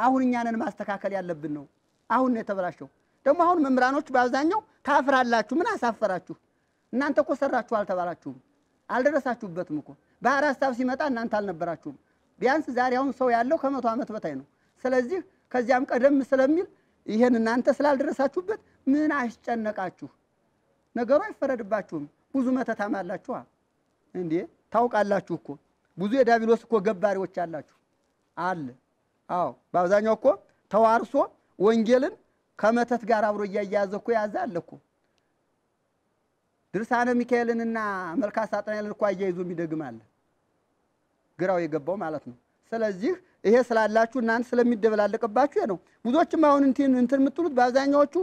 Speaker 1: አሁን እኛ ነን ማስተካከል ያለብን ነው። አሁን ነው የተበላሸው። ደግሞ አሁን መምህራኖች በአብዛኛው ታፍራላችሁ። ምን አሳፈራችሁ? እናንተ እኮ ሰራችሁ አልተባላችሁም፣ አልደረሳችሁበትም እኮ ባህር ሀሳብ ሲመጣ እናንተ አልነበራችሁም። ቢያንስ ዛሬ አሁን ሰው ያለው ከመቶ ዓመት በታይ ነው። ስለዚህ ከዚያም ቀደም ስለሚል ይሄን እናንተ ስላልደረሳችሁበት ምን አስጨነቃችሁ? ነገሩ አይፈረድባችሁም። ብዙ መተታም አላችሁ እንዴ ታውቃላችሁ እኮ ብዙ የዳቢሎስ እኮ ገባሪዎች አላችሁ አለ። አዎ በአብዛኛው እኮ ተዋርሶ ወንጌልን ከመተት ጋር አብሮ እያያዘ እኮ ያዘ አለ እኮ። ድርሳነ ሚካኤልንና መልካ ሳጥናኤልን እኮ አያይዞ የሚደግማለ ግራው የገባው ማለት ነው። ስለዚህ ይሄ ስላላችሁ እናንተ ስለሚደበላለቅባችሁ ነው። ብዙዎችም አሁን እንትን እንትን የምትሉት በአብዛኛዎቹ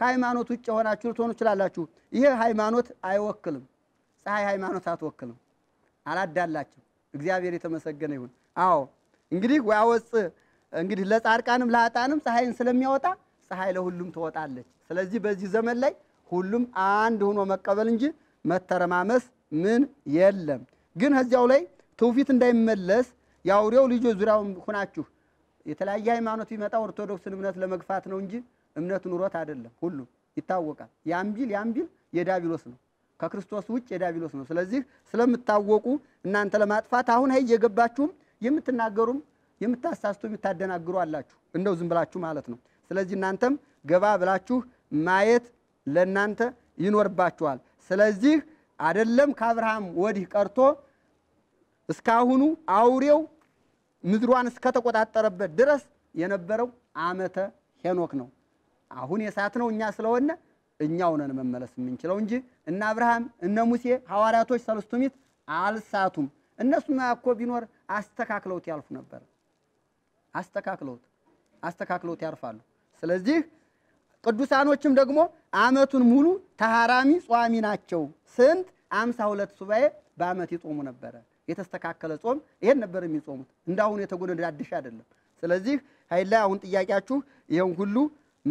Speaker 1: ከሃይማኖት ውጭ የሆናችሁ ልትሆኑ ትችላላችሁ። ይሄ ሃይማኖት አይወክልም። ፀሐይ ሃይማኖት አትወክልም። አላዳላችሁ። እግዚአብሔር የተመሰገነ ይሁን። አዎ እንግዲህ ወያወፅ እንግዲህ ለጻድቃንም ለአጣንም ፀሐይን ስለሚያወጣ ፀሐይ ለሁሉም ትወጣለች። ስለዚህ በዚህ ዘመን ላይ ሁሉም አንድ ሆኖ መቀበል እንጂ መተረማመስ ምን የለም። ግን ከዚያው ላይ ትውፊት እንዳይመለስ የአውሬው ልጆች ዙሪያውን ሁናችሁ የተለያየ ሃይማኖት ቢመጣ ኦርቶዶክስን እምነት ለመግፋት ነው እንጂ እምነት ኑሮት አይደለም። ሁሉም ይታወቃል። ያምቢል ያምቢል የዳቢሎስ ነው፣ ከክርስቶስ ውጭ የዳቢሎስ ነው። ስለዚህ ስለምታወቁ እናንተ ለማጥፋት አሁን ሀይ የገባችሁም የምትናገሩም የምታሳስቱ የምታደናግሩ አላችሁ እንደው ዝም ብላችሁ ማለት ነው። ስለዚህ እናንተም ገባ ብላችሁ ማየት ለእናንተ ይኖርባችኋል። ስለዚህ አደለም ከአብርሃም ወዲህ ቀርቶ እስካሁኑ አውሬው ምድሯን እስከተቆጣጠረበት ድረስ የነበረው አመተ ሄኖክ ነው። አሁን የሳት ነው እኛ ስለሆነ እኛው ነን መመለስ የምንችለው እንጂ እነ አብርሃም እነ ሙሴ ሐዋርያቶች ሰለስቱ ምዕት አልሳቱም። እነሱም እኮ ቢኖር አስተካክለውት ያልፉ ነበር። አስተካክለውት አስተካክለውት ያርፋሉ። ስለዚህ ቅዱሳኖችም ደግሞ አመቱን ሙሉ ተሃራሚ ጿሚ ናቸው። ስንት? አምሳ ሁለት ሱባኤ በአመት ይጾሙ ነበረ። የተስተካከለ ጾም ይሄን ነበር የሚጾሙት። እንዳሁኑ የተጎነዳደሽ አይደለም። ስለዚህ ኃይል ላይ አሁን ጥያቄያችሁ ይሄን ሁሉ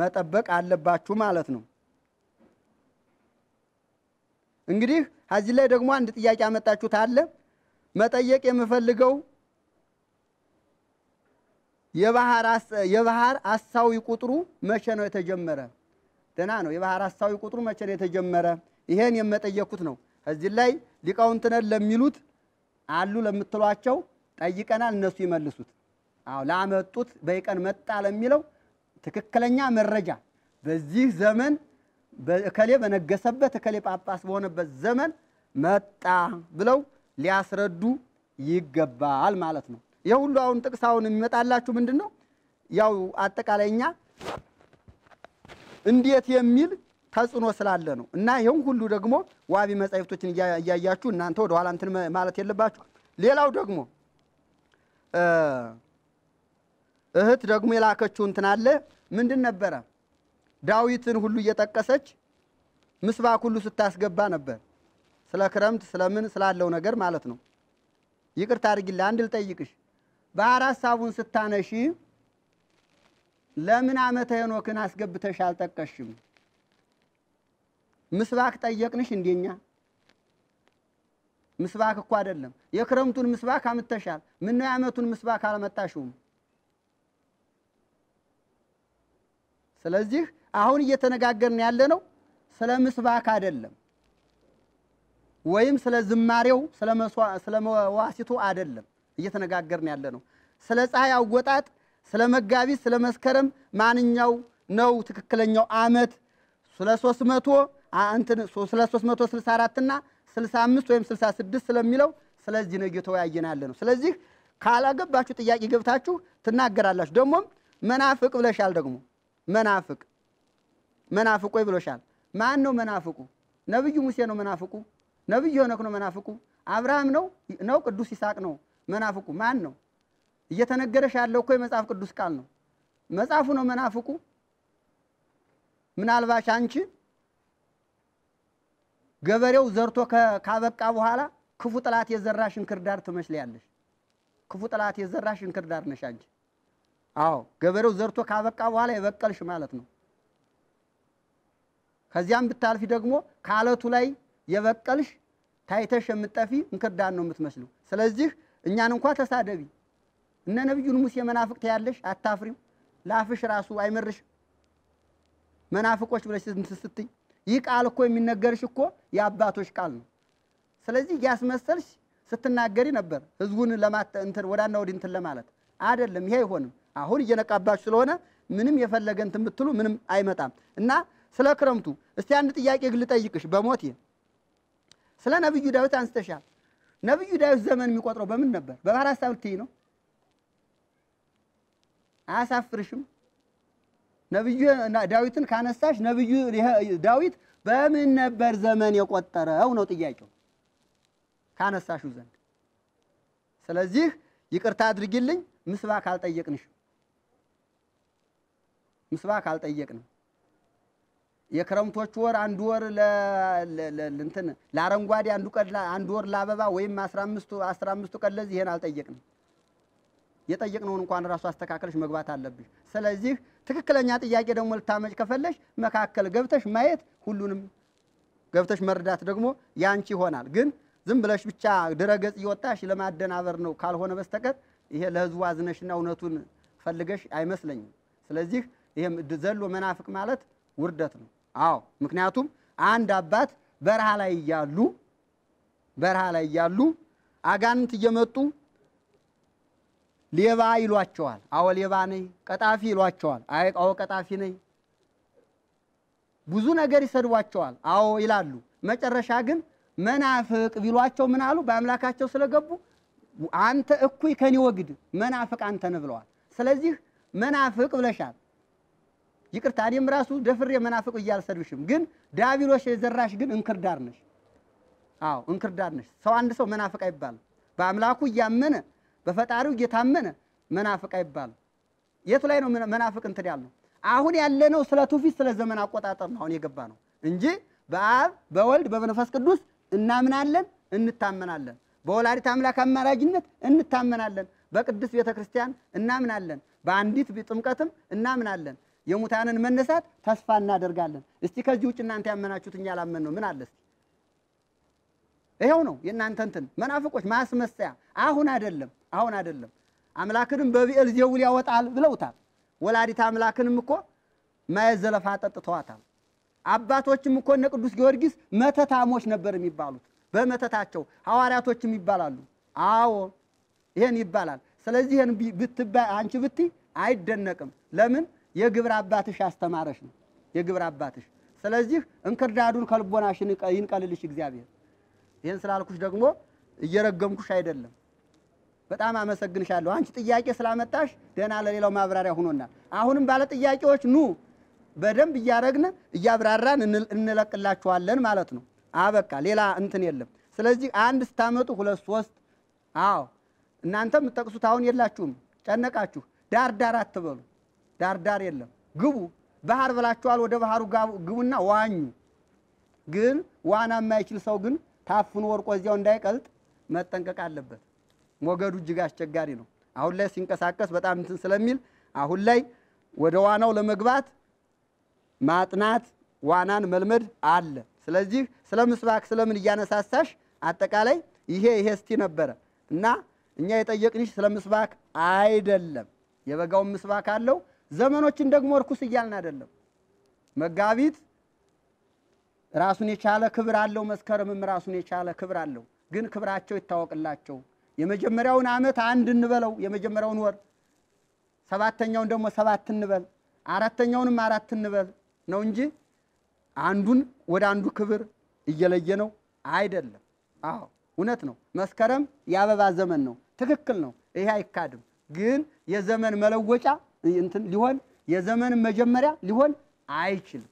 Speaker 1: መጠበቅ አለባችሁ ማለት ነው። እንግዲህ እዚህ ላይ ደግሞ አንድ ጥያቄ አመጣችሁት አለ መጠየቅ የምፈልገው የባህር አሳዊ ቁጥሩ መቼ ነው የተጀመረ? ደህና ነው። የባህር አሳዊ ቁጥሩ መቼ ነው የተጀመረ? ይሄን የመጠየኩት ነው። እዚህ ላይ ሊቃውንት ለሚሉት አሉ ለምትሏቸው ጠይቀናል፣ እነሱ ይመልሱት። አዎ ላመጡት በይቀን መጣ ለሚለው ትክክለኛ መረጃ በዚህ ዘመን እከሌ በነገሰበት እከሌ ጳጳስ በሆነበት ዘመን መጣ ብለው ሊያስረዱ ይገባል ማለት ነው። ይህ ሁሉ አሁን ጥቅስ አሁን የሚመጣላችሁ ምንድን ነው? ያው አጠቃላይኛ እንዴት የሚል ተጽዕኖ ስላለ ነው። እና ይህም ሁሉ ደግሞ ዋቢ መጻሕፍቶችን እያያችሁ እናንተ ወደ ኋላ እንትን ማለት የለባችሁ። ሌላው ደግሞ እህት ደግሞ የላከችው እንትን አለ ምንድን ነበረ? ዳዊትን ሁሉ እየጠቀሰች ምስባክ ሁሉ ስታስገባ ነበር። ስለ ክረምት ስለምን ስላለው ነገር ማለት ነው። ይቅርታ አድርጊልኝ፣ አንድ ልጠይቅሽ በአራት ሳቡን ስታነሺ ለምን ዓመተ ሄኖክን አስገብተሽ አልጠቀሽም? ምስባክ ጠየቅንሽ? እንዴኛ ምስባክ እኮ አይደለም። የክረምቱን ምስባክ አምጥተሻል። ነው የዓመቱን ምስባክ አልመጣሽውም? ስለዚህ አሁን እየተነጋገርን ያለነው ስለ ምስባክ አይደለም፣ ወይም ስለ ዝማሬው ስለ መዋሲቱ አይደለም። እየተነጋገርን ያለ ነው። ስለ ፀሐይ አወጣጥ፣ ስለ መጋቢት፣ ስለ መስከረም ማንኛው ነው ትክክለኛው ዓመት ስለ 300 እንትን ስለ 364 እና 65 ወይም 66 ስለሚለው ስለዚህ ነው እየተወያየን ያለ ነው። ስለዚህ ካላገባችሁ ጥያቄ ገብታችሁ ትናገራላችሁ። ደግሞም መናፍቅ ብለሻል። ደግሞ መናፍቅ መናፍቅ ወይ ብሎሻል። ማን ነው መናፍቁ? ነብዩ ሙሴ ነው መናፍቁ። ነብዩ ሆነክ ነው መናፍቁ። አብርሃም ነው ነው ቅዱስ ይስሐቅ ነው መናፍቁ ማን ነው? እየተነገረሽ ያለው እኮ የመጽሐፍ ቅዱስ ቃል ነው። መጽሐፉ ነው መናፍቁ። ምናልባሽ አንቺ ገበሬው ዘርቶ ካበቃ በኋላ ክፉ ጥላት የዘራሽ እንክርዳር ትመስልያለሽ። ክፉ ጥላት የዘራሽ እንክርዳድ ነሽ አንቺ። አዎ ገበሬው ዘርቶ ካበቃ በኋላ የበቀልሽ ማለት ነው። ከዚያም ብታልፊ ደግሞ ከአለቱ ላይ የበቀልሽ ታይተሽ የምጠፊ እንክርዳድ ነው የምትመስለው። ስለዚህ እኛን እንኳ ተሳደቢ እነ ነቢዩን ሙሴ መናፍቅ ታያለሽ፣ አታፍሪም። ላፍሽ ራሱ አይመርሽም መናፍቆች ብለሽ ስትይ። ይህ ቃል እኮ የሚነገርሽ እኮ የአባቶች ቃል ነው። ስለዚህ ያስመሰልሽ ስትናገሪ ነበር ህዝቡን ለማንትን ወዳና ወዲህ እንትን ለማለት አይደለም። ይሄ አይሆንም። አሁን እየነቃባችሁ ስለሆነ ምንም የፈለገ እንትን ብትሉ ምንም አይመጣም። እና ስለ ክረምቱ እስቲ አንድ ጥያቄ ልጠይቅሽ። በሞቴ ስለ ነቢዩ ዳዊት አንስተሻል። ነብዩ ዳዊት ዘመን የሚቆጥረው በምን ነበር? በባህር ሀሳብ ነው? አያሳፍርሽም? ነብዩ ዳዊትን ካነሳሽ ነብዩ ዳዊት በምን ነበር ዘመን የቆጠረው ነው ጥያቄው ካነሳሹ ዘንድ። ስለዚህ ይቅርታ አድርጊልኝ ምስባክ ካልጠየቅንሽ ምስባክ አልጠየቅንም። የክረምቶቹ ወር አንድ ወር እንትን ለአረንጓዴ አንዱ ቀን አንድ ወር ለአበባ ወይም አስራ አምስቱ ቀን ለዚህ ይሄን አልጠየቅንም። የጠየቅነውን እንኳን ራሱ አስተካከለሽ መግባት አለብሽ። ስለዚህ ትክክለኛ ጥያቄ ደግሞ ልታመጭ ከፈለሽ መካከል ገብተሽ ማየት ሁሉንም ገብተሽ መርዳት ደግሞ ያንቺ ይሆናል። ግን ዝም ብለሽ ብቻ ድረገጽ እየወጣሽ ለማደናበር ነው ካልሆነ በስተቀር ይሄ ለህዝቡ አዝነሽና እውነቱን ፈልገሽ አይመስለኝም። ስለዚህ ይሄም ዘሎ መናፍቅ ማለት ውርደት ነው። አዎ ምክንያቱም አንድ አባት በረሃ ላይ እያሉ በረሃ ላይ እያሉ አጋንንት እየመጡ ሌባ ይሏቸዋል። አዎ ሌባ ነኝ፣ ቀጣፊ ይሏቸዋል። አይ አዎ ቀጣፊ ነኝ፣ ብዙ ነገር ይሰድቧቸዋል። አዎ ይላሉ። መጨረሻ ግን መናፍቅ ቢሏቸው ምን አሉ? በአምላካቸው ስለገቡ አንተ እኩይ ከኔ ወግድ መናፍቅ አንተ ነህ ብለዋል። ስለዚህ መናፍቅ ብለሻል። ይቅርታ እኔም ራሱ ደፍሬ መናፍቅ እያልሰድብሽም፣ ግን ዲያብሎስ የዘራሽ ግን እንክርዳር ነሽ። አዎ እንክርዳር ነሽ። ሰው አንድ ሰው መናፍቅ አይባል። በአምላኩ እያመነ በፈጣሪው እየታመነ መናፍቅ አይባል። የቱ ላይ ነው መናፍቅ እንትን ያለው? አሁን ያለነው ስለ ትውፊት ስለ ዘመን አቆጣጠር ነው አሁን የገባ ነው እንጂ በአብ በወልድ በመንፈስ ቅዱስ እናምናለን እንታመናለን። በወላዲት አምላክ አማላጅነት እንታመናለን። በቅድስት ቤተ ክርስቲያን እናምናለን። በአንዲት ጥምቀትም እናምናለን። የሙታንን መነሳት ተስፋ እናደርጋለን። እስቲ ከዚህ ውጭ እናንተ ያመናችሁት እኛ ላመን ነው ምን አለ እስቲ? ይኸው ነው የእናንተ እንትን መናፍቆች፣ ማስመሰያ። አሁን አይደለም አሁን አይደለም አምላክንም በብኤል ዜውል ያወጣል ብለውታል። ወላዲት አምላክንም እኮ ማየዘለፋ ጠጥተዋታል። አባቶችም እኮ እነ ቅዱስ ጊዮርጊስ መተታሞች ነበር የሚባሉት በመተታቸው ሐዋርያቶችም ይባላሉ። አዎ ይሄን ይባላል። ስለዚህ ይሄን ብትባ አንቺ ብትይ አይደነቅም። ለምን የግብር አባትሽ ያስተማረሽ ነው የግብር አባትሽ። ስለዚህ እንክርዳዱን ከልቦናሽ ይንቀልልሽ እግዚአብሔር። ይህን ስላልኩሽ ደግሞ እየረገምኩሽ አይደለም። በጣም አመሰግንሻለሁ። አንቺ ጥያቄ ስላመጣሽ ደህና ለሌላው ማብራሪያ ሆኖናል። አሁንም ባለ ጥያቄዎች ኑ በደንብ እያረግን እያብራራን እንለቅላችኋለን ማለት ነው። አበቃ ሌላ እንትን የለም። ስለዚህ አንድ ስታመጡ ሁለት ሶስት። አዎ እናንተ የምትጠቅሱት አሁን የላችሁም፣ ጨነቃችሁ። ዳር ዳር አትበሉ። ዳርዳር የለም። ግቡ ባህር ብላችኋል፣ ወደ ባህሩ ግቡና ዋኙ። ግን ዋና የማይችል ሰው ግን ታፍኖ ወርቆ እዚያው እንዳይቀልጥ መጠንቀቅ አለበት። ሞገዱ እጅግ አስቸጋሪ ነው። አሁን ላይ ሲንቀሳቀስ በጣም እንትን ስለሚል አሁን ላይ ወደ ዋናው ለመግባት ማጥናት፣ ዋናን መልመድ አለ። ስለዚህ ስለ ምስባክ ስለምን እያነሳሳሽ አጠቃላይ ይሄ ይሄ እስቲ ነበረ እና እኛ የጠየቅንሽ ስለ ምስባክ አይደለም። የበጋውን ምስባክ አለው ዘመኖችን ደግሞ እርኩስ እያልን አይደለም። መጋቢት ራሱን የቻለ ክብር አለው። መስከረምም ራሱን የቻለ ክብር አለው። ግን ክብራቸው ይታወቅላቸው። የመጀመሪያውን ዓመት አንድ እንበለው፣ የመጀመሪያውን ወር ሰባተኛውን ደግሞ ሰባት እንበል፣ አራተኛውንም አራት እንበል ነው እንጂ አንዱን ወደ አንዱ ክብር እየለየ ነው አይደለም። አዎ እውነት ነው። መስከረም የአበባ ዘመን ነው። ትክክል ነው። ይሄ አይካድም። ግን የዘመን መለወጫ እንትን ሊሆን የዘመንም መጀመሪያ ሊሆን አይችልም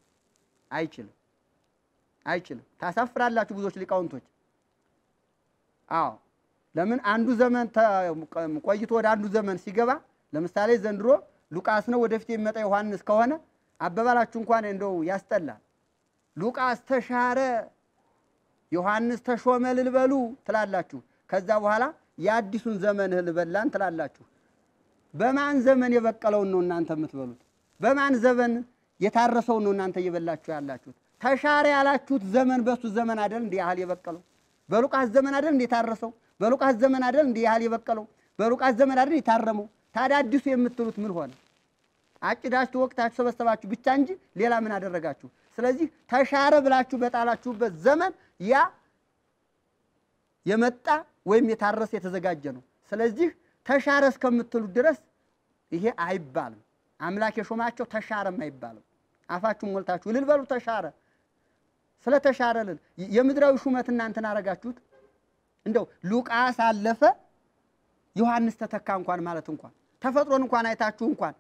Speaker 1: አይችልም አይችልም። ታሳፍራላችሁ ብዙዎች ሊቃውንቶች። አዎ ለምን አንዱ ዘመን ቆይቶ ወደ አንዱ ዘመን ሲገባ፣ ለምሳሌ ዘንድሮ ሉቃስ ነው ወደፊት የሚመጣ ዮሐንስ ከሆነ አባባላችሁ እንኳን እንደው ያስጠላል። ሉቃስ ተሻረ፣ ዮሐንስ ተሾመ ልልበሉ ትላላችሁ። ከዛ በኋላ የአዲሱን ዘመን እህል በላን ትላላችሁ። በማን ዘመን የበቀለውን ነው እናንተ የምትበሉት? በማን ዘመን የታረሰውን ነው እናንተ እየበላችሁ ያላችሁት? ተሻረ ያላችሁት ዘመን በሱ ዘመን አይደል እንዲህ ያህል የበቀለው? በሉቃስ ዘመን አይደል እንዲህ የታረሰው? በሉቃስ ዘመን አይደል እንዲህ ያህል የበቀለው? በሉቃስ ዘመን አይደል የታረመው? ታዲያ አዲሱ የምትሉት ምን ሆነ? አጭዳችሁ ወቅታችሁ ሰበሰባችሁ ብቻ እንጂ ሌላ ምን አደረጋችሁ? ስለዚህ ተሻረ ብላችሁ በጣላችሁበት ዘመን ያ የመጣ ወይም የታረሰ የተዘጋጀ ነው። ስለዚህ ተሻረ እስከምትሉት ድረስ ይሄ አይባልም። አምላክ የሾማቸው ተሻረም አይባልም። አፋችሁን ሞልታችሁ እልል በሉ ተሻረ። ስለ ተሻረ ልል የምድራዊ ሹመት እናንተን አረጋችሁት። እንደው ሉቃስ አለፈ፣ ዮሐንስ ተተካ እንኳን ማለት እንኳን ተፈጥሮን እንኳን አይታችሁ እንኳን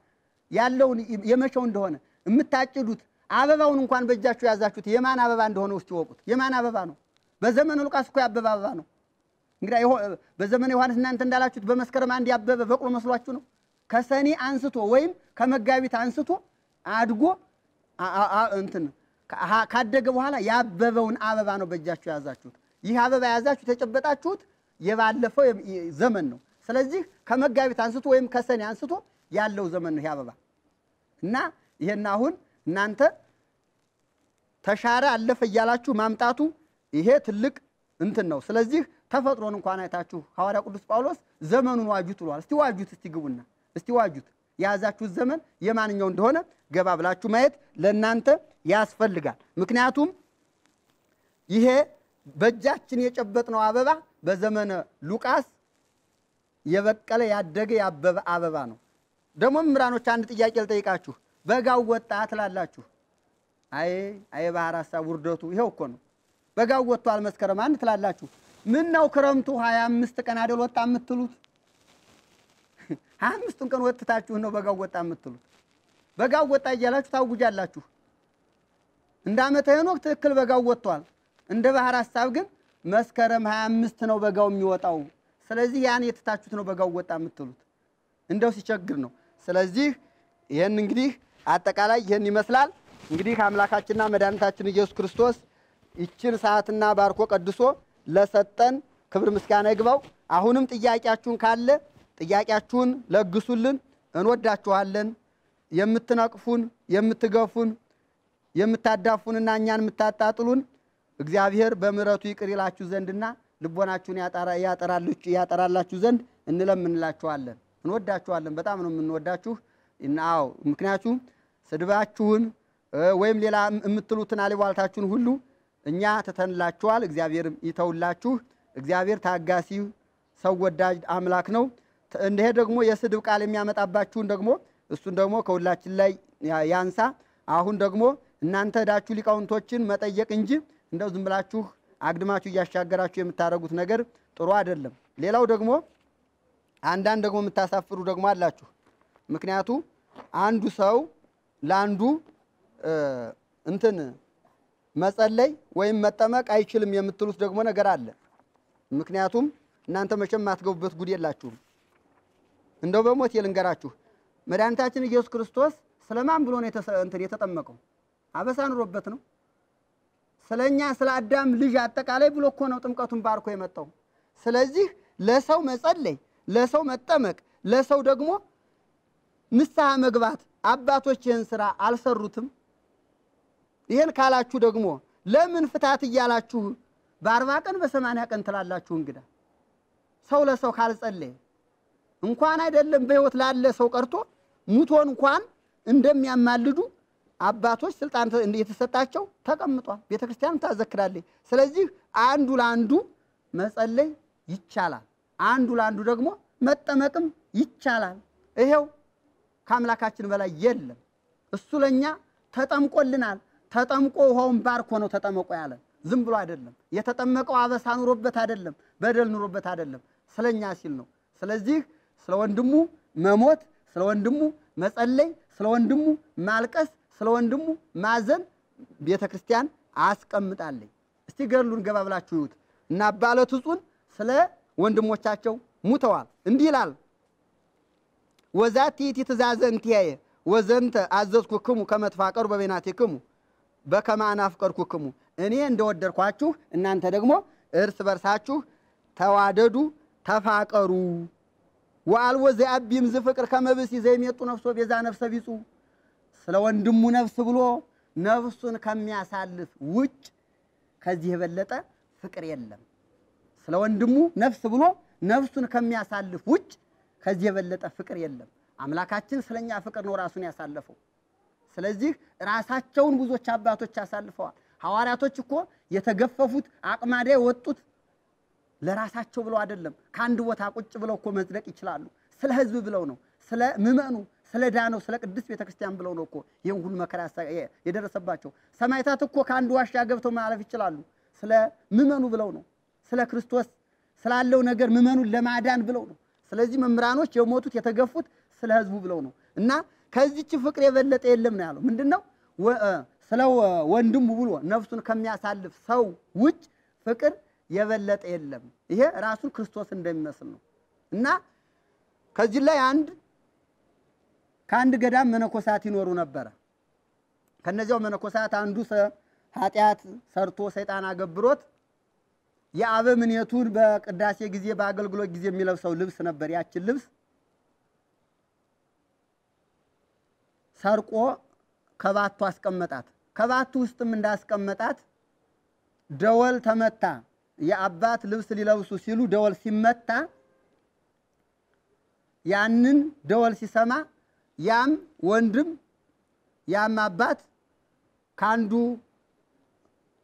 Speaker 1: ያለውን የመቼው እንደሆነ የምታጭዱት አበባውን እንኳን በእጃችሁ ያዛችሁት የማን አበባ እንደሆነ ውስጥ ይወቁት። የማን አበባ ነው? በዘመኑ ሉቃስ እኮ ያበባ አበባ ነው። እንግዲህ በዘመነ ዮሐንስ እናንተ እንዳላችሁት በመስከረም አንድ ያበበ በቅሎ መስሏችሁ ነው። ከሰኔ አንስቶ ወይም ከመጋቢት አንስቶ አድጎ እንትን ካደገ በኋላ ያበበውን አበባ ነው በእጃችሁ የያዛችሁት። ይህ አበባ የያዛችሁ የተጨበጣችሁት የባለፈው ዘመን ነው። ስለዚህ ከመጋቢት አንስቶ ወይም ከሰኔ አንስቶ ያለው ዘመን ነው ይህ አበባ እና ይሄን አሁን እናንተ ተሻረ አለፈ እያላችሁ ማምጣቱ ይሄ ትልቅ እንትን ነው። ስለዚህ ተፈጥሮን እንኳን አይታችሁ ሐዋርያ ቅዱስ ጳውሎስ ዘመኑን ዋጁት ብሏል። እስቲ ዋጁት፣ እስቲ ግቡና እስቲ ዋጁት። የያዛችሁት ዘመን የማንኛው እንደሆነ ገባ ብላችሁ ማየት ለእናንተ ያስፈልጋል። ምክንያቱም ይሄ በእጃችን የጨበጥነው አበባ በዘመነ ሉቃስ የበቀለ ያደገ ያበበ አበባ ነው። ደግሞ መምህራኖች አንድ ጥያቄ ልጠይቃችሁ። በጋው ወጣ ትላላችሁ። አይ አይ ባህር ሀሳብ ውርደቱ ይኸው እኮ ነው። በጋው ወጥቷል መስከረም አንድ ትላላችሁ። ምን ነው ክረምቱ ሀያ አምስት ቀን አይደል ወጣ የምትሉት? ሀያ አምስቱን ቀን ወጥታችሁ ነው በጋው ወጣ የምትሉት። በጋው ወጣ እያላችሁ ታውጃላችሁ። እንደ ዓመተ ሄኖክ ትክክል በጋው ወጥቷል። እንደ ባህር ሐሳብ ግን መስከረም ሀያ አምስት ነው በጋው የሚወጣው። ስለዚህ ያን የትታችሁት ነው በጋው ወጣ የምትሉት። እንደው ሲቸግር ነው። ስለዚህ ይህን እንግዲህ አጠቃላይ ይህን ይመስላል። እንግዲህ አምላካችንና መድኃኒታችን ኢየሱስ ክርስቶስ ይችን ሰዓትና ባርኮ ቀድሶ ለሰጠን ክብር ምስጋና ይግባው። አሁንም ጥያቄያችሁን ካለ ጥያቄያችሁን ለግሱልን። እንወዳችኋለን። የምትነቅፉን፣ የምትገፉን፣ የምታዳፉንና እኛን የምታጣጥሉን እግዚአብሔር በምሕረቱ ይቅር ይላችሁ ዘንድና ልቦናችሁን ያጠራላችሁ ዘንድ እንለምንላችኋለን። እንወዳችኋለን። በጣም ነው የምንወዳችሁ። አዎ፣ ምክንያቱም ስድባችሁን ወይም ሌላ የምትሉትን አሉባልታችሁን ሁሉ እኛ ትተንላችኋል፣ እግዚአብሔር ይተውላችሁ። እግዚአብሔር ታጋሲ ሰው ወዳጅ አምላክ ነው። እንዲሄ ደግሞ የስድብ ቃል የሚያመጣባችሁን ደግሞ እሱን ደግሞ ከሁላችን ላይ ያንሳ። አሁን ደግሞ እናንተ ሄዳችሁ ሊቃውንቶችን መጠየቅ እንጂ እንደው ዝም ብላችሁ አግድማችሁ እያሻገራችሁ የምታደርጉት ነገር ጥሩ አይደለም። ሌላው ደግሞ አንዳንድ ደግሞ የምታሳፍሩ ደግሞ አላችሁ። ምክንያቱ አንዱ ሰው ለአንዱ እንትን መጸለይ ወይም መጠመቅ አይችልም የምትሉት ደግሞ ነገር አለ። ምክንያቱም እናንተ መቼም ማትገቡበት ጉድ የላችሁም። እንደው በሞት የልንገራችሁ መድኃኒታችን ኢየሱስ ክርስቶስ ስለማን ብሎ ነው የተጠመቀው? አበሳ ኑሮበት ነው። ስለኛ ስለ አዳም ልጅ አጠቃላይ ብሎ እኮ ነው ጥምቀቱን ባርኮ የመጣው። ስለዚህ ለሰው መጸለይ፣ ለሰው መጠመቅ፣ ለሰው ደግሞ ንስሐ መግባት አባቶች ስራ አልሰሩትም። ይህን ካላችሁ ደግሞ ለምን ፍታት እያላችሁ በአርባ ቀን በሰማንያ ቀን ትላላችሁ? እንግዳ ሰው ለሰው ካልጸለየ እንኳን አይደለም በሕይወት ላለ ሰው ቀርቶ ሙቶን እንኳን እንደሚያማልዱ አባቶች ስልጣን የተሰጣቸው ተቀምጧል። ቤተ ክርስቲያንም ታዘክራለች። ስለዚህ አንዱ ለአንዱ መጸለይ ይቻላል። አንዱ ለአንዱ ደግሞ መጠመቅም ይቻላል። ይሄው ከአምላካችን በላይ የለም። እሱ ለእኛ ተጠምቆልናል። ተጠምቆ ውሃውን ባርኮ ነው ተጠመቆ ያለ። ዝም ብሎ አይደለም የተጠመቀው፣ አበሳ ኑሮበት አይደለም፣ በደል ኑሮበት አይደለም፣ ስለኛ ሲል ነው። ስለዚህ ስለ ወንድሙ መሞት፣ ስለ ወንድሙ መጸለይ፣ ስለ ወንድሙ ማልቀስ፣ ስለ ወንድሙ ማዘን ቤተ ክርስቲያን አስቀምጣለኝ። እስቲ ገድሉን ገባ ብላችሁ ይዩት እና ባለት እጹን ስለ ወንድሞቻቸው ሙተዋል እንዲህ ይላል ወዛቲ ትእዛዘ እንቲያየ ወዘንተ አዘዝኩክሙ ከመትፋቀሩ ትፋቀሩ በከማን አፍቀርኩክሙ እኔ እንደወደድኳችሁ እናንተ ደግሞ እርስ በርሳችሁ ተዋደዱ፣ ተፋቀሩ። ወአልቦ ዘአቢም ዝፍቅር ከመብሲ ዘይሜጡ ነፍሶ ቤዛ ነፍሰ ቢጹ ስለ ወንድሙ ነፍስ ብሎ ነፍሱን ከሚያሳልፍ ውጭ ከዚህ የበለጠ ፍቅር የለም። ስለ ወንድሙ ነፍስ ብሎ ነፍሱን ከሚያሳልፍ ውጭ ከዚህ የበለጠ ፍቅር የለም። አምላካችን ስለኛ ፍቅር ነው ራሱን ያሳለፈው። ስለዚህ ራሳቸውን ብዙዎች አባቶች አሳልፈዋል። ሐዋርያቶች እኮ የተገፈፉት አቅማዳ የወጡት ለራሳቸው ብለው አይደለም። ከአንድ ቦታ ቁጭ ብለው እኮ መጽደቅ ይችላሉ። ስለ ህዝብ ብለው ነው፣ ስለ ምመኑ ስለ ዳነው፣ ስለ ቅድስት ቤተክርስቲያን ብለው ነው እኮ ይህን ሁሉ መከራ የደረሰባቸው። ሰማዕታት እኮ ከአንድ ዋሻ ገብተው ማለፍ ይችላሉ። ስለ ምዕመኑ ብለው ነው፣ ስለ ክርስቶስ ስላለው ነገር ምዕመኑን ለማዳን ብለው ነው። ስለዚህ መምህራኖች የሞቱት የተገፉት ስለ ህዝቡ ብለው ነው እና ከዚች ፍቅር የበለጠ የለም ነው ያለው። ምንድን ነው ስለ ወንድሙ ብሎ ነፍሱን ከሚያሳልፍ ሰው ውጭ ፍቅር የበለጠ የለም። ይሄ ራሱን ክርስቶስ እንደሚመስል ነው እና ከዚህ ላይ አንድ ከአንድ ገዳም መነኮሳት ይኖሩ ነበረ። ከነዚያው መነኮሳት አንዱ ኃጢአት ሰርቶ ሰይጣን አገብሮት የአበ ምኔቱን በቅዳሴ ጊዜ በአገልግሎት ጊዜ የሚለብሰው ልብስ ነበር። ያችን ልብስ ሰርቆ ከባቱ አስቀመጣት። ከባቱ ውስጥም እንዳስቀመጣት ደወል ተመታ። የአባት ልብስ ሊለብሱ ሲሉ ደወል ሲመታ ያንን ደወል ሲሰማ ያም ወንድም ያም አባት ከአንዱ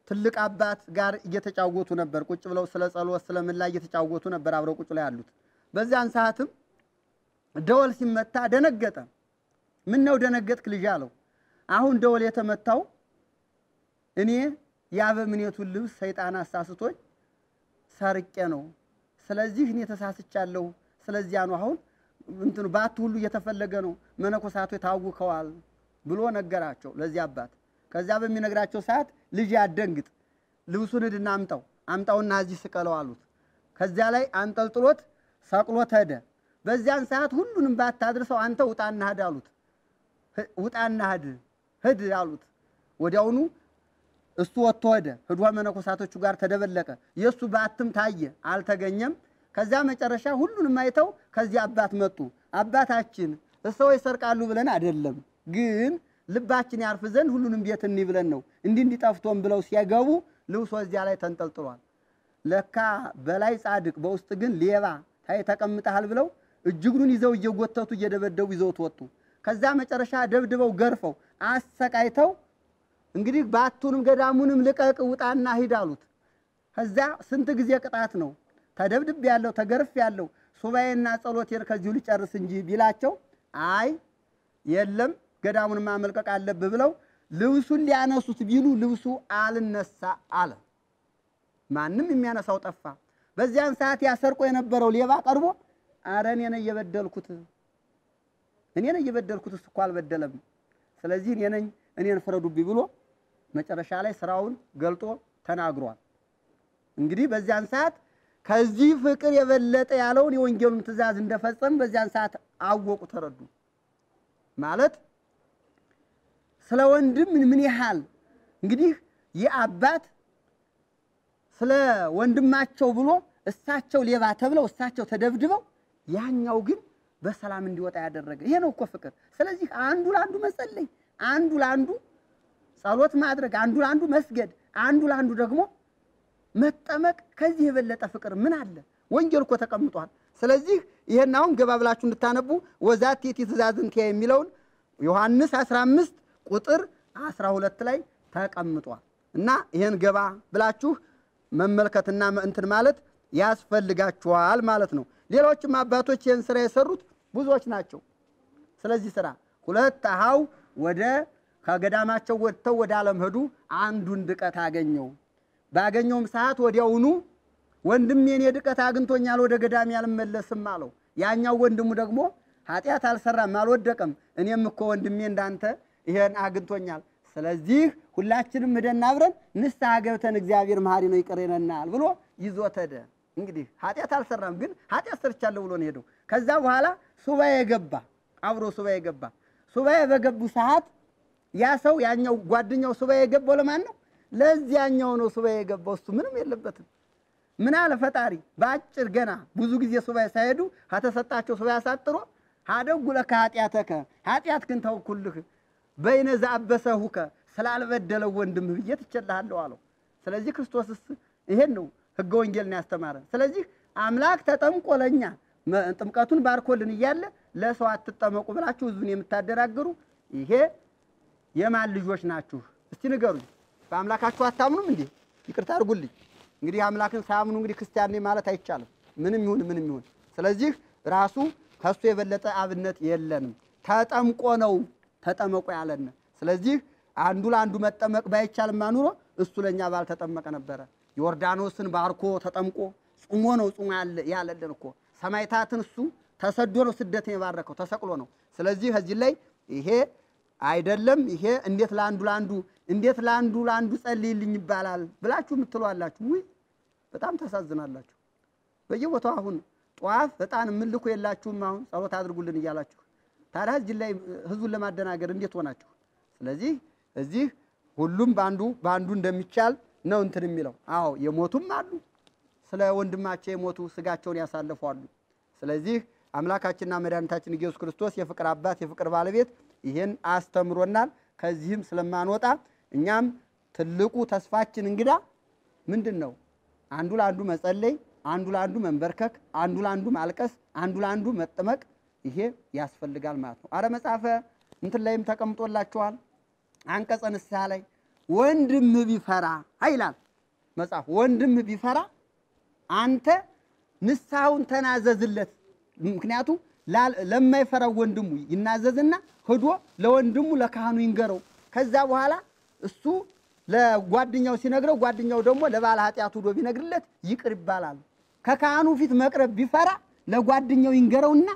Speaker 1: ትልቅ አባት ጋር እየተጫወቱ ነበር። ቁጭ ብለው ስለ ጸሎት ስለ ላይ እየተጫወቱ ነበር አብረው ቁጭ ላይ ያሉት። በዚያን ሰዓትም ደወል ሲመታ ደነገጠ። ምን ነው ደነገጥክ ልጅ አለው። አሁን ደወል የተመታው እኔ የአበምኔቱን ልብስ ሰይጣን አሳስቶኝ ሰርቄ ነው። ስለዚህ እኔ ተሳስቻለሁ። ስለዚያ ነው አሁን እንትኑ ባት ሁሉ እየተፈለገ ነው፣ መነኮሳቱ ታውከዋል ብሎ ነገራቸው ለዚህ አባት። ከዚያ በሚነግራቸው ሰዓት ልጅ ያደንግጥ፣ ልብሱን ሂድና አምጣው፣ አምጣውና እዚህ ስቀለው አሉት። ከዚያ ላይ አንጠልጥሎት ሰቅሎት ሄደ። በዚያን ሰዓት ሁሉንም ባታድርሰው አንተ ውጣና ሂድ አሉት። ውጣና ሂድ ሂድ አሉት። ወዲያውኑ እሱ ወጥቶ ሄደ። ህዷ መነኮሳቶቹ ጋር ተደበለቀ። የእሱ በአትም ታየ፣ አልተገኘም። ከዚያ መጨረሻ ሁሉንም አይተው ከዚህ አባት መጡ። አባታችን እሰው ይሰርቃሉ ብለን አይደለም፣ ግን ልባችን ያርፍ ዘንድ ሁሉንም ቤት እንይ ብለን ነው። እንዲህ እንዲጠፍቶን ብለው ሲገቡ ልብሶ እዚያ ላይ ተንጠልጥሏል። ለካ በላይ ጻድቅ በውስጥ ግን ሌባ ታይ ተቀምጠሃል ብለው እጅግሩን ይዘው እየጎተቱ እየደበደቡ ይዘውት ወጡ። ከዛ መጨረሻ ደብድበው ገርፈው አሰቃይተው እንግዲህ ባቱንም ገዳሙንም ልቀቅ ውጣና ሂድ አሉት። ከዛ ስንት ጊዜ ቅጣት ነው ተደብድብ ያለው ተገርፍ ያለው ሱባኤና ጸሎቴን ከዚሁ ልጨርስ እንጂ ቢላቸው አይ የለም ገዳሙን ማመልቀቅ አለብህ ብለው ልብሱን ሊያነሱት ቢሉ ልብሱ አልነሳ አለ። ማንም የሚያነሳው ጠፋ። በዚያን ሰዓት ያሰርቆ የነበረው ሌባ ቀርቦ አረ እኔ ነኝ የበደልኩት እኔ ነኝ የበደልኩት፣ እሱ እኮ አልበደለም። ስለዚህ እኔ ነኝ እኔን ፍረዱብኝ ብሎ መጨረሻ ላይ ስራውን ገልጦ ተናግሯል። እንግዲህ በዚያን ሰዓት ከዚህ ፍቅር የበለጠ ያለውን የወንጌሉን ትእዛዝ እንደፈጸም በዚያን ሰዓት አወቁ፣ ተረዱ። ማለት ስለ ወንድም ምን ያህል እንግዲህ የአባት ስለ ወንድማቸው ብሎ እሳቸው ሌባ ተብለው እሳቸው ተደብድበው ያኛው ግን በሰላም እንዲወጣ ያደረገ ይሄ ነው እኮ ፍቅር። ስለዚህ አንዱ ለአንዱ መጸለይ፣ አንዱ ለአንዱ ጸሎት ማድረግ፣ አንዱ ለአንዱ መስገድ፣ አንዱ ለአንዱ ደግሞ መጠመቅ። ከዚህ የበለጠ ፍቅር ምን አለ? ወንጌል እኮ ተቀምጧል። ስለዚህ ይሄን አሁን ገባ ብላችሁ እንድታነቡ ወዛት የቲ ትእዛዝንት የሚለውን ዮሐንስ 15 ቁጥር 12 ላይ ተቀምጧል እና ይሄን ገባ ብላችሁ መመልከትና እንትን ማለት ያስፈልጋችኋል ማለት ነው። ሌሎችም አባቶች ይህን ስራ የሰሩት ብዙዎች ናቸው። ስለዚህ ስራ ሁለት አሃው ወደ ከገዳማቸው ወጥተው ወደ ዓለም ሄዱ። አንዱን ድቀት አገኘው። ባገኘውም ሰዓት ወዲያውኑ ወንድም የኔ ድቀት አግኝቶኛል፣ ወደ ገዳሜ አልመለስም አለው። ያኛው ወንድሙ ደግሞ ኃጢአት አልሰራም፣ አልወደቀም። እኔም እኮ ወንድሜ እንዳንተ ይሄን አግኝቶኛል። ስለዚህ ሁላችንም ሂደን አብረን ንስሐ ገብተን እግዚአብሔር መሐሪ ነው ይቅር ይለናል ብሎ ይዞት ሄደ። እንግዲህ ኃጢአት አልሰራም፣ ግን ኃጢአት ሰርቻለሁ ብሎ ነው ሄደው ከዛ በኋላ ሱባ የገባ አብሮ ሱባ የገባ ሱባ በገቡ ሰዓት ያ ሰው ያኛው ጓደኛው ሱባ የገባው ለማን ነው? ለዚያኛው ነው ሱባ የገባው። እሱ ምንም የለበትም። ምን አለ ፈጣሪ በአጭር ገና ብዙ ጊዜ ሱባ ሳይሄዱ ከተሰጣቸው ሱባ ያሳጥሮ አደጉ ለከ ኃጢአተከ ግን ተውኩልህ በይነ ዘአበሰሁከ ስላልበደለው ወንድም ብዬ ትቼልሃለሁ አለው። ስለዚህ ክርስቶስስ ይሄን ነው ህገ ወንጌልን ያስተማረ። ስለዚህ አምላክ ተጠምቆ ለኛ ጥምቀቱን ባርኮልን እያለ ለሰው አትጠመቁ ብላችሁ ህዝቡን የምታደራግሩ ይሄ የማን ልጆች ናችሁ? እስቲ ንገሩኝ። በአምላካችሁ አታምኑም እንዴ? ይቅርታ አድርጉልኝ። እንግዲህ አምላክን ሳያምኑ እንግዲህ ክርስቲያን ማለት አይቻልም። ምንም ይሁን ምንም ይሁን። ስለዚህ ራሱ ከሱ የበለጠ አብነት የለንም። ተጠምቆ ነው ተጠመቆ ያለን። ስለዚህ አንዱ ለአንዱ መጠመቅ ባይቻልም አኑሮ እሱ ለእኛ ባልተጠመቀ ነበረ። ዮርዳኖስን ባርኮ ተጠምቆ ጽሞ ነው ጽሞ ያለልን እኮ ሰማይታትን እሱ ተሰዶ ነው ስደትን የባረከው ተሰቅሎ ነው። ስለዚህ ከዚህ ላይ ይሄ አይደለም ይሄ እንዴት ለአንዱ ለአንዱ እንዴት ለአንዱ ለአንዱ ጸልይልኝ ይባላል ብላችሁ የምትሏላችሁ፣ ውይ በጣም ታሳዝናላችሁ። በየቦታው አሁን ጠዋፍ በጣም ምልኩ የላችሁም አሁን ጸሎት አድርጉልን እያላችሁ ታዲያ እዚህ ላይ ህዝቡን ለማደናገር እንዴት ሆናችሁ? ስለዚህ እዚህ ሁሉም በአንዱ ባንዱ እንደሚቻል ነው እንትን የሚለው አዎ የሞቱም አሉ ስለ ወንድማቸው የሞቱ ስጋቸውን ያሳልፏሉ። ስለዚህ አምላካችንና መድኃኒታችን ኢየሱስ ክርስቶስ የፍቅር አባት የፍቅር ባለቤት ይህን አስተምሮናል። ከዚህም ስለማንወጣ እኛም ትልቁ ተስፋችን እንግዳ ምንድን ነው? አንዱ ለአንዱ መጸለይ፣ አንዱ ለአንዱ መንበርከክ፣ አንዱ ለአንዱ ማልቀስ፣ አንዱ ለአንዱ መጠመቅ፣ ይሄ ያስፈልጋል ማለት ነው። አረ መጽሐፈ እንትን ላይም ተቀምጦላችኋል። አንቀጸ ንስሐ ላይ ወንድም ቢፈራ ይላል መጽሐፍ። ወንድም ቢፈራ አንተ ንስሐውን ተናዘዝለት። ምክንያቱም ለማይፈራው ወንድሙ ይናዘዝና ህዶ ለወንድሙ ለካህኑ ይንገረው። ከዛ በኋላ እሱ ለጓደኛው ሲነግረው ጓደኛው ደግሞ ለባለ ኃጢአቱ ዶ ቢነግርለት ይቅር ይባላሉ። ከካህኑ ፊት መቅረብ ቢፈራ ለጓደኛው ይንገረውና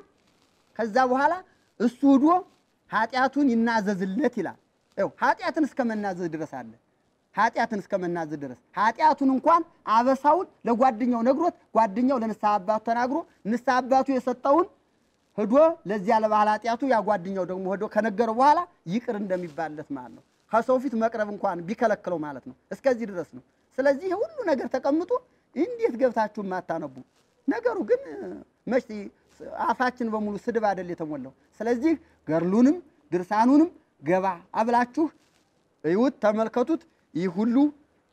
Speaker 1: ከዛ በኋላ እሱ ህዶ ኃጢአቱን ይናዘዝለት ይላል። ኃጢአትን እስከ መናዘዝ ድረስ አለ። ኃጢአትን እስከ ድረስ ኃጢአቱን እንኳን አበሳውን ለጓደኛው ነግሮት ጓደኛው ለንስሐ አባቱ ተናግሮ ንስሐ አባቱ የሰጠውን ሂዶ ለዚያ ለባህል ኃጢአቱ ያ ጓደኛው ደግሞ ሂዶ ከነገረው በኋላ ይቅር እንደሚባልለት ማለት ነው። ከሰው ፊት መቅረብ እንኳን ቢከለክለው ማለት ነው። እስከዚህ ድረስ ነው። ስለዚህ ሁሉ ነገር ተቀምጦ እንዴት ገብታችሁ ማታነቡ? ነገሩ ግን መች አፋችን በሙሉ ስድብ አይደል የተሞላው። ስለዚህ ገርሉንም ድርሳኑንም ገባ አብላችሁ እዩት፣ ተመልከቱት። ይህ ሁሉ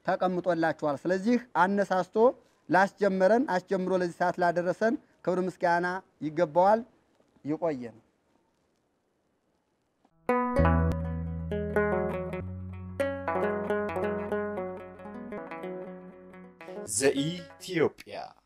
Speaker 1: ተቀምጦላችኋል። ስለዚህ አነሳስቶ ላስጀመረን አስጀምሮ ለዚህ ሰዓት ላደረሰን ክብር ምስጋና ይገባዋል። ይቆየን። ዘኢትዮጵያ